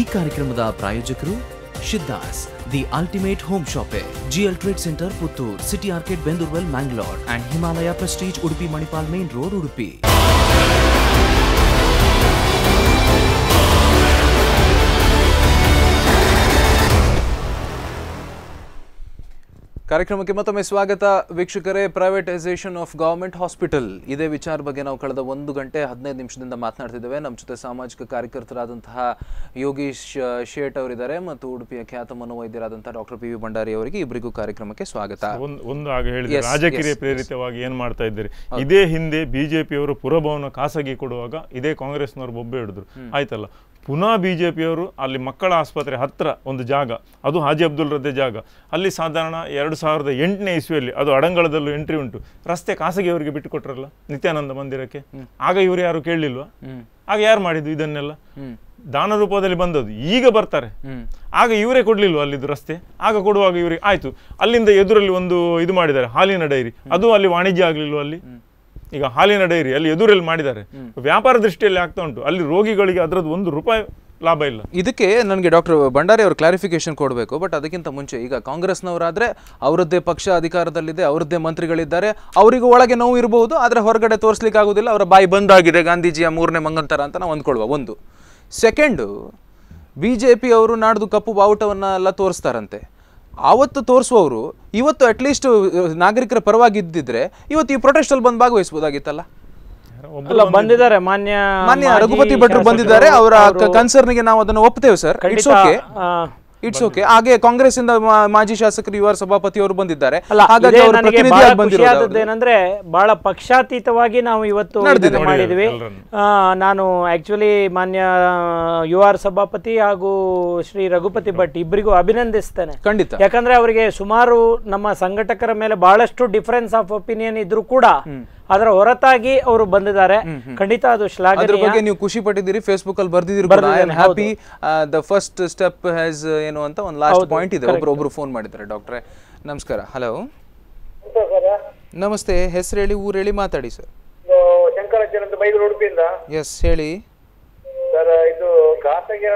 ಈ ಕಾರ್ಯಕ್ರಮದ ಪ್ರಾಯೋಜಕರು Siddhas the ultimate home shoppe GL trade centre Puttur city arcade ಬೆಂದೂರ್ವೆಲ್ Mangalore and Himalaya prestige Udupi Manipal main road Udupi ಕಾರ್ಯಕ್ರಮಕ್ಕೆ ಮತ್ತೊಮ್ಮೆ ಸ್ವಾಗತ ವೀಕ್ಷಕರೇ ಪ್ರೈವೇಟೈಸೇಷನ್ ಆಫ್ ಗೌರ್ಮೆಂಟ್ ಹಾಸ್ಪಿಟಲ್ ಇದೇ ವಿಚಾರ ಬಗ್ಗೆ ನಾವು ಕಳೆದ ಒಂದು ಗಂಟೆ ಹದಿನೈದು ನಿಮಿಷದಿಂದ ಮಾತನಾಡ್ತಿದ್ದೇವೆ ನಮ್ಮ ಜೊತೆ ಸಾಮಾಜಿಕ ಕಾರ್ಯಕರ್ತರಾದಂತಹ ಯೋಗೀಶ್ ಶೇಟ್ ಅವರಿದ್ದಾರೆ ಮತ್ತು ಉಡುಪಿಯ ಖ್ಯಾತ ಮನೋವೈದ್ಯರಾದಂತಹ ಡಾಕ್ಟರ್ ಪಿ ವಿ ಭಂಡಾರಿ ಅವರಿಗೆ ಇಬ್ಬರಿಗೂ ಕಾರ್ಯಕ್ರಮಕ್ಕೆ ಸ್ವಾಗತ ಒಂದು ಆಗ ಹೇಳಿದ್ರೆ ರಾಜಕೀಯ ಪ್ರೇರಿತವಾಗಿ ಏನು ಮಾಡ್ತಾ ಇದ್ದೀರಿ ಇದೇ ಹಿಂದೆ ಬಿಜೆಪಿಯವರು ಪುರಭವನ ಖಾಸಗಿ ಕೊಡುವಾಗ ಇದೇ ಕಾಂಗ್ರೆಸ್ನವರು ಬೊಬ್ಬೆ ಹಿಡಿದ್ರು ಆಯ್ತಲ್ಲ ಪುನಃ ಬಿ ಜೆ ಪಿಯವರು ಅಲ್ಲಿ ಮಕ್ಕಳ ಆಸ್ಪತ್ರೆ ಹತ್ತಿರ ಒಂದು ಜಾಗ ಅದು ಹಾಜಿ ಅಬ್ದುಲ್ ರದ್ದೆ ಜಾಗ ಅಲ್ಲಿ ಸಾಧಾರಣ ಎರಡು ಸಾವಿರದ ಎಂಟನೇ ಇಸ್ವಿಯಲ್ಲಿ ಅದು ಅಡಂಗಳದಲ್ಲೂ ಎಂಟ್ರಿ ಉಂಟು ರಸ್ತೆ ಖಾಸಗಿಯವರಿಗೆ ಬಿಟ್ಟುಕೊಟ್ರಲ್ಲ ನಿತ್ಯಾನಂದ ಮಂದಿರಕ್ಕೆ ಆಗ ಇವರು ಯಾರು ಕೇಳಲಿಲ್ವಾ ಆಗ ಯಾರು ಮಾಡಿದ್ದು ಇದನ್ನೆಲ್ಲ ದಾನ ರೂಪದಲ್ಲಿ ಬಂದದ್ದು ಈಗ ಬರ್ತಾರೆ ಆಗ ಇವರೇ ಕೊಡ್ಲಿಲ್ವ ಅಲ್ಲಿದ್ದು ರಸ್ತೆ ಆಗ ಕೊಡುವಾಗ ಇವರಿಗೆ ಆಯ್ತು ಅಲ್ಲಿಂದ ಎದುರಲ್ಲಿ ಒಂದು ಇದು ಮಾಡಿದ್ದಾರೆ ಹಾಲಿನ ಡೈರಿ ಅದು ಅಲ್ಲಿ ವಾಣಿಜ್ಯ ಆಗ್ಲಿಲ್ವ ಅಲ್ಲಿ ಈಗ ಹಾಲಿನ ಡೈರಿ ಅಲ್ಲಿ ಎದುರಲ್ಲಿ ಮಾಡಿದ್ದಾರೆ ವ್ಯಾಪಾರ ದೃಷ್ಟಿಯಲ್ಲಿ ಆಗ್ತಾ ಉಂಟು ಅಲ್ಲಿ ರೋಗಿಗಳಿಗೆ ಅದರದ್ದು ಒಂದು ರೂಪಾಯಿ ಲಾಭ ಇಲ್ಲ ಇದಕ್ಕೆ ನನಗೆ ಡಾಕ್ಟರ್ ಭಂಡಾರಿ ಅವರು ಕ್ಲಾರಿಫಿಕೇಶನ್ ಕೊಡಬೇಕು ಬಟ್ ಅದಕ್ಕಿಂತ ಮುಂಚೆ ಈಗ ಕಾಂಗ್ರೆಸ್ನವರಾದರೆ ಅವರದ್ದೇ ಪಕ್ಷ ಅಧಿಕಾರದಲ್ಲಿದೆ ಅವರದ್ದೇ ಮಂತ್ರಿಗಳಿದ್ದಾರೆ ಅವರಿಗೂ ಒಳಗೆ ನೋವು ಇರಬಹುದು ಆದರೆ ಹೊರಗಡೆ ತೋರಿಸ್ಲಿಕ್ಕೆ ಅವರ ಬಾಯಿ ಬಂದಾಗಿದೆ ಗಾಂಧೀಜಿಯ ಮೂರನೇ ಮಂಗಂತರ ಅಂತ ನಾವು ಅಂದ್ಕೊಳ್ವ ಒಂದು ಸೆಕೆಂಡು ಬಿ ಜೆ ಪಿ ಅವರು ನಾಡ್ದು ಕಪ್ಪು ಬಾವುಟವನ್ನೆಲ್ಲ ತೋರಿಸ್ತಾರಂತೆ ಆವತ್ತು ತೋರಿಸುವವರು ಇವತ್ತು ಅಟ್ಲೀಸ್ಟ್ ನಾಗರಿಕರ ಪರವಾಗಿ ಇದ್ದಿದ್ರೆ ಇವತ್ತು ಈ ಪ್ರೊಟೆಸ್ಟ್ ಬಂದು ಭಾಗವಹಿಸಬಹುದಾಗಿತ್ತಲ್ಲ ಬಂದಿದ್ದಾರೆ ಮಾನ್ಯ ಮಾನ್ಯ ರಘುಪತಿ ಭಟ್ರು ಬಂದಿದ್ದಾರೆ ಅವರ ಕನ್ಸರ್ನಿಗೆ ನಾವು ಅದನ್ನು ಒಪ್ತೇವೆ sir it's okay it's okay ಹಾಗೆ ಕಾಂಗ್ರೆಸ್ ಇಂದ ಮಾಜಿ ಶಾಸಕರು ಯುವ ಅವರು ಬಂದಿದ್ದಾರೆ ಏನಂದ್ರೆ ಬಹಳ ಪಕ್ಷಾತೀತವಾಗಿ ನಾವು ಇವತ್ತು ಮಾಡಿದ್ವಿ ನಾನು ಆಕ್ಚುಲಿ ಮಾನ್ಯ ಯು ಆರ್ ಸಭಾಪತಿ ಹಾಗೂ ಶ್ರೀ ರಘುಪತಿ ಭಟ್ ಇಬ್ಬರಿಗೂ ಅಭಿನಂದಿಸ್ತೇನೆ ಖಂಡಿತ ಯಾಕಂದ್ರೆ ಅವರಿಗೆ ಸುಮಾರು ನಮ್ಮ ಸಂಘಟಕರ ಮೇಲೆ ಬಹಳಷ್ಟು ಡಿಫರೆನ್ಸ್ ಆಫ್ ಒಪಿನಿಯನ್ ಇದ್ರೂ ಕೂಡ ಅದರ ಹೊರತಾಗಿ ಅವರು ಬಂದಿದ್ದಾರೆ ಖಂಡಿತ ಅದು ಅದ್ರ ಬಗ್ಗೆ ನೀವು ಖುಷಿ ಪಟ್ಟಿದ್ದೀರಿ ಫೇಸ್ಬುಕ್ ಅಲ್ಲಿ ಬರ್ದಿದ್ದೀರಿ happy the first step has ಏನು ಅಂತ ಒಂದು ಲಾಸ್ಟ್ ಪಾಯಿಂಟ್ ಇದೆ ಒಬ್ರೊಬ್ರು ಫೋನ್ ಮಾಡಿದ್ದಾರೆ ಡಾಕ್ಟ್ರೆ ನಮಸ್ಕಾರ ಹಲೋ ನಮಸ್ತೆ ಹೆಸರು ಹೇಳಿ ಊರು ಹೇಳಿ ಮಾತಾಡಿ ಸರ್ ಅಂತ ಉಡುಪಿಯಿಂದ ಎಸ್ ಹೇಳಿ ಸರ್ ಇದು ಖಾಸಗಿ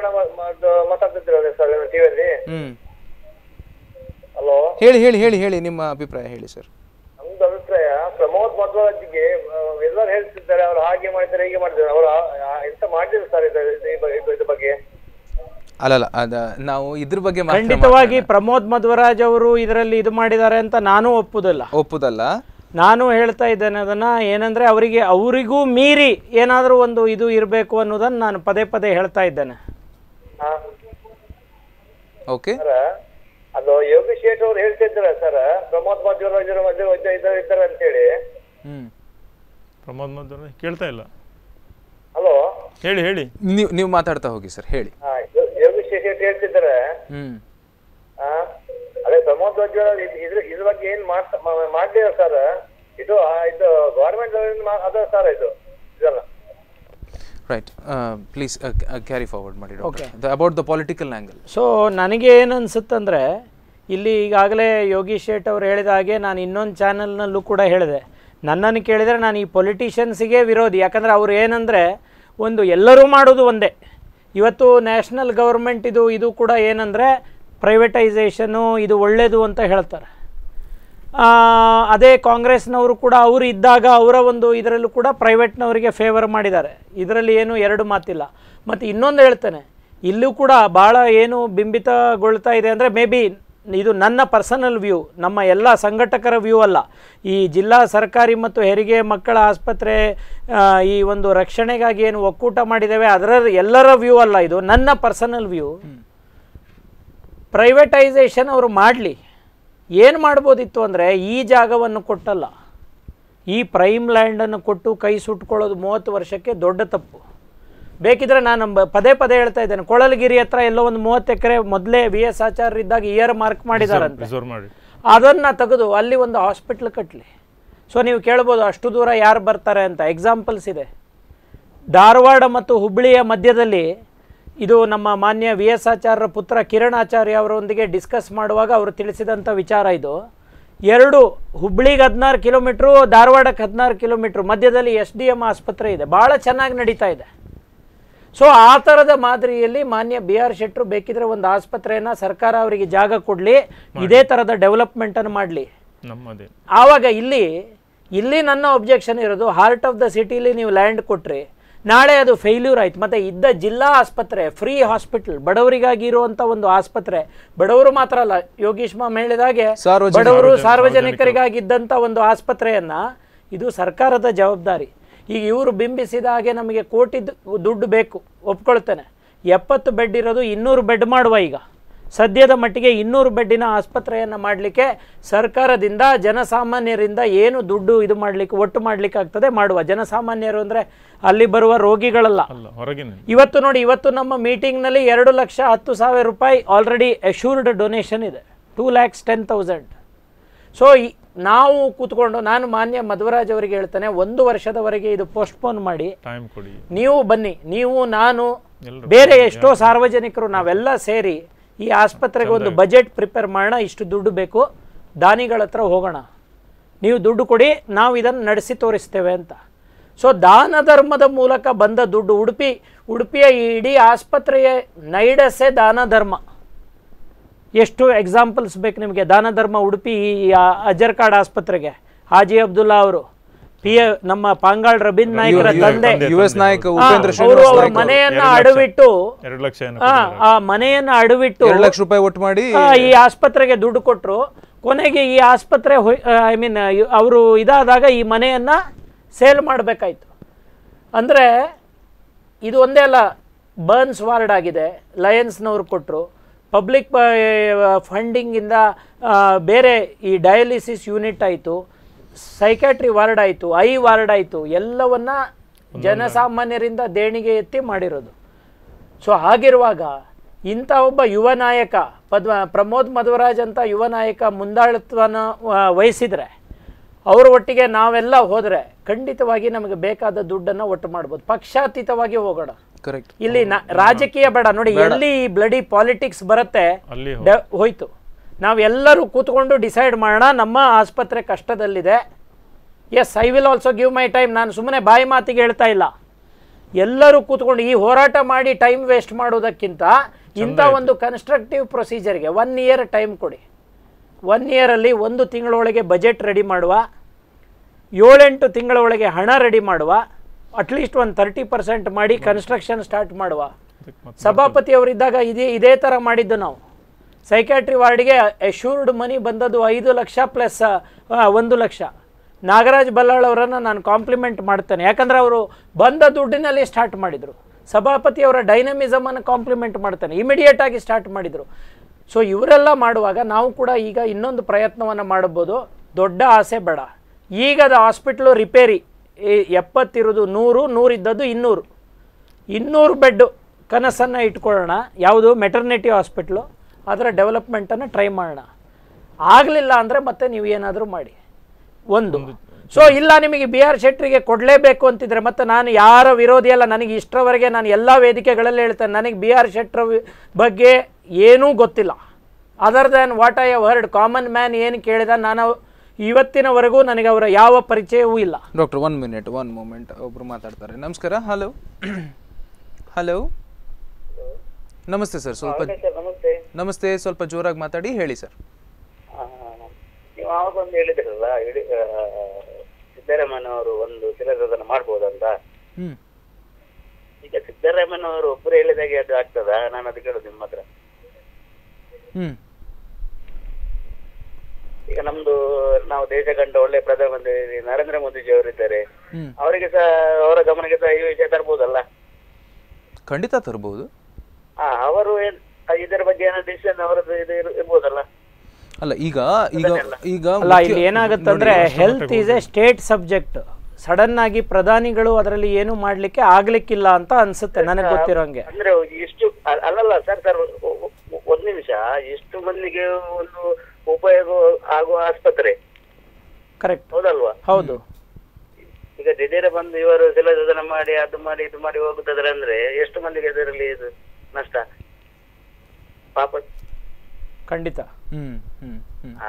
ಸರ್ ಟಿವಿಯಲ್ಲಿ ಹಲೋ ಹೇಳಿ ಹೇಳಿ ಹೇಳಿ ಹೇಳಿ ನಿಮ್ಮ ಅಭಿಪ್ರಾಯ ಹೇಳಿ ಸರ್ ಅಂದ್ರೆ ಪ್ರಮೋದ್ ಮಧ್ವರಾಜ್ಗೆ ಎಲ್ಲರೂ ಹೇಳ್ತಿದ್ದಾರೆ ಅವ್ರು ಹಾಗೆ ಮಾಡಿದ್ದಾರೆ ಹೀಗೆ ಮಾಡಿದ್ದಾರೆ ಅವರು ಎಂತ ಮಾಡಿದ್ರು ಸರ್ ಇದ್ರ ಬಗ್ಗೆ ಅಲ್ಲಲ್ಲ ಅದ ನಾವು ಇದ್ರ ಬಗ್ಗೆ ಖಂಡಿತವಾಗಿ ಪ್ರಮೋದ್ ಮಧ್ವರಾಜ್ ಅವರು ಇದರಲ್ಲಿ ಇದು ಮಾಡಿದ್ದಾರೆ ಅಂತ ನಾನು ಒಪ್ಪುದಲ್ಲ ಒಪ್ಪುದಲ್ಲ ನಾನು ಹೇಳ್ತಾ ಇದ್ದೇನೆ ಅದನ್ನ ಏನಂದ್ರೆ ಅವರಿಗೆ ಅವರಿಗೂ ಮೀರಿ ಏನಾದರೂ ಒಂದು ಇದು ಇರಬೇಕು ಅನ್ನೋದನ್ನ ನಾನು ಪದೇ ಪದೇ ಹೇಳ್ತಾ ಇದ್ದೇನೆ ಓಕೆ ಅದು ಯೋಗಿ ಶೇಟ್ ಅವ್ರು ಹೇಳ್ತಿದ್ರ ಸರ್ ಪ್ರಮೋದ್ ಮಧ್ವರಾಜ್ ಮಧ್ಯ ವೈದ್ಯ ಇದ್ದಾರೆ ಇದ್ದಾರೆ ಹೇಳಿ ಹ್ಮ್ ಪ್ರಮೋದ್ ಮಧ್ವರಾಜ್ ಕೇಳ್ತಾ ಇಲ್ಲ ಹಲೋ ಹೇಳಿ ಹೇಳಿ ನೀವು ನೀವು ಮಾತಾಡ್ತಾ ಹೋಗಿ ಸರ್ ಹೇಳಿ ಯೋಗಿ ಶೇಟ್ ಹೇಳ್ತಿದ್ರೆ ಹ್ಮ್ ಅದೇ ಪ್ರಮೋದ್ ಮಧ್ವರಾಜ್ ಇದ್ರ ಇದ್ರ ಬಗ್ಗೆ ಏನ್ ಮಾಡ್ತಾ ಮಾಡ್ಲಿಲ್ಲ ಸರ್ ಇದು ಇದು ಗೌರ್ಮೆಂಟ್ ಅದ ಸರ್ ಇದು ಇದೆಲ್ಲ ರೈಟ್ ಪ್ಲೀಸ್ ಕ್ಯಾರಿ ಫಾರ್ವರ್ಡ್ ಮಾಡಿ okay about the political angle so ನನಗೆ ಏನು ಅನಿಸುತ್ತಂದರೆ ಇಲ್ಲಿ ಈಗಾಗಲೇ ಯೋಗಿ ಶೇಟ್ ಅವರು ಹೇಳಿದ ಹಾಗೆ ನಾನು ಇನ್ನೊಂದು ಚಾನಲ್ನಲ್ಲೂ ಕೂಡ ಹೇಳಿದೆ ನನ್ನನ್ನು ಕೇಳಿದರೆ ನಾನು ಈ ಪೊಲಿಟಿಷಿಯನ್ಸಿಗೆ ವಿರೋಧಿ ಯಾಕಂದರೆ ಅವರು ಏನಂದರೆ ಒಂದು ಎಲ್ಲರೂ ಮಾಡೋದು ಒಂದೇ ಇವತ್ತು ನ್ಯಾಷನಲ್ ಗೌರ್ಮೆಂಟ್ ಇದು ಇದು ಕೂಡ ಏನಂದರೆ ಪ್ರೈವೇಟೈಸೇಷನು ಇದು ಒಳ್ಳೆಯದು ಅಂತ ಹೇಳ್ತಾರೆ ಅದೇ ಕಾಂಗ್ರೆಸ್ನವರು ಕೂಡ ಅವರು ಇದ್ದಾಗ ಅವರ ಒಂದು ಇದರಲ್ಲೂ ಕೂಡ ಪ್ರೈವೇಟ್ನವರಿಗೆ ಫೇವರ್ ಮಾಡಿದ್ದಾರೆ ಇದರಲ್ಲಿ ಏನು ಎರಡು ಮಾತಿಲ್ಲ ಮತ್ತು ಇನ್ನೊಂದು ಹೇಳ್ತೇನೆ ಇಲ್ಲೂ ಕೂಡ ಭಾಳ ಏನು ಬಿಂಬಿತಗೊಳ್ತಾ ಇದೆ ಅಂದರೆ ಮೇ ಬಿ ಇದು ನನ್ನ ಪರ್ಸನಲ್ ವ್ಯೂ ನಮ್ಮ ಎಲ್ಲ ಸಂಘಟಕರ ವ್ಯೂ ಅಲ್ಲ ಈ ಜಿಲ್ಲಾ ಸರ್ಕಾರಿ ಮತ್ತು ಹೆರಿಗೆ ಮಕ್ಕಳ ಆಸ್ಪತ್ರೆ ಈ ಒಂದು ರಕ್ಷಣೆಗಾಗಿ ಏನು ಒಕ್ಕೂಟ ಮಾಡಿದ್ದೇವೆ ಅದರ ಎಲ್ಲರ ವ್ಯೂ ಅಲ್ಲ ಇದು ನನ್ನ ಪರ್ಸನಲ್ ವ್ಯೂ ಪ್ರೈವೇಟೈಸೇಷನ್ ಅವರು ಮಾಡಲಿ ಏನು ಮಾಡ್ಬೋದಿತ್ತು ಅಂದರೆ ಈ ಜಾಗವನ್ನು ಕೊಟ್ಟಲ್ಲ ಈ ಪ್ರೈಮ್ ಲ್ಯಾಂಡನ್ನು ಕೊಟ್ಟು ಕೈ ಸುಟ್ಕೊಳ್ಳೋದು ಮೂವತ್ತು ವರ್ಷಕ್ಕೆ ದೊಡ್ಡ ತಪ್ಪು ಬೇಕಿದ್ರೆ ನಾನು ಪದೇ ಪದೇ ಹೇಳ್ತಾ ಇದ್ದೇನೆ ಕೊಳಲಗಿರಿ ಹತ್ರ ಎಲ್ಲೋ ಒಂದು ಮೂವತ್ತು ಎಕರೆ ಮೊದಲೇ ವಿ ಎಸ್ ಆಚಾರ್ಯ ಇದ್ದಾಗ ಇಯರ್ ಮಾರ್ಕ್ ಮಾಡಿದಾರಂತೆ ಅದನ್ನು ತೆಗೆದು ಅಲ್ಲಿ ಒಂದು ಹಾಸ್ಪಿಟ್ಲ್ ಕಟ್ಟಲಿ ಸೊ ನೀವು ಕೇಳ್ಬೋದು ಅಷ್ಟು ದೂರ ಯಾರು ಬರ್ತಾರೆ ಅಂತ ಎಕ್ಸಾಂಪಲ್ಸ್ ಇದೆ ಧಾರವಾಡ ಮತ್ತು ಹುಬ್ಬಳ್ಳಿಯ ಮಧ್ಯದಲ್ಲಿ ಇದು ನಮ್ಮ ಮಾನ್ಯ ವಿ ಎಸ್ ಆಚಾರ್ಯರ ಪುತ್ರ ಕಿರಣ್ ಆಚಾರ್ಯ ಅವರೊಂದಿಗೆ ಡಿಸ್ಕಸ್ ಮಾಡುವಾಗ ಅವರು ತಿಳಿಸಿದಂಥ ವಿಚಾರ ಇದು ಎರಡು ಹುಬ್ಳಿಗೆ ಹದಿನಾರು ಕಿಲೋಮೀಟ್ರು ಧಾರವಾಡಕ್ಕೆ ಹದಿನಾರು ಕಿಲೋಮೀಟ್ರು ಮಧ್ಯದಲ್ಲಿ ಎಸ್ ಡಿ ಎಮ್ ಆಸ್ಪತ್ರೆ ಇದೆ ಭಾಳ ಚೆನ್ನಾಗಿ ನಡೀತಾ ಇದೆ ಸೊ ಆ ಥರದ ಮಾದರಿಯಲ್ಲಿ ಮಾನ್ಯ ಬಿ ಆರ್ ಶೆಟ್ಟರು ಬೇಕಿದ್ರೆ ಒಂದು ಆಸ್ಪತ್ರೆಯನ್ನು ಸರ್ಕಾರ ಅವರಿಗೆ ಜಾಗ ಕೊಡಲಿ ಇದೇ ಥರದ ಡೆವಲಪ್ಮೆಂಟನ್ನು ಮಾಡಲಿ ಆವಾಗ ಇಲ್ಲಿ ಇಲ್ಲಿ ನನ್ನ ಒಬ್ಜೆಕ್ಷನ್ ಇರೋದು ಹಾರ್ಟ್ ಆಫ್ ದ ಸಿಟಿಲಿ ನೀವು ಲ್ಯಾಂಡ್ ಕೊಟ್ರಿ ನಾಳೆ ಅದು ಫೇಲ್ಯೂರ್ ಆಯಿತು ಮತ್ತು ಇದ್ದ ಜಿಲ್ಲಾ ಆಸ್ಪತ್ರೆ ಫ್ರೀ ಹಾಸ್ಪಿಟಲ್ ಬಡವರಿಗಾಗಿ ಇರುವಂಥ ಒಂದು ಆಸ್ಪತ್ರೆ ಬಡವರು ಮಾತ್ರ ಅಲ್ಲ ಯೋಗೀಶ್ ಮಾಮ್ ಹೇಳಿದಾಗೆ ಬಡವರು ಸಾರ್ವಜನಿಕರಿಗಾಗಿದ್ದಂಥ ಒಂದು ಆಸ್ಪತ್ರೆಯನ್ನು ಇದು ಸರ್ಕಾರದ ಜವಾಬ್ದಾರಿ ಈಗ ಇವರು ಬಿಂಬಿಸಿದ ಹಾಗೆ ನಮಗೆ ಕೋಟಿ ದುಡ್ಡು ಬೇಕು ಒಪ್ಕೊಳ್ತೇನೆ ಎಪ್ಪತ್ತು ಬೆಡ್ ಇರೋದು ಇನ್ನೂರು ಬೆಡ್ ಮಾಡುವ ಈಗ ಸದ್ಯದ ಮಟ್ಟಿಗೆ ಇನ್ನೂರು ಬೆಡ್ಡಿನ ಆಸ್ಪತ್ರೆಯನ್ನು ಮಾಡಲಿಕ್ಕೆ ಸರ್ಕಾರದಿಂದ ಜನಸಾಮಾನ್ಯರಿಂದ ಏನು ದುಡ್ಡು ಇದು ಮಾಡಲಿಕ್ಕೆ ಒಟ್ಟು ಮಾಡಲಿಕ್ಕೆ ಆಗ್ತದೆ ಮಾಡುವ ಜನಸಾಮಾನ್ಯರು ಅಂದರೆ ಅಲ್ಲಿ ಬರುವ ರೋಗಿಗಳಲ್ಲ ಇವತ್ತು ನೋಡಿ ಇವತ್ತು ನಮ್ಮ ಮೀಟಿಂಗ್ನಲ್ಲಿ ಎರಡು ಲಕ್ಷ ಹತ್ತು ಸಾವಿರ ರೂಪಾಯಿ ಆಲ್ರೆಡಿ ಅಶ್ಯೂರ್ಡ್ ಡೊನೇಷನ್ ಇದೆ two lakhs ten thousand so ನಾವು ಕೂತ್ಕೊಂಡು ನಾನು ಮಾನ್ಯ ಮಧ್ವರಾಜ್ ಅವರಿಗೆ ಹೇಳ್ತೇನೆ ಒಂದು ವರ್ಷದವರೆಗೆ ಇದು ಪೋಸ್ಟ್ಪೋನ್ ಮಾಡಿ ನೀವು ಬನ್ನಿ ನೀವು ನಾನು ಬೇರೆ ಎಷ್ಟೋ ಸಾರ್ವಜನಿಕರು ನಾವೆಲ್ಲ ಸೇರಿ ಈ ಆಸ್ಪತ್ರೆಗೆ ಒಂದು ಬಜೆಟ್ ಪ್ರಿಪೇರ್ ಮಾಡೋಣ ಇಷ್ಟು ದುಡ್ಡು ಬೇಕು ದಾನಿಗಳ ಹತ್ರ ಹೋಗೋಣ ನೀವು ದುಡ್ಡು ಕೊಡಿ ನಾವು ಇದನ್ನು ನಡೆಸಿ ತೋರಿಸ್ತೇವೆ ಅಂತ ಸೊ ದಾನ ಧರ್ಮದ ಮೂಲಕ ಬಂದ ದುಡ್ಡು ಉಡುಪಿ ಉಡುಪಿಯ ಇಡೀ ಆಸ್ಪತ್ರೆಯ ನೈಡಸೆ ದಾನ ಧರ್ಮ ಎಷ್ಟು ಎಕ್ಸಾಂಪಲ್ಸ್ ಬೇಕು ನಿಮಗೆ ದಾನ ಧರ್ಮ ಉಡುಪಿ ಈ ಅಜರ್ಕಾಡ್ ಆಸ್ಪತ್ರೆಗೆ ಹಾಜಿ ಅಬ್ದುಲ್ಲಾ ಅವರು ಪಿ ನಮ್ಮ ಪಾಂಗಾಳ್ ರಬೀಂದ್ರ ನಾಯ್ಕರ ತಂದೆ ನಾಯಕ ಮನೆಯನ್ನ ಅಡವಿಟ್ಟು ಆ ಮನೆಯನ್ನ ಅಡವಿಟ್ಟು ಲಕ್ಷ ರೂಪಾಯಿ ಒಟ್ಟು ಮಾಡಿ ಈ ಆಸ್ಪತ್ರೆಗೆ ದುಡ್ಡು ಕೊಟ್ಟರು ಕೊನೆಗೆ ಈ ಆಸ್ಪತ್ರೆ ಐ ಮೀನ್ ಅವರು ಇದಾದಾಗ ಈ ಮನೆಯನ್ನ ಸೇಲ್ ಮಾಡಬೇಕಾಯ್ತು ಅಂದ್ರೆ ಇದು ಒಂದೇ ಅಲ್ಲ ಬರ್ನ್ಸ್ ವಾರ್ಡ್ ಆಗಿದೆ ಲಯನ್ಸ್ನವ್ರು ಕೊಟ್ಟರು ಪಬ್ಲಿಕ್ ಫಂಡಿಂಗಿಂದ ಬೇರೆ ಈ ಡಯಾಲಿಸಿಸ್ ಯೂನಿಟ್ ಆಯ್ತು ಸೈಕ್ಯಾಟ್ರಿ ವಾರ್ಡ್ ಆಯಿತು ಐ ವಾರ್ಡ್ ಆಯಿತು ಎಲ್ಲವನ್ನ ಜನಸಾಮಾನ್ಯರಿಂದ ದೇಣಿಗೆ ಎತ್ತಿ ಮಾಡಿರೋದು ಸೊ ಹಾಗಿರುವಾಗ ಇಂಥ ಒಬ್ಬ ಯುವ ನಾಯಕ ಪದ್ಮ ಪ್ರಮೋದ್ ಮಧ್ವರಾಜ್ ಅಂತ ಯುವ ನಾಯಕ ಮುಂದಾಳತ್ವನ ವಹಿಸಿದರೆ ಅವರ ಒಟ್ಟಿಗೆ ನಾವೆಲ್ಲ ಹೋದರೆ ಖಂಡಿತವಾಗಿ ನಮಗೆ ಬೇಕಾದ ದುಡ್ಡನ್ನು ಒಟ್ಟು ಮಾಡ್ಬೋದು ಪಕ್ಷಾತೀತವಾಗಿ ಹೋಗೋಣ ಕರೆಕ್ಟ್ ಇಲ್ಲಿ ರಾಜಕೀಯ ಬೇಡ ನೋಡಿ ಎಲ್ಲಿ ಬ್ಲಡಿ ಪಾಲಿಟಿಕ್ಸ್ ಬರುತ್ತೆ ಹೋಯ್ತು ನಾವೆಲ್ಲರೂ ಕೂತ್ಕೊಂಡು ಡಿಸೈಡ್ ಮಾಡೋಣ ನಮ್ಮ ಆಸ್ಪತ್ರೆ ಕಷ್ಟದಲ್ಲಿದೆ yes I will also give my time ನಾನು ಸುಮ್ಮನೆ ಬಾಯಿ ಮಾತಿಗೆ ಹೇಳ್ತಾ ಇಲ್ಲ ಎಲ್ಲರೂ ಕೂತ್ಕೊಂಡು ಈ ಹೋರಾಟ ಮಾಡಿ ಟೈಮ್ ವೇಸ್ಟ್ ಮಾಡೋದಕ್ಕಿಂತ ಇಂಥ ಒಂದು ಕನ್ಸ್ಟ್ರಕ್ಟಿವ್ ಪ್ರೊಸೀಜರ್ಗೆ ಒನ್ ಇಯರ್ ಟೈಮ್ ಕೊಡಿ ಒನ್ ಇಯರಲ್ಲಿ ಒಂದು ತಿಂಗಳೊಳಗೆ ಬಜೆಟ್ ರೆಡಿ ಮಾಡುವ ಏಳೆಂಟು ತಿಂಗಳೊಳಗೆ ಹಣ ರೆಡಿ ಮಾಡುವ ಅಟ್ಲೀಸ್ಟ್ ಒಂದು ತರ್ಟಿ ಪರ್ಸೆಂಟ್ ಮಾಡಿ ಕನ್ಸ್ಟ್ರಕ್ಷನ್ ಸ್ಟಾರ್ಟ್ ಮಾಡುವ ಸಭಾಪತಿಯವರಿದ್ದಾಗ ಇದೇ ಇದೇ ಥರ ಮಾಡಿದ್ದು ನಾವು ಸೈಕ್ಯಾಟ್ರಿ ವಾರ್ಡ್ಗೆ ಎಶ್ಯೂರ್ಡ್ ಮನಿ ಬಂದದ್ದು ಐದು ಲಕ್ಷ ಪ್ಲಸ್ ಒಂದು ಲಕ್ಷ ನಾಗರಾಜ್ ಬಲ್ಲಾಳವರನ್ನು ನಾನು ಕಾಂಪ್ಲಿಮೆಂಟ್ ಮಾಡ್ತೇನೆ ಯಾಕಂದರೆ ಅವರು ಬಂದ ದುಡ್ಡಿನಲ್ಲಿ ಸ್ಟಾರ್ಟ್ ಮಾಡಿದರು ಸಭಾಪತಿಯವರ ಡೈನಮಿಸಮನ್ನು ಕಾಂಪ್ಲಿಮೆಂಟ್ ಮಾಡ್ತೇನೆ ಇಮಿಡಿಯೇಟಾಗಿ ಸ್ಟಾರ್ಟ್ ಮಾಡಿದರು ಸೊ ಇವರೆಲ್ಲ ಮಾಡುವಾಗ ನಾವು ಕೂಡ ಈಗ ಇನ್ನೊಂದು ಪ್ರಯತ್ನವನ್ನು ಮಾಡಬಹುದು ದೊಡ್ಡ ಆಸೆ ಬೇಡ ಈಗ ಅದು ಹಾಸ್ಪಿಟ್ಲು ರಿಪೇರಿ ಎಪ್ಪತ್ತಿರೋದು ನೂರು ನೂರಿದ್ದದ್ದು ಇನ್ನೂರು ಇನ್ನೂರು ಬೆಡ್ಡು ಕನಸನ್ನು ಇಟ್ಕೊಳ್ಳೋಣ ಯಾವುದು ಮೆಟರ್ನಿಟಿ ಹಾಸ್ಪಿಟ್ಲು ಅದರ ಡೆವಲಪ್ಮೆಂಟನ್ನು ಟ್ರೈ ಮಾಡೋಣ ಆಗಲಿಲ್ಲ ಅಂದರೆ ಮತ್ತೆ ನೀವು ಏನಾದರೂ ಮಾಡಿ ಒಂದು ಸೊ ಇಲ್ಲ ನಿಮಗೆ ಬಿ ಆರ್ ಶೆಟ್ಟರಿಗೆ ಕೊಡಲೇಬೇಕು ಅಂತಿದ್ರೆ ಮತ್ತು ನಾನು ಯಾರ ವಿರೋಧಿ ಅಲ್ಲ ನನಗೆ ಇಷ್ಟರವರೆಗೆ ನಾನು ಎಲ್ಲ ವೇದಿಕೆಗಳಲ್ಲಿ ಹೇಳ್ತೇನೆ ನನಗೆ ಬಿ ಆರ್ ಶೆಟ್ರ ಬಗ್ಗೆ ಏನೂ ಗೊತ್ತಿಲ್ಲ other than what I word common man ಏನು ಕೇಳಿದ ನಾನು ಇವತ್ತಿನವರೆಗೂ ನನಗೆ ಅವರ ಯಾವ ಪರಿಚಯವೂ ಇಲ್ಲ doctor one minute one moment ಒಬ್ಬರು ಮಾತಾಡ್ತಾರೆ ನಮಸ್ಕಾರ ಹಲೋ ಹಲೋ ನಮಸ್ತೆ ಸರ್ ಸ್ವಲ್ಪ ನಮಸ್ತೆ ನಮಸ್ತೆ ಸ್ವಲ್ಪ ಜೋರಾಗಿ ಮಾತಾಡಿ ಹೇಳಿ ಸರ್ ನೀವು ಆವಾಗ ಒಂದು ಹೇಳಿದ್ರಲ್ಲ ಸಿದ್ದರಾಮಯ್ಯನವರು ಒಂದು ಶಿಲಾಧಾರಣ ಮಾಡ್ಬೋದಂತ ಈಗ ಸಿದ್ದರಾಮಯ್ಯನವರು ಒಬ್ಬರು ಹೇಳಿದಾಗೆ ಅದು ಆಗ್ತದ ನಾನು ಅದು ಕೇಳುದು ನಿಮ್ಮ ಹತ್ರ ಈಗ ನಮ್ದು ನಾವು ದೇಶ ಕಂಡ ಒಳ್ಳೆ ಪ್ರಧಾನಮಂತ್ರಿ ನರೇಂದ್ರ ಅವರು ಇದ್ದಾರೆ ಅವರಿಗೆ ಸಹ ಅವರ ಗಮನಕ್ಕೆ ಸಹ ಈ ವಿಷಯ ತರ್ಬೋದಲ್ಲ ಖಂಡಿತ ತರಬಹುದು ಅವರು ಇದರ ಬಗ್ಗೆ ಏನೋ ಡಿಸಿಷನ್ ಅವರದ್ದು ಇದು ಇರ್ಬೋದಲ್ಲ ಅಲ್ಲ ಈಗ ಈಗ ಈಗ ಅಲ್ಲ ಇಲ್ಲಿ ಏನಾಗುತ್ತೆ ಅಂದ್ರೆ health is a state subject sudden ಆಗಿ ಪ್ರಧಾನಿಗಳು ಅದರಲ್ಲಿ ಏನು ಮಾಡ್ಲಿಕ್ಕೆ ಆಗ್ಲಿಕ್ಕಿಲ್ಲ ಅಂತ ಅನ್ಸುತ್ತೆ ನನಗೆ ಗೊತ್ತಿರೋಂಗೆ ಅಂದ್ರೆ ಇಷ್ಟು ಅಲ್ಲಲ್ಲ ಸರ್ ಸರ್ ಒಂದ್ ನಿಮಿಷ ಇಷ್ಟು ಮಂದಿಗೆ ಒಂದು ಉಪಯೋಗ ಆಗುವ ಆಸ್ಪತ್ರೆ ಕರೆಕ್ಟ್ ಹೌದಲ್ವಾ ಹೌದು ಈಗ ದಿಢೀರ ಬಂದು ಇವರು ಶಿಲಾಜನ ಮಾಡಿ ಅದು ಮಾಡಿ ಇದು ಮಾಡಿ ಹೋಗುತ್ತಂದ್ರೆ ಅಂದ್ರೆ ಎಷ್ಟು ಮಂದಿಗೆ ಇದರಲ್ಲಿ ಇದು ನಷ್ಟ ಪಾಪ ಖಂಡಿತ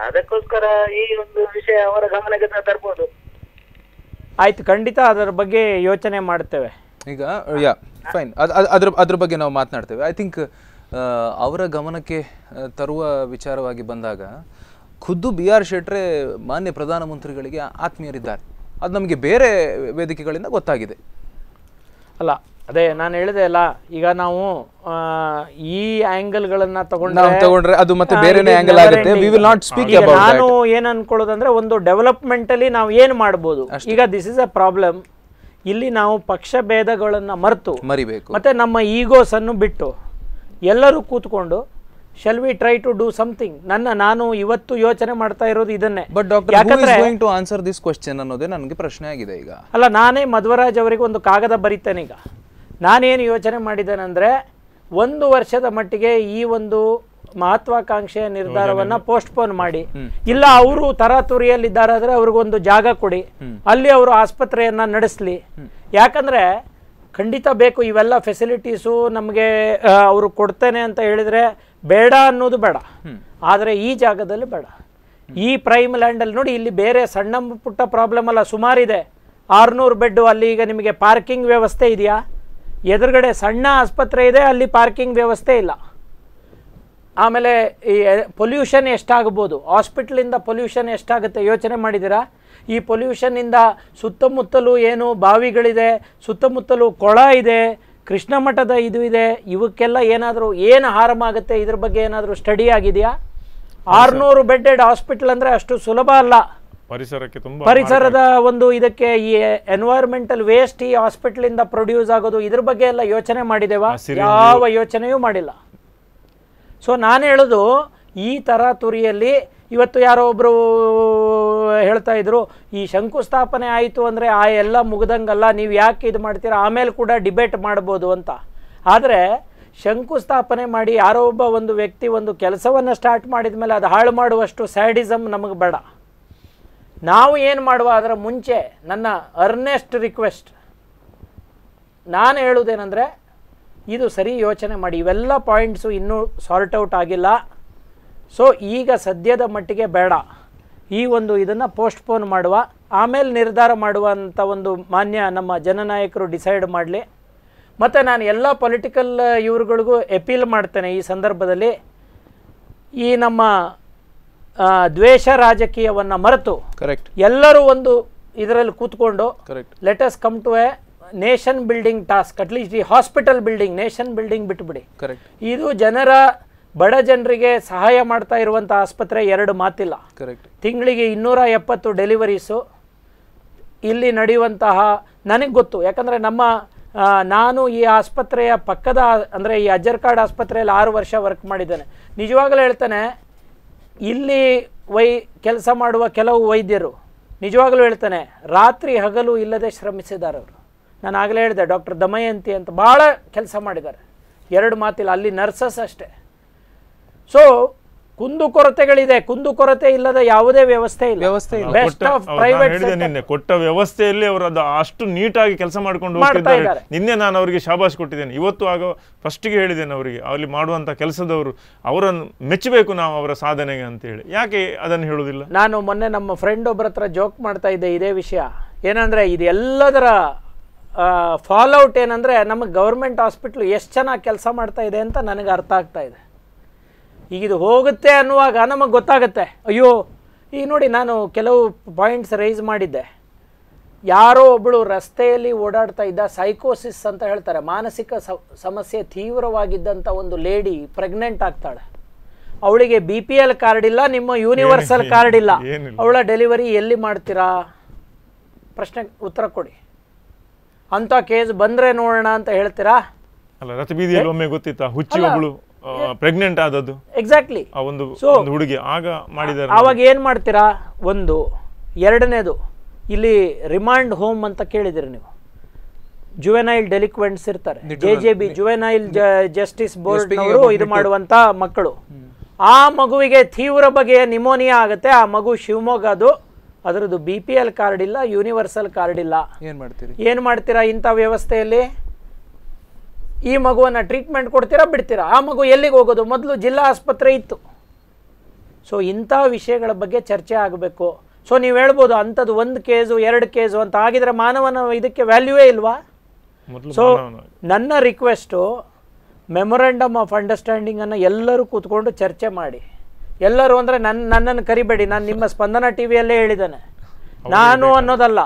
ಅದಕ್ಕೋಸ್ಕರ ಈ ಒಂದು ವಿಷಯ ಅವರ ಗಮನಕ್ಕೆ ತರ್ಬೋದು ಆಯ್ತು ಖಂಡಿತ ಅದರ ಬಗ್ಗೆ ಯೋಚನೆ ಮಾಡ್ತೇವೆ ಈಗ ಯಾ ಫೈನ್ ಅದ್ರ ಅದ್ರ ಬಗ್ಗೆ ನಾವು ಮಾತನಾಡ್ತೇವೆ ಐ ಥಿಂಕ್ ಅವರ ಗಮನಕ್ಕೆ ತರುವ ವಿಚಾರವಾಗಿ ಬಂದಾಗ ಖುದ್ದು ಬಿ ಆರ್ ಶೆಟ್ರೆ ಮಾನ್ಯ ಪ್ರಧಾನಮಂತ್ರಿಗಳಿಗೆ ಆತ್ಮೀಯರಿದ್ದಾರೆ ಅದು ನಮಗೆ ಬೇರೆ ವೇದಿಕೆಗಳಿಂದ ಗೊತ್ತಾಗಿದೆ ಅಲ್ಲ ಅದೇ ನಾನು ಹೇಳಿದೆ ಅಲ್ಲ ಈಗ ನಾವು ಈ ಆಂಗಲ್ ಗಳನ್ನ ತಗೊಂಡ್ರೆ ಅದು ಮತ್ತೆ ಬೇರೆನೇ ಆಂಗಲ್ ಆಗುತ್ತೆ ವಿ ನಾಟ್ ನಾನು ಏನ್ ಅನ್ಕೊಳ್ಳೋದಂದ್ರೆ ಒಂದು ಡೆವಲಪ್ಮೆಂಟ್ ಅಲ್ಲಿ ನಾವು ಏನ್ ಮಾಡ್ಬೋದು ಈಗ ದಿಸ್ ಇಸ್ ಅ ಪ್ರಾಬ್ಲಮ್ ಇಲ್ಲಿ ನಾವು ಪಕ್ಷ ಭೇದಗಳನ್ನ ಮರೆತು ಮರಿಬೇಕು ಮತ್ತೆ ನಮ್ಮ ಈಗೋಸ್ ಅನ್ನು ಬಿಟ್ಟು ಎಲ್ಲರೂ ಕೂತ್ಕೊಂಡು shall we try to do something ನನ್ನ ನಾನು ಇವತ್ತು ಯೋಚನೆ ಮಾಡ್ತಾ ಇರೋದು ಇದನ್ನೇ but doctor to answer this question ಅನ್ನೋದೇ ನನಗೆ ಪ್ರಶ್ನೆ ಆಗಿದೆ ಈಗ ಅಲ್ಲ ನಾನೇ ಮಧ್ವರಾಜ್ ಅವರಿಗೆ ಒಂದು ಕಾಗದ ಬರೀತೇನೆ ಈಗ ನಾನೇನು ಯೋಚನೆ ಮಾಡಿದ್ದೇನೆಂದರೆ ಒಂದು ವರ್ಷದ ಮಟ್ಟಿಗೆ ಈ ಒಂದು ಮಹತ್ವಾಕಾಂಕ್ಷೆಯ ನಿರ್ಧಾರವನ್ನು ಪೋಸ್ಟ್ಪೋನ್ ಮಾಡಿ ಇಲ್ಲ ಅವರು ತರಾತುರಿಯಲ್ಲಿದ್ದಾರೆ ಆದರೆ ಅವ್ರಿಗೊಂದು ಜಾಗ ಕೊಡಿ ಅಲ್ಲಿ ಅವರು ಆಸ್ಪತ್ರೆಯನ್ನು ನಡೆಸಲಿ ಯಾಕಂದರೆ ಖಂಡಿತ ಬೇಕು ಇವೆಲ್ಲ ಫೆಸಿಲಿಟೀಸು ನಮಗೆ ಅವರು ಕೊಡ್ತೇನೆ ಅಂತ ಹೇಳಿದ್ರೆ ಬೇಡ ಅನ್ನೋದು ಬೇಡ ಆದರೆ ಈ ಜಾಗದಲ್ಲಿ ಬೇಡ ಈ ಪ್ರೈಮ್ ಲ್ಯಾಂಡಲ್ಲಿ ನೋಡಿ ಇಲ್ಲಿ ಬೇರೆ ಸಣ್ಣ ಪುಟ್ಟ ಪ್ರಾಬ್ಲಮ್ ಅಲ್ಲ ಸುಮಾರಿದೆ ಆರುನೂರು ಬೆಡ್ಡು ಅಲ್ಲಿ ಈಗ ನಿಮಗೆ ಪಾರ್ಕಿಂಗ್ ವ್ಯವಸ್ಥೆ ಇದೆಯಾ ಎದುರುಗಡೆ ಸಣ್ಣ ಆಸ್ಪತ್ರೆ ಇದೆ ಅಲ್ಲಿ ಪಾರ್ಕಿಂಗ್ ವ್ಯವಸ್ಥೆ ಇಲ್ಲ ಆಮೇಲೆ ಈ ಪೊಲ್ಯೂಷನ್ ಎಷ್ಟಾಗ್ಬೋದು ಹಾಸ್ಪಿಟ್ಲಿಂದ ಪೊಲ್ಯೂಷನ್ ಎಷ್ಟಾಗುತ್ತೆ ಯೋಚನೆ ಮಾಡಿದ್ದೀರಾ ಈ ಪೊಲ್ಯೂಷನ್ನಿಂದ ಸುತ್ತಮುತ್ತಲು ಏನು ಬಾವಿಗಳಿದೆ ಸುತ್ತಮುತ್ತಲು ಕೊಳ ಇದೆ ಕೃಷ್ಣ ಮಠದ ಇದು ಇದೆ ಇವಕ್ಕೆಲ್ಲ ಏನಾದರೂ ಏನು ಹಾರಮ ಆಗುತ್ತೆ ಇದ್ರ ಬಗ್ಗೆ ಏನಾದರೂ ಸ್ಟಡಿ ಆಗಿದೆಯಾ ಆರುನೂರು ಬೆಡ್ಡೆಡ್ ಹಾಸ್ಪಿಟ್ಲ್ ಅಂದರೆ ಅಷ್ಟು ಸುಲಭ ಅಲ್ಲ ಪರಿಸರಕ್ಕೆ ತುಂಬಾ ಪರಿಸರದ ಒಂದು ಇದಕ್ಕೆ ಈ ಎನ್ವೈರ್ಮೆಂಟಲ್ ವೇಸ್ಟ್ ಈ ಹಾಸ್ಪಿಟಲ್ ಇಂದ ಪ್ರೊಡ್ಯೂಸ್ ಆಗೋದು ಇದ್ರ ಬಗ್ಗೆ ಎಲ್ಲ ಯೋಚನೆ ಮಾಡಿದೆವಾ ಯಾವ ಯೋಚನೆಯೂ ಮಾಡಿಲ್ಲ ಸೊ ನಾನು ಹೇಳೋದು ಈ ತುರಿಯಲ್ಲಿ ಇವತ್ತು ಯಾರೋ ಒಬ್ಬರು ಹೇಳ್ತಾ ಇದ್ರು ಈ ಶಂಕುಸ್ಥಾಪನೆ ಆಯಿತು ಅಂದರೆ ಆ ಎಲ್ಲ ಮುಗ್ದಂಗಲ್ಲ ನೀವು ಯಾಕೆ ಇದು ಮಾಡ್ತೀರಾ ಆಮೇಲೆ ಕೂಡ ಡಿಬೇಟ್ ಮಾಡ್ಬೋದು ಅಂತ ಆದರೆ ಶಂಕುಸ್ಥಾಪನೆ ಮಾಡಿ ಯಾರೋ ಒಬ್ಬ ಒಂದು ವ್ಯಕ್ತಿ ಒಂದು ಕೆಲಸವನ್ನು ಸ್ಟಾರ್ಟ್ ಮಾಡಿದ ಮೇಲೆ ಅದು ಹಾಳು ಮಾಡುವಷ್ಟು ಸ್ಯಾಡಿಸಮ್ ನಮಗೆ ಬೇಡ ನಾವು ಏನು ಮಾಡುವ ಅದರ ಮುಂಚೆ ನನ್ನ ಅರ್ನೆಸ್ಟ್ ರಿಕ್ವೆಸ್ಟ್ ನಾನು ಹೇಳುವುದೇನೆಂದರೆ ಇದು ಸರಿ ಯೋಚನೆ ಮಾಡಿ ಇವೆಲ್ಲ ಪಾಯಿಂಟ್ಸು ಇನ್ನೂ ಸಾರ್ಟ್ ಔಟ್ ಆಗಿಲ್ಲ ಸೊ ಈಗ ಸದ್ಯದ ಮಟ್ಟಿಗೆ ಬೇಡ ಈ ಒಂದು ಇದನ್ನು ಪೋಸ್ಟ್ಪೋನ್ ಮಾಡುವ ಆಮೇಲೆ ನಿರ್ಧಾರ ಮಾಡುವಂಥ ಒಂದು ಮಾನ್ಯ ನಮ್ಮ ಜನನಾಯಕರು ಡಿಸೈಡ್ ಮಾಡಲಿ ಮತ್ತು ನಾನು ಎಲ್ಲ ಪೊಲಿಟಿಕಲ್ ಇವ್ರುಗಳಿಗೂ ಎಪೀಲ್ ಮಾಡ್ತೇನೆ ಈ ಸಂದರ್ಭದಲ್ಲಿ ಈ ನಮ್ಮ ದ್ವೇಷ ರಾಜಕೀಯವನ್ನು ಮರೆತು ಕರೆಕ್ಟ್ ಎಲ್ಲರೂ ಒಂದು ಇದರಲ್ಲಿ ಕೂತ್ಕೊಂಡು correct let's come to a nation building task at least ಈ ಹಾಸ್ಪಿಟಲ್ ಬಿಲ್ಡಿಂಗ್ ನೇಷನ್ ಬಿಲ್ಡಿಂಗ್ ಬಿಟ್ಬಿಡಿ ಕರೆಕ್ಟ್ ಇದು ಜನರ ಬಡ ಜನರಿಗೆ ಸಹಾಯ ಮಾಡ್ತಾ ಇರುವಂಥ ಆಸ್ಪತ್ರೆ ಎರಡು ಮಾತಿಲ್ಲ ಕರೆಕ್ಟ್ ತಿಂಗಳಿಗೆ ಇನ್ನೂರ ಎಪ್ಪತ್ತು ಡೆಲಿವರೀಸು ಇಲ್ಲಿ ನಡೆಯುವಂತಹ ನನಗೆ ಗೊತ್ತು ಯಾಕಂದರೆ ನಮ್ಮ ನಾನು ಈ ಆಸ್ಪತ್ರೆಯ ಪಕ್ಕದ ಅಂದರೆ ಈ ಅಜ್ಜರ್ಕಾಡ್ ಆಸ್ಪತ್ರೆಯಲ್ಲಿ ಆರು ವರ್ಷ ವರ್ಕ್ ಮಾಡಿದ್ದೇನೆ ನಿಜವಾಗಲೂ ಹೇಳ್ತಾನೆ ಇಲ್ಲಿ ವೈ ಕೆಲಸ ಮಾಡುವ ಕೆಲವು ವೈದ್ಯರು ನಿಜವಾಗಲೂ ಹೇಳ್ತಾನೆ ರಾತ್ರಿ ಹಗಲು ಇಲ್ಲದೆ ಶ್ರಮಿಸಿದ್ದಾರೆ ಅವರು ನಾನು ಆಗಲೇ ಹೇಳಿದೆ ಡಾಕ್ಟರ್ ದಮಯಂತಿ ಅಂತ ಭಾಳ ಕೆಲಸ ಮಾಡಿದ್ದಾರೆ ಎರಡು ಮಾತಿಲ್ಲ ಅಲ್ಲಿ ನರ್ಸಸ್ ಅಷ್ಟೇ ಸೊ ಕುಂದು ಕೊರತೆಗಳಿದೆ ಕುಂದು ಕೊರತೆ ಇಲ್ಲದ ಯಾವುದೇ ವ್ಯವಸ್ಥೆ ಇಲ್ಲ ವ್ಯವಸ್ಥೆ ಇಲ್ಲ ಪ್ರೈವೇಟ್ ನಿನ್ನೆ ಕೊಟ್ಟ ವ್ಯವಸ್ಥೆಯಲ್ಲಿ ಅವರು ಅದು ಅಷ್ಟು ನೀಟಾಗಿ ಕೆಲಸ ಮಾಡ್ಕೊಂಡು ಹೋಗ್ತಿದ್ದಾರೆ ನಿನ್ನೆ ನಾನು ಅವರಿಗೆ ಶಾಬಾಷ್ ಕೊಟ್ಟಿದ್ದೇನೆ ಇವತ್ತು ಆಗ ಫಸ್ಟ್ಗೆ ಹೇಳಿದ್ದೇನೆ ಅವರಿಗೆ ಅಲ್ಲಿ ಮಾಡುವಂಥ ಕೆಲಸದವರು ಅವರನ್ನು ಮೆಚ್ಚಬೇಕು ನಾವು ಅವರ ಸಾಧನೆಗೆ ಹೇಳಿ ಯಾಕೆ ಅದನ್ನು ಹೇಳುವುದಿಲ್ಲ ನಾನು ಮೊನ್ನೆ ನಮ್ಮ ಫ್ರೆಂಡ್ ಒಬ್ಬರ ಹತ್ರ ಜೋಕ್ ಮಾಡ್ತಾ ಇದ್ದೆ ಇದೇ ವಿಷಯ ಏನಂದರೆ ಇದೆಲ್ಲದರ ಫಾಲೌಟ್ ಏನಂದ್ರೆ ನಮ್ಮ ಗವರ್ಮೆಂಟ್ ಹಾಸ್ಪಿಟ್ಲು ಎಷ್ಟು ಚೆನ್ನಾಗಿ ಕೆಲಸ ಮಾಡ್ತಾ ಇದೆ ಅಂತ ನನಗೆ ಅರ್ಥ ಆಗ್ತಾ ಇದೆ ಈಗಿದು ಇದು ಹೋಗುತ್ತೆ ಅನ್ನುವಾಗ ನಮಗೆ ಗೊತ್ತಾಗುತ್ತೆ ಅಯ್ಯೋ ಈಗ ನೋಡಿ ನಾನು ಕೆಲವು ಪಾಯಿಂಟ್ಸ್ ರೈಸ್ ಮಾಡಿದ್ದೆ ಯಾರೋ ಒಬ್ಬಳು ರಸ್ತೆಯಲ್ಲಿ ಓಡಾಡ್ತಾ ಇದ್ದ ಸೈಕೋಸಿಸ್ ಅಂತ ಹೇಳ್ತಾರೆ ಮಾನಸಿಕ ಸಮಸ್ಯೆ ತೀವ್ರವಾಗಿದ್ದಂಥ ಒಂದು ಲೇಡಿ ಪ್ರೆಗ್ನೆಂಟ್ ಆಗ್ತಾಳೆ ಅವಳಿಗೆ ಬಿ ಪಿ ಎಲ್ ಕಾರ್ಡ್ ಇಲ್ಲ ನಿಮ್ಮ ಯೂನಿವರ್ಸಲ್ ಕಾರ್ಡ್ ಇಲ್ಲ ಅವಳ ಡೆಲಿವರಿ ಎಲ್ಲಿ ಮಾಡ್ತೀರಾ ಪ್ರಶ್ನೆ ಉತ್ತರ ಕೊಡಿ ಅಂಥ ಕೇಸ್ ಬಂದರೆ ನೋಡೋಣ ಅಂತ ಹೇಳ್ತೀರಾ ಅಲ್ಲ ಒಮ್ಮೆ ಗೊತ್ತಿತ್ತಾ ಹುಚ್ಚಿ ಪ್ರೆಗ್ನೆಂಟ್ ಆದದ್ದು ಎಕ್ಸಾಕ್ಟ್ಲಿ ಒಂದು ಹುಡುಗಿ ಆಗ ಮಾಡಿದ್ದಾರೆ ಅವಾಗ ಏನು ಮಾಡ್ತೀರಾ ಒಂದು ಎರಡನೇದು ಇಲ್ಲಿ ರಿಮಾಂಡ್ ಹೋಮ್ ಅಂತ ಕೇಳಿದಿರಿ ನೀವು ಜುವೆನೈಲ್ ಡೆಲಿಕ್ವೆಂಟ್ಸ್ ಇರ್ತಾರೆ J J B juvenile justice board ಅವರು ಇದು ಮಾಡುವಂತ ಮಕ್ಕಳು ಆ ಮಗುವಿಗೆ ತೀವ್ರ ಬಗೆಯ ನಿಮೋನಿಯಾ ಆಗುತ್ತೆ ಆ ಮಗು ಶಿವಮೊಗ್ಗದು ಅದರದ್ದು ಬಿ ಪಿ ಎಲ್ ಕಾರ್ಡ್ ಇಲ್ಲ ಯೂನಿವರ್ಸಲ್ ಕಾರ್ಡ್ ಇಲ್ಲ ಏನು ಮಾಡ್ತೀರಿ ಏನು ಮಾಡ್ತೀರಾ ಇಂಥ ವ್ಯವಸ್ಥೆಯಲ್ಲಿ ಈ ಮಗುವನ್ನು ಟ್ರೀಟ್ಮೆಂಟ್ ಕೊಡ್ತೀರಾ ಬಿಡ್ತೀರಾ ಆ ಮಗು ಎಲ್ಲಿಗೆ ಹೋಗೋದು ಮೊದಲು ಜಿಲ್ಲಾ ಆಸ್ಪತ್ರೆ ಇತ್ತು ಸೊ ಇಂಥ ವಿಷಯಗಳ ಬಗ್ಗೆ ಚರ್ಚೆ ಆಗಬೇಕು ಸೊ ನೀವು ಹೇಳ್ಬೋದು ಅಂಥದ್ದು ಒಂದು ಕೇಸು ಎರಡು ಕೇಸು ಅಂತ ಆಗಿದ್ರೆ ಮಾನವನ ಇದಕ್ಕೆ ವ್ಯಾಲ್ಯೂವೇ ಇಲ್ವಾ ಸೊ ನನ್ನ ರಿಕ್ವೆಸ್ಟು ಮೆಮೊರಾಂಡಮ್ ಆಫ್ ಅಂಡರ್ಸ್ಟ್ಯಾಂಡಿಂಗನ್ನು ಎಲ್ಲರೂ ಕೂತ್ಕೊಂಡು ಚರ್ಚೆ ಮಾಡಿ ಎಲ್ಲರೂ ಅಂದರೆ ನನ್ನ ನನ್ನನ್ನು ಕರಿಬೇಡಿ ನಾನು ನಿಮ್ಮ ಸ್ಪಂದನ ಟಿ ವಿಯಲ್ಲೇ ಹೇಳಿದ್ದೇನೆ ನಾನು ಅನ್ನೋದಲ್ಲ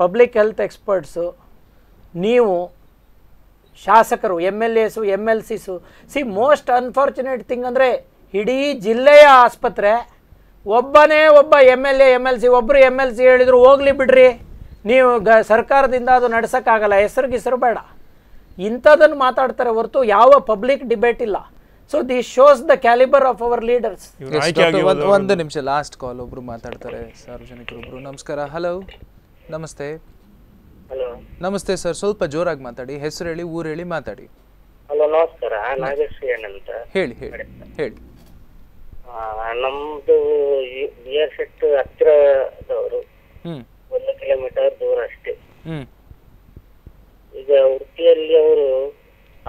ಪಬ್ಲಿಕ್ ಹೆಲ್ತ್ ಎಕ್ಸ್ಪರ್ಟ್ಸು ನೀವು ಶಾಸಕರು M L S M L Cs see most unfortunate thing ಅಂದರೆ ಇಡೀ ಜಿಲ್ಲೆಯ ಆಸ್ಪತ್ರೆ ಒಬ್ಬನೇ ಒಬ್ಬ M L A M L C ಒಬ್ಬರು ಎಮ್ ಎಲ್ ಸಿ ಹೇಳಿದ್ರು ಹೋಗ್ಲಿ ಬಿಡ್ರಿ ನೀವು ಗ ಸರ್ಕಾರದಿಂದ ಅದು ನಡೆಸೋಕ್ಕಾಗಲ್ಲ ಹೆಸರು ಗಿಸರು ಬೇಡ ಇಂಥದ್ದನ್ನು ಮಾತಾಡ್ತಾರೆ ಹೊರತು ಯಾವ ಪಬ್ಲಿಕ್ ಡಿಬೇಟ್ ಇಲ್ಲ so the shows the calibre of our leaders ಒಂದು ನಿಮಿಷ ಲಾಸ್ಟ್ ಕಾಲ್ ಒಬ್ರು ಮಾತಾಡ್ತಾರೆ ಸಾರ್ವಜನಿಕರೊಬ್ರು ನಮಸ್ಕಾರ ಹಲೋ ನಮಸ್ತೆ ಹಲೋ ನಮಸ್ತೆ ಸರ್ ಸ್ವಲ್ಪ ಜೋರಾಗಿ ಮಾತಾಡಿ ಹೆಸರು ಹೇಳಿ ಊರು ಹೇಳಿ ಮಾತಾಡಿ ಹಲೋ ನಮಸ್ಕಾರ ಏನ್ ಅಂತ ಹೇಳಿ ಹೇಳಿ ಹೇಳಿ ನಮ್ದು ನಿಯರ್ ಆರ್ ಸೆಟ್ ಹತ್ರದವರು ಒಂದು ಕಿಲೋಮೀಟರ್ ದೂರ ಅಷ್ಟೇ ಈಗ ಉಡುಪಿಯಲ್ಲಿ ಅವರು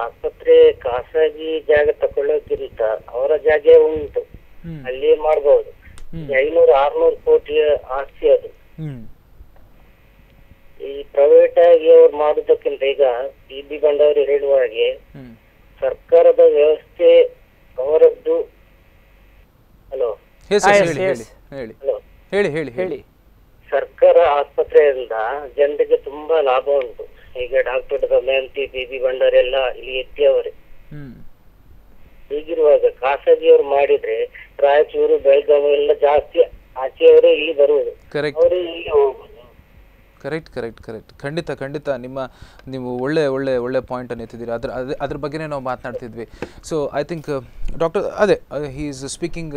ಆಸ್ಪತ್ರೆ ಖಾಸಗಿ ಜಾಗ ತಕೊಳ್ಳೋಕ್ಕಿಂತ ಅವರ ಜಾಗ ಉಂಟು ಅಲ್ಲಿ ಮಾಡಬಹುದು ಐನೂರು ಆರ್ನೂರು ಕೋಟಿ ಆಸ್ತಿ ಅದು ಈ ಪ್ರೈವೇಟ್ ಆಗಿ ಅವ್ರು ಮಾಡುದಕ್ಕಿಂತ ಈಗ ಬಿಬಿ ಬಿ ಹೇಳುವ ಹಾಗೆ ಸರ್ಕಾರದ ವ್ಯವಸ್ಥೆ ಅವರದ್ದು ಹಲೋ ಹೇಳಿ ಹೇಳಿ ಹೇಳಿ ಸರ್ಕಾರ ಆಸ್ಪತ್ರೆಯಿಂದ ಜನರಿಗೆ ತುಂಬಾ ಲಾಭ ಉಂಟು ಈಗ ಡಾಕ್ಟರ್ ದಮಯಂತಿ ಬಿಬಿ ಬಿ ಎಲ್ಲ ಇಲ್ಲಿ ಎತ್ತಿಯವರೇ ಹೀಗಿರುವಾಗ ಖಾಸಗಿಯವರು ಮಾಡಿದ್ರೆ ರಾಯಚೂರು ಬೆಳಗಾವಿ ಎಲ್ಲ ಜಾಸ್ತಿ ಆಚೆಯವರೇ ಇಲ್ಲಿ ಬರುವುದು ಅವರು ಇಲ್ಲಿ ಹೋಗುದು ಕರೆಕ್ಟ್ ಕರೆಕ್ಟ್ ಕರೆಕ್ಟ್ ಖಂಡಿತ ಖಂಡಿತ ನಿಮ್ಮ ನೀವು ಒಳ್ಳೆ ಒಳ್ಳೆ ಒಳ್ಳೆ ಪಾಯಿಂಟನ್ನು ಎತ್ತಿದ್ದೀರಿ ಅದ್ರ ಅದೇ ಅದ್ರ ಬಗ್ಗೆನೇ ನಾವು ಮಾತನಾಡ್ತಿದ್ವಿ ಸೊ ಐ ಥಿಂಕ್ ಡಾಕ್ಟರ್ ಅದೇ ಹೀ ಈಸ್ ಸ್ಪೀಕಿಂಗ್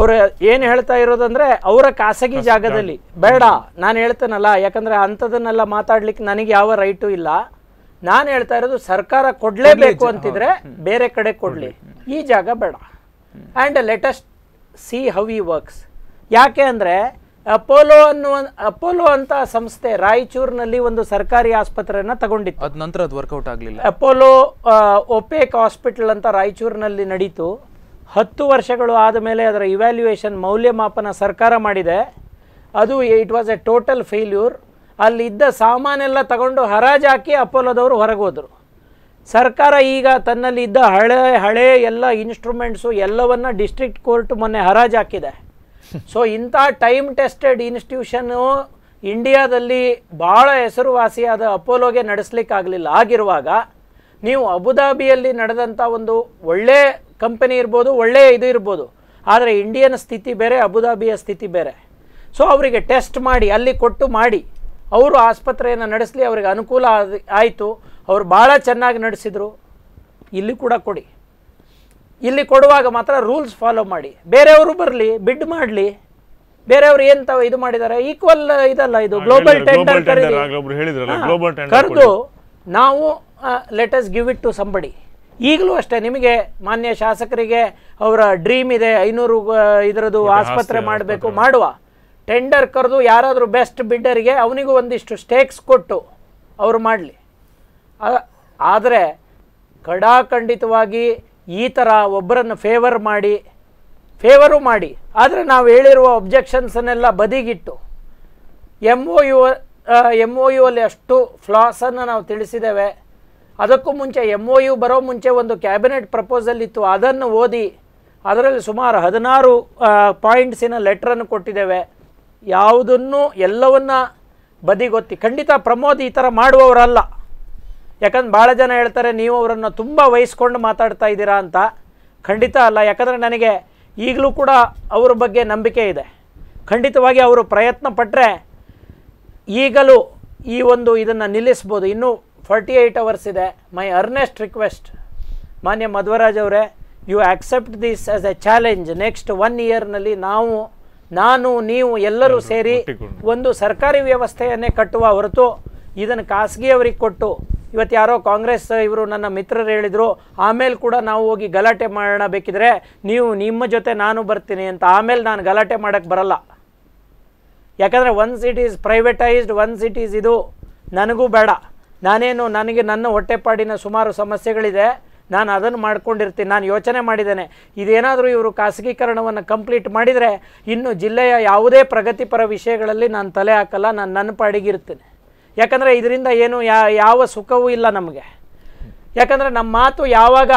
ಅವರ ಏನು ಹೇಳ್ತಾ ಇರೋದಂದ್ರೆ ಅವರ ಖಾಸಗಿ ಜಾಗದಲ್ಲಿ ಬೇಡ ನಾನು ಹೇಳ್ತೇನಲ್ಲ ಯಾಕಂದ್ರೆ ಅಂಥದನ್ನೆಲ್ಲ ಮಾತಾಡ್ಲಿಕ್ಕೆ ನನಗೆ ಯಾವ ರೈಟು ಇಲ್ಲ ನಾನು ಹೇಳ್ತಾ ಇರೋದು ಸರ್ಕಾರ ಕೊಡಲೇಬೇಕು ಅಂತಿದ್ರೆ ಬೇರೆ ಕಡೆ ಕೊಡಲಿ ಈ ಜಾಗ ಬೇಡ ಆ್ಯಂಡ್ ಲೆಟಸ್ಟ್ ಸಿ ಹೌ ಈ ವರ್ಕ್ಸ್ ಯಾಕೆ ಅಂದರೆ ಅಪೋಲೋ ಅನ್ನುವ ಅಪೋಲೋ ಅಂತ ಸಂಸ್ಥೆ ರಾಯಚೂರಿನಲ್ಲಿ ಒಂದು ಸರ್ಕಾರಿ ಆಸ್ಪತ್ರೆಯನ್ನ ತಗೊಂಡಿತ್ತು ಅದ ನಂತರ ಅದು ವರ್ಕೌಟ್ ಆಗಲಿಲ್ಲ ಅಪೋಲೋ ಒಪೇಕ್ ಹಾಸ್ಪಿಟಲ್ ಅಂತ ರಾಯಚೂರಿನಲ್ಲಿ ನಡೀತು ಹತ್ತು ವರ್ಷಗಳು ಆದ ಮೇಲೆ ಅದರ ಇವ್ಯಾಲ್ಯೂಯೇಷನ್ ಮೌಲ್ಯಮಾಪನ ಸರ್ಕಾರ ಮಾಡಿದೆ ಅದು it was a total failure ಅಲ್ಲಿದ್ದ ಸಾಮಾನೆಲ್ಲ ತಗೊಂಡು ಹರಾಜಾಕಿ ಅಪೋಲೋದವರು ಹೊರಗೋದ್ರು ಸರ್ಕಾರ ಈಗ ತನ್ನಲ್ಲಿ ಇದ್ದ ಹಳೆ ಹಳೆ ಎಲ್ಲ ಇನ್ಸ್ಟ್ರೂಮೆಂಟ್ಸು ಎಲ್ಲವನ್ನು ಡಿಸ್ಟ್ರಿಕ್ಟ್ ಕೋರ್ಟ್ ಮೊನ್ನೆ ಹರಾಜಾಕಿದೆ ಸೊ *laughs* ಇಂಥ ಟೈಮ್ ಟೆಸ್ಟೆಡ್ ಇನ್ಸ್ಟಿಟ್ಯೂಷನ್ನು ಇಂಡಿಯಾದಲ್ಲಿ ಭಾಳ ಹೆಸರುವಾಸಿಯಾದ ಅಪೋಲೋಗೆ ನಡೆಸಲಿಕ್ಕಾಗಲಿಲ್ಲ ಆಗಿರುವಾಗ ನೀವು ಅಬುದಾಬಿಯಲ್ಲಿ ನಡೆದಂಥ ಒಂದು ಒಳ್ಳೆ ಕಂಪನಿ ಇರ್ಬೋದು ಒಳ್ಳೆಯ ಇದು ಇರ್ಬೋದು ಆದರೆ ಇಂಡಿಯನ್ ಸ್ಥಿತಿ ಬೇರೆ ಅಬುದಾಬಿಯ ಸ್ಥಿತಿ ಬೇರೆ ಸೊ ಅವರಿಗೆ ಟೆಸ್ಟ್ ಮಾಡಿ ಅಲ್ಲಿ ಕೊಟ್ಟು ಮಾಡಿ ಅವರು ಆಸ್ಪತ್ರೆಯನ್ನು ನಡೆಸಲಿ ಅವರಿಗೆ ಅನುಕೂಲ ಆಯಿತು ಅವರು ಭಾಳ ಚೆನ್ನಾಗಿ ನಡೆಸಿದರು ಇಲ್ಲಿ ಕೂಡ ಕೊಡಿ ಇಲ್ಲಿ ಕೊಡುವಾಗ ಮಾತ್ರ ರೂಲ್ಸ್ ಫಾಲೋ ಮಾಡಿ ಬೇರೆಯವರು ಬರಲಿ ಬಿಡ್ ಮಾಡಲಿ ಬೇರೆಯವರು ಏನು ತಾವು ಇದು ಮಾಡಿದ್ದಾರೆ ಈಕ್ವಲ್ ಇದಲ್ಲ ಇದು ಗ್ಲೋಬಲ್ ಟೆಂಡರ್ ಕರೆದು ನಾವು let's give it to somebody ಈಗಲೂ ಅಷ್ಟೇ ನಿಮಗೆ ಮಾನ್ಯ ಶಾಸಕರಿಗೆ ಅವರ ಡ್ರೀಮ್ ಇದೆ ಐನೂರು ಇದರದ್ದು ಆಸ್ಪತ್ರೆ ಮಾಡಬೇಕು ಮಾಡುವ ಟೆಂಡರ್ ಕರೆದು ಯಾರಾದರೂ ಬೆಸ್ಟ್ ಬಿಡ್ಡರಿಗೆ ಅವನಿಗೂ ಒಂದಿಷ್ಟು ಸ್ಟೇಕ್ಸ್ ಕೊಟ್ಟು ಅವರು ಮಾಡಲಿ ಆದರೆ ಖಡಾಖಂಡಿತವಾಗಿ ಈ ಥರ ಒಬ್ಬರನ್ನು ಫೇವರ್ ಮಾಡಿ ಫೇವರು ಮಾಡಿ ಆದರೆ ನಾವು ಹೇಳಿರುವ ಒಬ್ಜೆಕ್ಷನ್ಸನ್ನೆಲ್ಲ ಬದಿಗಿಟ್ಟು M O U M O U ಅಲ್ಲಿ ಅಷ್ಟು ಫ್ಲಾಸನ್ನು ನಾವು ತಿಳಿಸಿದ್ದೇವೆ ಅದಕ್ಕೂ ಮುಂಚೆ ಎಮ್ ಒ ಯು ಬರೋ ಮುಂಚೆ ಒಂದು ಕ್ಯಾಬಿನೆಟ್ ಪ್ರಪೋಸಲ್ ಇತ್ತು ಅದನ್ನು ಓದಿ ಅದರಲ್ಲಿ ಸುಮಾರು ಹದಿನಾರು ಪಾಯಿಂಟ್ಸಿನ ಲೆಟ್ರನ್ನು ಕೊಟ್ಟಿದ್ದೇವೆ ಯಾವುದನ್ನು ಎಲ್ಲವನ್ನು ಬದಿಗೊತ್ತಿ ಖಂಡಿತ ಪ್ರಮೋದ್ ಈ ಥರ ಮಾಡುವವರಲ್ಲ ಯಾಕಂದ್ರೆ ಭಾಳ ಜನ ಹೇಳ್ತಾರೆ ನೀವು ಅವರನ್ನು ತುಂಬ ವಹಿಸ್ಕೊಂಡು ಮಾತಾಡ್ತಾ ಇದ್ದೀರಾ ಅಂತ ಖಂಡಿತ ಅಲ್ಲ ಯಾಕಂದರೆ ನನಗೆ ಈಗಲೂ ಕೂಡ ಅವ್ರ ಬಗ್ಗೆ ನಂಬಿಕೆ ಇದೆ ಖಂಡಿತವಾಗಿ ಅವರು ಪ್ರಯತ್ನ ಪಟ್ಟರೆ ಈಗಲೂ ಈ ಒಂದು ಇದನ್ನು ನಿಲ್ಲಿಸ್ಬೋದು ಇನ್ನೂ ಫಾರ್ಟಿ ಏಯ್ಟ್ ಅವರ್ಸ್ ಇದೆ ಮೈ ಅರ್ನೆಸ್ಟ್ ರಿಕ್ವೆಸ್ಟ್ ಮಾನ್ಯ ಮಧ್ವರಾಜ್ ಅವರೇ you accept this as a challenge next one ಇಯರ್ನಲ್ಲಿ ನಾವು ನಾನು ನೀವು ಎಲ್ಲರೂ ಸೇರಿ ಒಂದು ಸರ್ಕಾರಿ ವ್ಯವಸ್ಥೆಯನ್ನೇ ಕಟ್ಟುವ ಹೊರತು ಇದನ್ನು ಖಾಸಗಿಯವರಿಗೆ ಕೊಟ್ಟು ಇವತ್ತು ಯಾರೋ ಕಾಂಗ್ರೆಸ್ ಇವರು ನನ್ನ ಮಿತ್ರರು ಹೇಳಿದರು ಆಮೇಲೆ ಕೂಡ ನಾವು ಹೋಗಿ ಗಲಾಟೆ ಮಾಡಬೇಕಿದ್ರೆ ನೀವು ನಿಮ್ಮ ಜೊತೆ ನಾನು ಬರ್ತೀನಿ ಅಂತ ಆಮೇಲೆ ನಾನು ಗಲಾಟೆ ಮಾಡೋಕ್ಕೆ ಬರಲ್ಲ ಯಾಕಂದರೆ one seat is privatised one seat is ಇದು ನನಗೂ ಬೇಡ ನಾನೇನು ನನಗೆ ನನ್ನ ಹೊಟ್ಟೆಪಾಡಿನ ಸುಮಾರು ಸಮಸ್ಯೆಗಳಿದೆ ನಾನು ಅದನ್ನು ಮಾಡ್ಕೊಂಡಿರ್ತೀನಿ ನಾನು ಯೋಚನೆ ಮಾಡಿದ್ದೇನೆ ಇದೇನಾದರೂ ಇವರು ಖಾಸಗೀಕರಣವನ್ನು ಕಂಪ್ಲೀಟ್ ಮಾಡಿದರೆ ಇನ್ನು ಜಿಲ್ಲೆಯ ಯಾವುದೇ ಪ್ರಗತಿಪರ ವಿಷಯಗಳಲ್ಲಿ ನಾನು ತಲೆ ಹಾಕಲ್ಲ ನಾನು ನನ್ನ ಇರ್ತೀನಿ ಯಾಕಂದರೆ ಇದರಿಂದ ಏನು ಯಾವ ಸುಖವೂ ಇಲ್ಲ ನಮಗೆ ಯಾಕಂದರೆ ನಮ್ಮ ಮಾತು ಯಾವಾಗ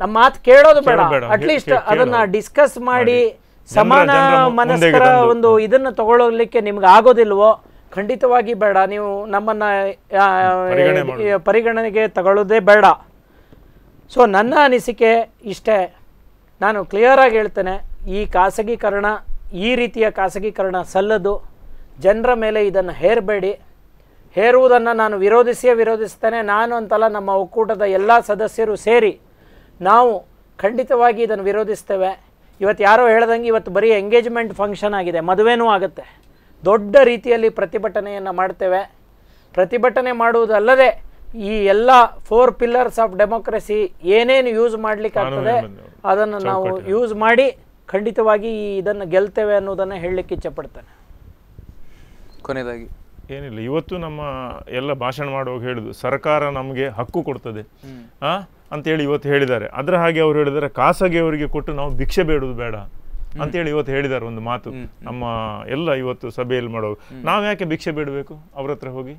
ನಮ್ಮ ಮಾತು ಕೇಳೋದು ಬೇಡ ಅಟ್ಲೀಸ್ಟ್ ಅದನ್ನು ಡಿಸ್ಕಸ್ ಮಾಡಿ ಸಮಾನ ಮನಸ್ಕರ ಒಂದು ಇದನ್ನು ತಗೊಳ್ಳೋಲಿಕ್ಕೆ ನಿಮ್ಗೆ ಆಗೋದಿಲ್ವೋ ಖಂಡಿತವಾಗಿ ಬೇಡ ನೀವು ನಮ್ಮನ್ನು ಪರಿಗಣನೆಗೆ ತಗೊಳ್ಳೋದೇ ಬೇಡ ಸೊ ನನ್ನ ಅನಿಸಿಕೆ ಇಷ್ಟೇ ನಾನು ಕ್ಲಿಯರಾಗಿ ಹೇಳ್ತೇನೆ ಈ ಖಾಸಗೀಕರಣ ಈ ರೀತಿಯ ಖಾಸಗೀಕರಣ ಸಲ್ಲದು ಜನರ ಮೇಲೆ ಇದನ್ನು ಹೇರಬೇಡಿ ಹೇರುವುದನ್ನು ನಾನು ವಿರೋಧಿಸಿಯೇ ವಿರೋಧಿಸ್ತೇನೆ ನಾನು ಅಂತಲ್ಲ ನಮ್ಮ ಒಕ್ಕೂಟದ ಎಲ್ಲ ಸದಸ್ಯರು ಸೇರಿ ನಾವು ಖಂಡಿತವಾಗಿ ಇದನ್ನು ವಿರೋಧಿಸ್ತೇವೆ ಇವತ್ತು ಯಾರೋ ಹೇಳ್ದಂಗೆ ಇವತ್ತು ಬರೀ ಎಂಗೇಜ್ಮೆಂಟ್ ಫಂಕ್ಷನ್ ಆಗಿದೆ ಮದುವೆನೂ ಆಗುತ್ತೆ ದೊಡ್ಡ ರೀತಿಯಲ್ಲಿ ಪ್ರತಿಭಟನೆಯನ್ನು ಮಾಡ್ತೇವೆ ಪ್ರತಿಭಟನೆ ಮಾಡುವುದಲ್ಲದೆ ಈ ಎಲ್ಲ ಫೋರ್ ಪಿಲ್ಲರ್ಸ್ ಆಫ್ ಡೆಮೋಕ್ರಸಿ ಏನೇನು ಯೂಸ್ ಮಾಡಲಿಕ್ಕಾಗ್ತದೆ ಅದನ್ನು ನಾವು ಯೂಸ್ ಮಾಡಿ ಖಂಡಿತವಾಗಿ ಇದನ್ನು ಗೆಲ್ತೇವೆ ಅನ್ನೋದನ್ನು ಹೇಳಲಿಕ್ಕೆ ಇಚ್ಛೆಪಡ್ತೇನೆ ಕೊನೆಯದಾಗಿ ಏನಿಲ್ಲ ಇವತ್ತು ನಮ್ಮ ಎಲ್ಲ ಭಾಷಣ ಮಾಡುವಾಗ ಹೇಳಿದ್ರು ಸರ್ಕಾರ ನಮಗೆ ಹಕ್ಕು ಕೊಡ್ತದೆ ಅಂತೇಳಿ ಇವತ್ತು ಹೇಳಿದ್ದಾರೆ ಅದರ ಹಾಗೆ ಅವ್ರು ಖಾಸಗಿ ಅವರಿಗೆ ಕೊಟ್ಟು ನಾವು ಭಿಕ್ಷೆ ಬೇಡುದು ಬೇಡ ಅಂತೇಳಿ ಇವತ್ತು ಹೇಳಿದ್ದಾರೆ ಒಂದು ಮಾತು ನಮ್ಮ ಎಲ್ಲ ಇವತ್ತು ಸಭೆಯಲ್ಲಿ ಮಾಡೋ ನಾವು ಯಾಕೆ ಭಿಕ್ಷೆ ಬೇಡಬೇಕು ಅವ್ರ ಹತ್ರ ಹೋಗಿ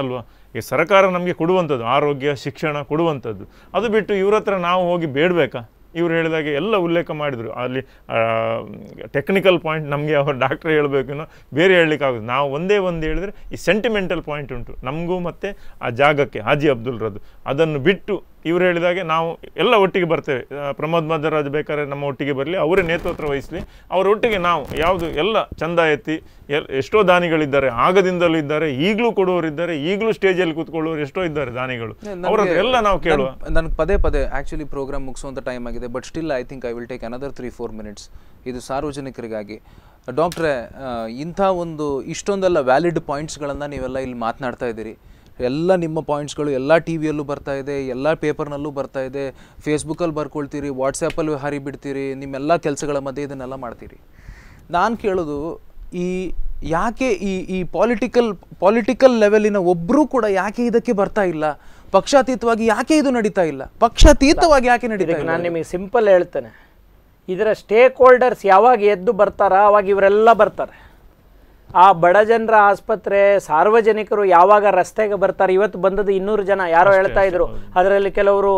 ಅಲ್ವಾ ಈ ಸರ್ಕಾರ ನಮಗೆ ಕೊಡುವಂಥದ್ದು ಆರೋಗ್ಯ ಶಿಕ್ಷಣ ಕೊಡುವಂಥದ್ದು ಅದು ಬಿಟ್ಟು ಇವ್ರ ಹತ್ರ ನಾವು ಹೋಗಿ ಬೇಡಬೇಕಾ ಇವರು ಹೇಳಿದಾಗೆ ಎಲ್ಲ ಉಲ್ಲೇಖ ಮಾಡಿದರು ಅಲ್ಲಿ ಟೆಕ್ನಿಕಲ್ ಪಾಯಿಂಟ್ ನಮಗೆ ಡಾಕ್ಟರ್ ಡಾಕ್ಟ್ರ್ ಹೇಳಬೇಕೇನೋ ಬೇರೆ ಆಗೋದು ನಾವು ಒಂದೇ ಒಂದು ಹೇಳಿದರೆ ಈ ಸೆಂಟಿಮೆಂಟಲ್ ಪಾಯಿಂಟ್ ಉಂಟು ನಮಗೂ ಮತ್ತು ಆ ಜಾಗಕ್ಕೆ ಹಾಜಿ ಅಬ್ದುಲ್ರದ್ದು ಅದನ್ನು ಬಿಟ್ಟು ಇವರು ಹೇಳಿದಾಗೆ ನಾವು ಎಲ್ಲ ಒಟ್ಟಿಗೆ ಬರ್ತೇವೆ ಪ್ರಮೋದ್ ಮಧ್ಯರಾಜ್ ಬೇಕಾದ್ರೆ ನಮ್ಮ ಒಟ್ಟಿಗೆ ಬರಲಿ ಅವರೇ ನೇತೃತ್ವ ವಹಿಸಲಿ ಅವರ ಒಟ್ಟಿಗೆ ನಾವು ಯಾವುದು ಎಲ್ಲ ಚಂದ ಎತ್ತಿ ಎಲ್ ಎಷ್ಟೋ ದಾನಿಗಳಿದ್ದಾರೆ ಆಗದಿಂದಲೂ ಇದ್ದಾರೆ ಈಗಲೂ ಕೊಡುವವರಿದ್ದಾರೆ ಈಗಲೂ ಸ್ಟೇಜಲ್ಲಿ ಕೂತ್ಕೊಳ್ಳುವರು ಎಷ್ಟೋ ಇದ್ದಾರೆ ದಾನಿಗಳು ಅವರದ್ದು ಎಲ್ಲ ನಾವು ಕೇಳುವ ನನಗೆ ಪದೇ ಪದೇ ಆ್ಯಕ್ಚುಲಿ ಪ್ರೋಗ್ರಾಮ್ ಮುಗಿಸುವಂಥ ಟೈಮ್ ಆಗಿದೆ but still I think I will take another three four minutes ಇದು ಸಾರ್ವಜನಿಕರಿಗಾಗಿ ಡಾಕ್ಟ್ರೆ ಇಂಥ ಒಂದು ಇಷ್ಟೊಂದೆಲ್ಲ ವ್ಯಾಲಿಡ್ ಪಾಯಿಂಟ್ಸ್ಗಳನ್ನು ನೀವೆಲ್ಲ ಇಲ್ಲಿ ಮಾತನಾಡ್ತಾ ಇದ್ದೀರಿ ಎಲ್ಲ ನಿಮ್ಮ ಪಾಯಿಂಟ್ಸ್ಗಳು ಎಲ್ಲ ಟಿ ವಿಯಲ್ಲೂ ಬರ್ತಾ ಇದೆ ಎಲ್ಲ ಪೇಪರ್ನಲ್ಲೂ ಬರ್ತಾ ಇದೆ ಫೇಸ್ಬುಕ್ಕಲ್ಲಿ ಬರ್ಕೊಳ್ತೀರಿ ವಾಟ್ಸಪ್ಪಲ್ಲಿ ಹರಿಬಿಡ್ತೀರಿ ಬಿಡ್ತೀರಿ ನಿಮ್ಮೆಲ್ಲ ಕೆಲಸಗಳ ಮಧ್ಯೆ ಇದನ್ನೆಲ್ಲ ಮಾಡ್ತೀರಿ ನಾನು ಕೇಳೋದು ಈ ಯಾಕೆ ಈ ಈ ಪಾಲಿಟಿಕಲ್ ಪಾಲಿಟಿಕಲ್ ಲೆವೆಲಿನ ಒಬ್ಬರೂ ಕೂಡ ಯಾಕೆ ಇದಕ್ಕೆ ಬರ್ತಾ ಇಲ್ಲ ಪಕ್ಷಾತೀತವಾಗಿ ಯಾಕೆ ಇದು ನಡೀತಾ ಇಲ್ಲ ಪಕ್ಷಾತೀತವಾಗಿ ಯಾಕೆ ನಡೀತಾ ಇಲ್ಲ ನಾನು ನಿಮಗೆ ಸಿಂಪಲ್ ಹೇಳ್ತೇನೆ ಇದರ ಸ್ಟೇಕ್ ಹೋಲ್ಡರ್ಸ್ ಯಾವಾಗ ಎದ್ದು ಬರ್ತಾರ ಅವಾಗ ಇವರೆಲ್ಲ ಬರ್ತಾರೆ ಆ ಬಡ ಜನರ ಆಸ್ಪತ್ರೆ ಸಾರ್ವಜನಿಕರು ಯಾವಾಗ ರಸ್ತೆಗೆ ಬರ್ತಾರೆ ಇವತ್ತು ಬಂದದ್ದು ಇನ್ನೂರು ಜನ ಯಾರೋ ಹೇಳ್ತಾ ಇದ್ರು ಅದರಲ್ಲಿ ಕೆಲವರು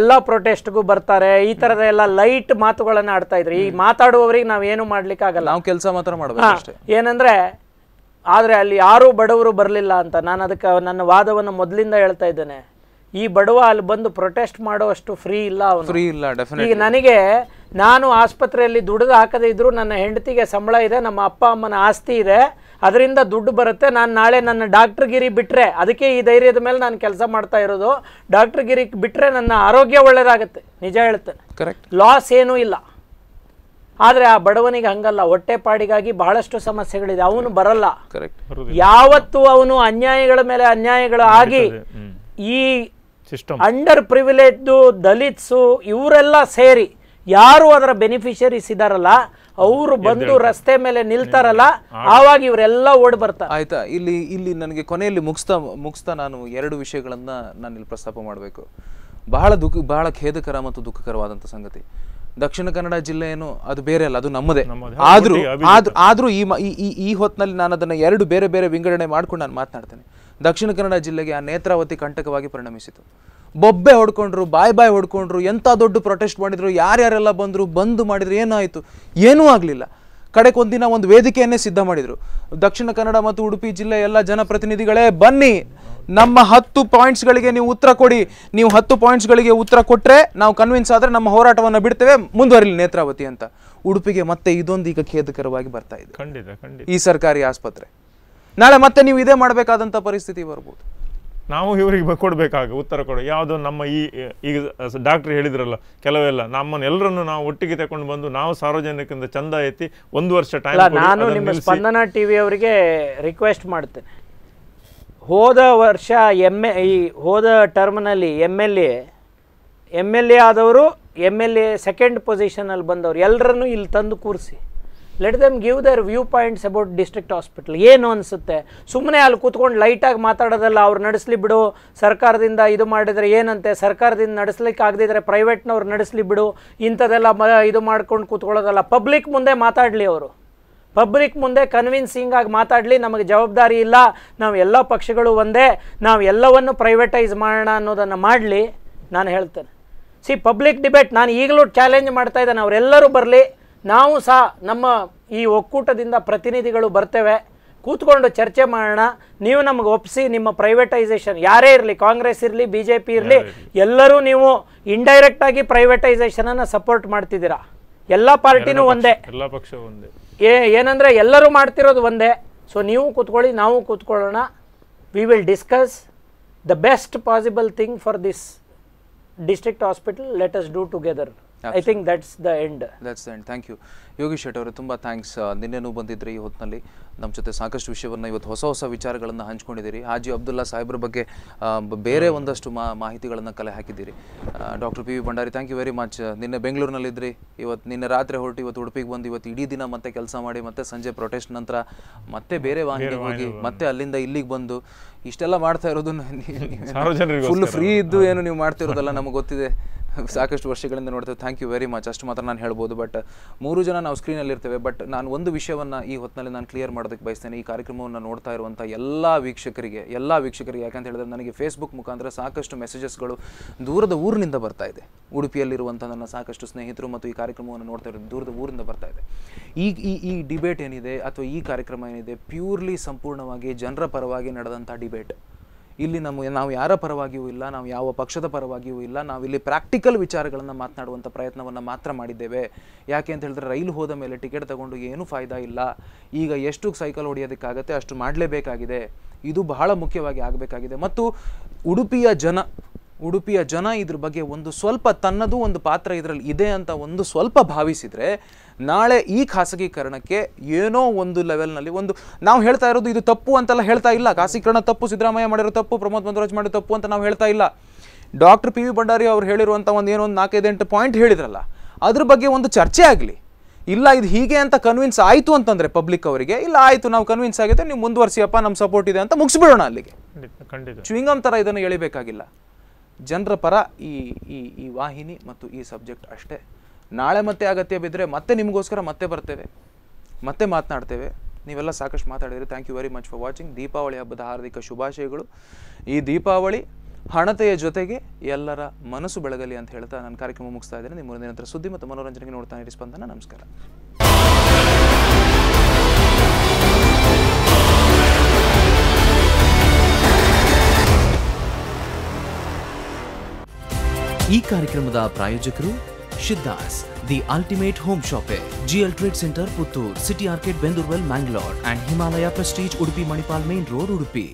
ಎಲ್ಲ ಪ್ರೊಟೆಸ್ಟ್ಗೂ ಬರ್ತಾರೆ ಈ ತರದ ಎಲ್ಲ ಲೈಟ್ ಮಾತುಗಳನ್ನ ಆಡ್ತಾ ಇದ್ರು ಈ ಮಾತಾಡುವವರಿಗೆ ನಾವು ಏನು ಆಗಲ್ಲ ನಾವು ಕೆಲಸ ಮಾತ್ರ ಮಾಡಬೇಕು ಏನಂದ್ರೆ ಆದ್ರೆ ಅಲ್ಲಿ ಯಾರೂ ಬಡವರು ಬರಲಿಲ್ಲ ಅಂತ ನಾನು ಅದಕ್ಕೆ ನನ್ನ ವಾದವನ್ನು ಮೊದಲಿಂದ ಹೇಳ್ತಾ ಇದ್ದೇನೆ ಈ ಬಡವ ಅಲ್ಲಿ ಬಂದು ಪ್ರೊಟೆಸ್ಟ್ ಮಾಡುವಷ್ಟು ಫ್ರೀ ಇಲ್ಲ ಅವನು ಫ್ರೀ ಇಲ್ಲ ಈಗ ನನಗೆ ನಾನು ಆಸ್ಪತ್ರೆಯಲ್ಲಿ ದುಡ್ಡು ಹಾಕದೇ ಇದ್ರು ನನ್ನ ಹೆಂಡತಿಗೆ ಸಂಬಳ ಇದೆ ನಮ್ಮ ಅಪ್ಪ ಅಮ್ಮನ ಆಸ್ತಿ ಇದೆ ಅದರಿಂದ ದುಡ್ಡು ಬರುತ್ತೆ ನಾನು ನಾಳೆ ನನ್ನ ಗಿರಿ ಬಿಟ್ಟರೆ ಅದಕ್ಕೆ ಈ ಧೈರ್ಯದ ಮೇಲೆ ನಾನು ಕೆಲಸ ಮಾಡ್ತಾ ಇರೋದು ಡಾಕ್ಟ್ರ್ಗಿರಿ ಬಿಟ್ಟರೆ ನನ್ನ ಆರೋಗ್ಯ ಒಳ್ಳೆಯದಾಗುತ್ತೆ ನಿಜ ಹೇಳ್ತೇನೆ ಕರೆಕ್ಟ್ ಲಾಸ್ ಏನೂ ಇಲ್ಲ ಆದರೆ ಆ ಬಡವನಿಗೆ ಹಂಗಲ್ಲ ಹೊಟ್ಟೆಪಾಡಿಗಾಗಿ ಬಹಳಷ್ಟು ಸಮಸ್ಯೆಗಳಿದೆ ಅವನು ಬರಲ್ಲ ಯಾವತ್ತು ಅವನು ಅನ್ಯಾಯಗಳ ಮೇಲೆ ಅನ್ಯಾಯಗಳು ಆಗಿ ಈ ಸಿಸ್ಟಮ್ ಅಂಡರ್ ಪ್ರಿವಿಲೇಜ್ದು ದಲಿತ್ಸು ಇವರೆಲ್ಲ ಸೇರಿ ಯಾರು ಅದರ ಬೆನಿಫಿಷರೀಸ್ ಇದಾರಲ್ಲ ಅವರು ಬಂದು ರಸ್ತೆ ಮೇಲೆ ನಿಲ್ತಾರಲ್ಲ ಆವಾಗ ಇವರೆಲ್ಲ ಓಡ್ ಬರ್ತಾರೆ ಆಯ್ತಾ ಇಲ್ಲಿ ಇಲ್ಲಿ ನನಗೆ ಕೊನೆಯಲ್ಲಿ ಮುಗಿಸ್ತಾ ಮುಗಿಸ್ತಾ ನಾನು ಎರಡು ವಿಷಯಗಳನ್ನ ನಾನು ಇಲ್ಲಿ ಪ್ರಸ್ತಾಪ ಮಾಡಬೇಕು ಬಹಳ ದುಃಖ ಬಹಳ ಖೇದಕರ ಮತ್ತು ದುಃಖಕರವಾದಂತ ಸಂಗತಿ ದಕ್ಷಿಣ ಕನ್ನಡ ಜಿಲ್ಲೆಯನ್ನು ಅದು ಬೇರೆ ಅಲ್ಲ ಅದು ನಮ್ಮದೇ ಆದ್ರೂ ಆದ್ರೂ ಈ ಈ ಹೊತ್ತಿನಲ್ಲಿ ನಾನು ಅದನ್ನ ಎರಡು ಬೇರೆ ಬೇರೆ ವಿಂಗಡಣೆ ಮಾಡ್ಕೊಂಡು ನಾನು ಮಾತನಾಡ್ತೇನೆ ದಕ್ಷಿಣ ಕನ್ನಡ ಜಿಲ್ಲೆಗೆ ಆ ನೇತ್ರಾವತಿ ಕಂಟಕವಾಗಿ ಪರಿಣಮಿಸಿತು ಬೊಬ್ಬೆ ಹೊಡ್ಕೊಂಡ್ರು ಬಾಯ್ ಬಾಯ್ ಹೊಡ್ಕೊಂಡ್ರು ಎಂಥ ದೊಡ್ಡ ಪ್ರೊಟೆಸ್ಟ್ ಮಾಡಿದ್ರು ಯಾರ್ಯಾರೆಲ್ಲ ಬಂದರು ಬಂದು ಮಾಡಿದ್ರು ಏನಾಯಿತು ಏನೂ ಆಗಲಿಲ್ಲ ಕಡೆಗೆ ಒಂದಿನ ಒಂದು ವೇದಿಕೆಯನ್ನೇ ಸಿದ್ಧ ಮಾಡಿದರು ದಕ್ಷಿಣ ಕನ್ನಡ ಮತ್ತು ಉಡುಪಿ ಜಿಲ್ಲೆ ಎಲ್ಲ ಜನಪ್ರತಿನಿಧಿಗಳೇ ಬನ್ನಿ ನಮ್ಮ ಹತ್ತು ಪಾಯಿಂಟ್ಸ್ಗಳಿಗೆ ನೀವು ಉತ್ತರ ಕೊಡಿ ನೀವು ಹತ್ತು ಪಾಯಿಂಟ್ಸ್ಗಳಿಗೆ ಉತ್ತರ ಕೊಟ್ಟರೆ ನಾವು ಕನ್ವಿನ್ಸ್ ಆದರೆ ನಮ್ಮ ಹೋರಾಟವನ್ನು ಬಿಡ್ತೇವೆ ಮುಂದುವರಿಲಿ ನೇತ್ರಾವತಿ ಅಂತ ಉಡುಪಿಗೆ ಮತ್ತೆ ಇದೊಂದು ಈಗ ಖೇದಕರವಾಗಿ ಬರ್ತಾ ಇದೆ ಈ ಸರ್ಕಾರಿ ಆಸ್ಪತ್ರೆ ನಾಳೆ ಮತ್ತೆ ನೀವು ಇದೇ ಮಾಡಬೇಕಾದಂಥ ಪರಿಸ್ಥಿತಿ ಬರ್ಬೋದು ನಾವು ಇವರಿಗೆ ಕೊಡಬೇಕಾಗ ಉತ್ತರ ಕೊಡ ಯಾವುದೋ ನಮ್ಮ ಈ ಈಗ ಡಾಕ್ಟ್ರ್ ಹೇಳಿದ್ರಲ್ಲ ಕೆಲವೆಲ್ಲ ನಮ್ಮನ್ನು ಎಲ್ಲರನ್ನು ನಾವು ಒಟ್ಟಿಗೆ ತಗೊಂಡು ಬಂದು ನಾವು ಸಾರ್ವಜನಿಕರಿಂದ ಚಂದ ಎತ್ತಿ ಒಂದು ವರ್ಷ ಟೈಮ್ ನಾನು ನಿಮ್ಮ ಸ್ಪಂದನ ಟಿವಿ ಅವರಿಗೆ ರಿಕ್ವೆಸ್ಟ್ ಮಾಡ್ತೇನೆ ಹೋದ ವರ್ಷ ಎಮ್ ಎ ಈ ಹೋದ ಟರ್ಮ್ನಲ್ಲಿ M L A M L A ಆದವರು ಎಮ್ ಎಲ್ ಎ ಸೆಕೆಂಡ್ ಪೊಸಿಷನಲ್ಲಿ ಬಂದವರು ಎಲ್ಲರನ್ನೂ ಇಲ್ಲಿ ತಂದು ಕೂರಿಸಿ let them give their view points about district hospital ಏನು ಅನಿಸುತ್ತೆ ಸುಮ್ಮನೆ ಅಲ್ಲಿ ಕೂತ್ಕೊಂಡು ಲೈಟಾಗಿ ಮಾತಾಡೋದಲ್ಲ ಅವ್ರು ನಡೆಸಲಿ ಬಿಡು ಸರ್ಕಾರದಿಂದ ಇದು ಮಾಡಿದರೆ ಏನಂತೆ ಸರ್ಕಾರದಿಂದ ನಡೆಸ್ಲಿಕ್ಕೆ ಆಗದಿದ್ರೆ ಪ್ರೈವೇಟ್ನವ್ರು ನಡೆಸಲಿ ಬಿಡು ಇಂಥದ್ದೆಲ್ಲ ಮ ಇದು ಮಾಡ್ಕೊಂಡು ಕೂತ್ಕೊಳ್ಳೋದಲ್ಲ ಪಬ್ಲಿಕ್ ಮುಂದೆ ಮಾತಾಡಲಿ ಅವರು ಪಬ್ಲಿಕ್ ಮುಂದೆ ಕನ್ವಿನ್ಸಿಂಗ್ ಆಗಿ ಮಾತಾಡಲಿ ನಮಗೆ ಜವಾಬ್ದಾರಿ ಇಲ್ಲ ನಾವು ಎಲ್ಲ ಪಕ್ಷಗಳು ಒಂದೇ ನಾವು ಎಲ್ಲವನ್ನು ಪ್ರೈವೇಟೈಸ್ ಮಾಡೋಣ ಅನ್ನೋದನ್ನು ಮಾಡಲಿ ನಾನು ಹೇಳ್ತೇನೆ ಸಿ ಪಬ್ಲಿಕ್ ಡಿಬೇಟ್ ನಾನು ಈಗಲೂ ಚಾಲೆಂಜ್ ಮಾಡ್ತಾ ಇದ್ದೇನೆ ಅವರೆಲ್ಲರೂ ಬರಲಿ ನಾವು ಸಹ ನಮ್ಮ ಈ ಒಕ್ಕೂಟದಿಂದ ಪ್ರತಿನಿಧಿಗಳು ಬರ್ತೇವೆ ಕೂತ್ಕೊಂಡು ಚರ್ಚೆ ಮಾಡೋಣ ನೀವು ನಮಗೆ ಒಪ್ಪಿಸಿ ನಿಮ್ಮ ಪ್ರೈವೇಟೈಸೇಷನ್ ಯಾರೇ ಇರಲಿ ಕಾಂಗ್ರೆಸ್ ಇರಲಿ ಬಿ ಜೆ ಪಿ ಇರಲಿ ಎಲ್ಲರೂ ನೀವು ಇಂಡೈರೆಕ್ಟಾಗಿ ಪ್ರೈವೇಟೈಸೇಷನನ್ನು ಸಪೋರ್ಟ್ ಮಾಡ್ತಿದ್ದೀರಾ ಎಲ್ಲ ಪಾರ್ಟಿನೂ ಒಂದೇ ಎಲ್ಲ ಪಕ್ಷ ಒಂದೇ ಏ ಏನಂದರೆ ಎಲ್ಲರೂ ಮಾಡ್ತಿರೋದು ಒಂದೇ ಸೊ ನೀವು ಕೂತ್ಕೊಳ್ಳಿ ನಾವು ಕೂತ್ಕೊಳ್ಳೋಣ we will discuss the best possible thing for this district hospital let us do together I think that's the end that's end thank you Yogi Shetty ಅವರೇ ತುಂಬ ಥ್ಯಾಂಕ್ಸ್ ನಿನ್ನೆನೂ ಬಂದಿದ್ರಿ ಈ ಹೊತ್ತಿನಲ್ಲಿ ನಮ್ಮ ಜೊತೆ ಸಾಕಷ್ಟು ವಿಷಯವನ್ನು ಇವತ್ತು ಹೊಸ ಹೊಸ ವಿಚಾರಗಳನ್ನು ಹಂಚ್ಕೊಂಡಿದ್ದೀರಿ ಹಾಜಿ ಅಬ್ದುಲ್ಲಾ ಸಾಹೇಬ್ರ ಬಗ್ಗೆ ಬೇರೆ ಒಂದಷ್ಟು ಮಾ ಮಾಹಿತಿಗಳನ್ನು ಕಲೆ ಹಾಕಿದಿರಿ doctor P V Bhandari thank you very much ನಿನ್ನೆ ಬೆಂಗಳೂರಿನಲ್ಲಿದ್ರಿ ಇವತ್ತು ನಿನ್ನೆ ರಾತ್ರಿ ಹೊರಟು ಇವತ್ತು ಉಡುಪಿಗೆ ಬಂದು ಇವತ್ತು ಇಡೀ ದಿನ ಮತ್ತೆ ಕೆಲಸ ಮಾಡಿ ಮತ್ತೆ ಸಂಜೆ ಪ್ರೊಟೆಸ್ಟ್ ನಂತರ ಮತ್ತೆ ಬೇರೆ ವಾಹಿನಿಗೆ ಹೋಗಿ ಮತ್ತೆ ಅಲ್ಲಿಂದ ಇಲ್ಲಿಗೆ ಬಂದು ಇಷ್ಟೆಲ್ಲ ಮಾಡ್ತಾ ಇರೋದು ಫುಲ್ ಫ್ರೀ ಇದ್ದು ಏನು ನೀವು ಮಾಡ್ತಿರೋದಲ್ಲ ನಮಗೆ ಗೊತ್ತಿದೆ *laughs* ಸಾಕಷ್ಟು ವರ್ಷಗಳಿಂದ ನೋಡ್ತೇವೆ ಥ್ಯಾಂಕ್ ಯು ವೆರಿ ಮಚ್ ಅಷ್ಟು ಮಾತ್ರ ನಾನು ಹೇಳ್ಬೋದು ಬಟ್ uh, ಮೂರು ಜನ ನಾವು ಇರ್ತೇವೆ ಬಟ್ ನಾನು ಒಂದು ವಿಷಯವನ್ನು ಈ ಹೊತ್ತಿನಲ್ಲಿ ನಾನು ಕ್ಲಿಯರ್ ಮಾಡೋದಕ್ಕೆ ಬಯಸ್ತೇನೆ ಈ ಕಾರ್ಯಕ್ರಮವನ್ನು ನೋಡ್ತಾ ಇರುವಂಥ ಎಲ್ಲ ವೀಕ್ಷಕರಿಗೆ ಎಲ್ಲ ವೀಕ್ಷಕರಿಗೆ ಯಾಕಂತ ಹೇಳಿದ್ರೆ ನನಗೆ ಫೇಸ್ಬುಕ್ ಮುಖಾಂತರ ಸಾಕಷ್ಟು ಮೆಸೇಜಸ್ಗಳು ದೂರದ ಊರಿನಿಂದ ಬರ್ತಾ ಇದೆ ಉಡುಪಿಯಲ್ಲಿರುವಂಥ ನನ್ನ ಸಾಕಷ್ಟು ಸ್ನೇಹಿತರು ಮತ್ತು ಈ ಕಾರ್ಯಕ್ರಮವನ್ನು ನೋಡ್ತಾ ಇರೋದು ದೂರದ ಊರಿಂದ ಬರ್ತಾ ಇದೆ ಈ ಈ ಡಿಬೇಟ್ ಏನಿದೆ ಅಥವಾ ಈ ಕಾರ್ಯಕ್ರಮ ಏನಿದೆ ಪ್ಯೂರ್ಲಿ ಸಂಪೂರ್ಣವಾಗಿ ಜನರ ಪರವಾಗಿ ನಡೆದಂಥ ಡಿಬೇಟ್ ಇಲ್ಲಿ ನಮ್ಮ ನಾವು ಯಾರ ಪರವಾಗಿಯೂ ಇಲ್ಲ ನಾವು ಯಾವ ಪಕ್ಷದ ಪರವಾಗಿಯೂ ಇಲ್ಲ ನಾವು ಇಲ್ಲಿ ಪ್ರಾಕ್ಟಿಕಲ್ ವಿಚಾರಗಳನ್ನು ಮಾತನಾಡುವಂಥ ಪ್ರಯತ್ನವನ್ನು ಮಾತ್ರ ಮಾಡಿದ್ದೇವೆ ಯಾಕೆ ಅಂತ ಹೇಳಿದ್ರೆ ರೈಲು ಹೋದ ಮೇಲೆ ಟಿಕೆಟ್ ತಗೊಂಡು ಏನೂ ಫಾಯ್ದಾ ಇಲ್ಲ ಈಗ ಎಷ್ಟು ಸೈಕಲ್ ಹೊಡೆಯೋದಕ್ಕಾಗತ್ತೆ ಅಷ್ಟು ಮಾಡಲೇಬೇಕಾಗಿದೆ ಇದು ಬಹಳ ಮುಖ್ಯವಾಗಿ ಆಗಬೇಕಾಗಿದೆ ಮತ್ತು ಉಡುಪಿಯ ಜನ ಉಡುಪಿಯ ಜನ ಇದ್ರ ಬಗ್ಗೆ ಒಂದು ಸ್ವಲ್ಪ ತನ್ನದು ಒಂದು ಪಾತ್ರ ಇದರಲ್ಲಿ ಇದೆ ಅಂತ ಒಂದು ಸ್ವಲ್ಪ ಭಾವಿಸಿದರೆ ನಾಳೆ ಈ ಖಾಸಗೀಕರಣಕ್ಕೆ ಏನೋ ಒಂದು ಲೆವೆಲ್ನಲ್ಲಿ ಒಂದು ನಾವು ಹೇಳ್ತಾ ಇರೋದು ಇದು ತಪ್ಪು ಅಂತೆಲ್ಲ ಹೇಳ್ತಾ ಇಲ್ಲ ಖಾಸಗೀಕರಣ ತಪ್ಪು ಸಿದ್ದರಾಮಯ್ಯ ಮಾಡಿರೋ ತಪ್ಪು ಪ್ರಮೋದ್ ಬಂದರಾಜ್ ಮಾಡಿರೋ ತಪ್ಪು ಅಂತ ನಾವು ಹೇಳ್ತಾ ಇಲ್ಲ ಡಾಕ್ಟರ್ ಪಿ ವಿ ಭಂಡಾರಿ ಅವರು ಹೇಳಿರುವಂಥ ಒಂದು ಏನೋ ಒಂದು ನಾಲ್ಕೈದೆಂಟು ಪಾಯಿಂಟ್ ಹೇಳಿದ್ರಲ್ಲ ಅದ್ರ ಬಗ್ಗೆ ಒಂದು ಚರ್ಚೆ ಆಗಲಿ ಇಲ್ಲ ಇದು ಹೀಗೆ ಅಂತ ಕನ್ವಿನ್ಸ್ ಆಯಿತು ಅಂತಂದರೆ ಪಬ್ಲಿಕ್ ಅವರಿಗೆ ಇಲ್ಲ ಆಯಿತು ನಾವು ಕನ್ವಿನ್ಸ್ ಆಗಿದೆ ನೀವು ಮುಂದುವರ್ಸಿಯಪ್ಪ ನಮ್ಮ ಸಪೋರ್ಟ್ ಇದೆ ಅಂತ ಮುಗಿಸ್ಬಿಡೋಣ ಅಲ್ಲಿಗೆ ಖಂಡಿತ ಥರ ಇದನ್ನು ಎಳಿಬೇಕಾಗಿಲ್ಲ ಜನರ ಪರ ಈ ಈ ಈ ವಾಹಿನಿ ಮತ್ತು ಈ ಸಬ್ಜೆಕ್ಟ್ ಅಷ್ಟೇ ನಾಳೆ ಮತ್ತೆ ಅಗತ್ಯ ಬಿದ್ದರೆ ಮತ್ತೆ ನಿಮಗೋಸ್ಕರ ಮತ್ತೆ ಬರ್ತೇವೆ ಮತ್ತೆ ಮಾತನಾಡ್ತೇವೆ ನೀವೆಲ್ಲ ಸಾಕಷ್ಟು ಮಾತಾಡಿದರೆ thank you very much for watching Deepavali ಹಬ್ಬದ ಹಾರ್ದಿಕ ಶುಭಾಶಯಗಳು ಈ ದೀಪಾವಳಿ ಹಣತೆಯ ಜೊತೆಗೆ ಎಲ್ಲರ ಮನಸ್ಸು ಬೆಳಗಲಿ ಅಂತ ಹೇಳ್ತಾ ನಾನು ಕಾರ್ಯಕ್ರಮ ಮುಗಿಸ್ತಾ ಇದ್ದೇನೆ ನಿಮ್ಮ ಮುಂದಿನ ಸುದ್ದಿ ಮತ್ತು ಮನೋರಂಜನೆಗೆ ನೋಡ್ತಾನೆ ಸ್ಪಂದನ ನಮಸ್ಕಾರ ఈ కార్యక్రమద ప్రాయజకరు Siddhas the ultimate home shopping GL trade centre Puttur city arcade Bendurwell Mangalore and Himalaya prestige Udupi Manipal main road ఉర్బీ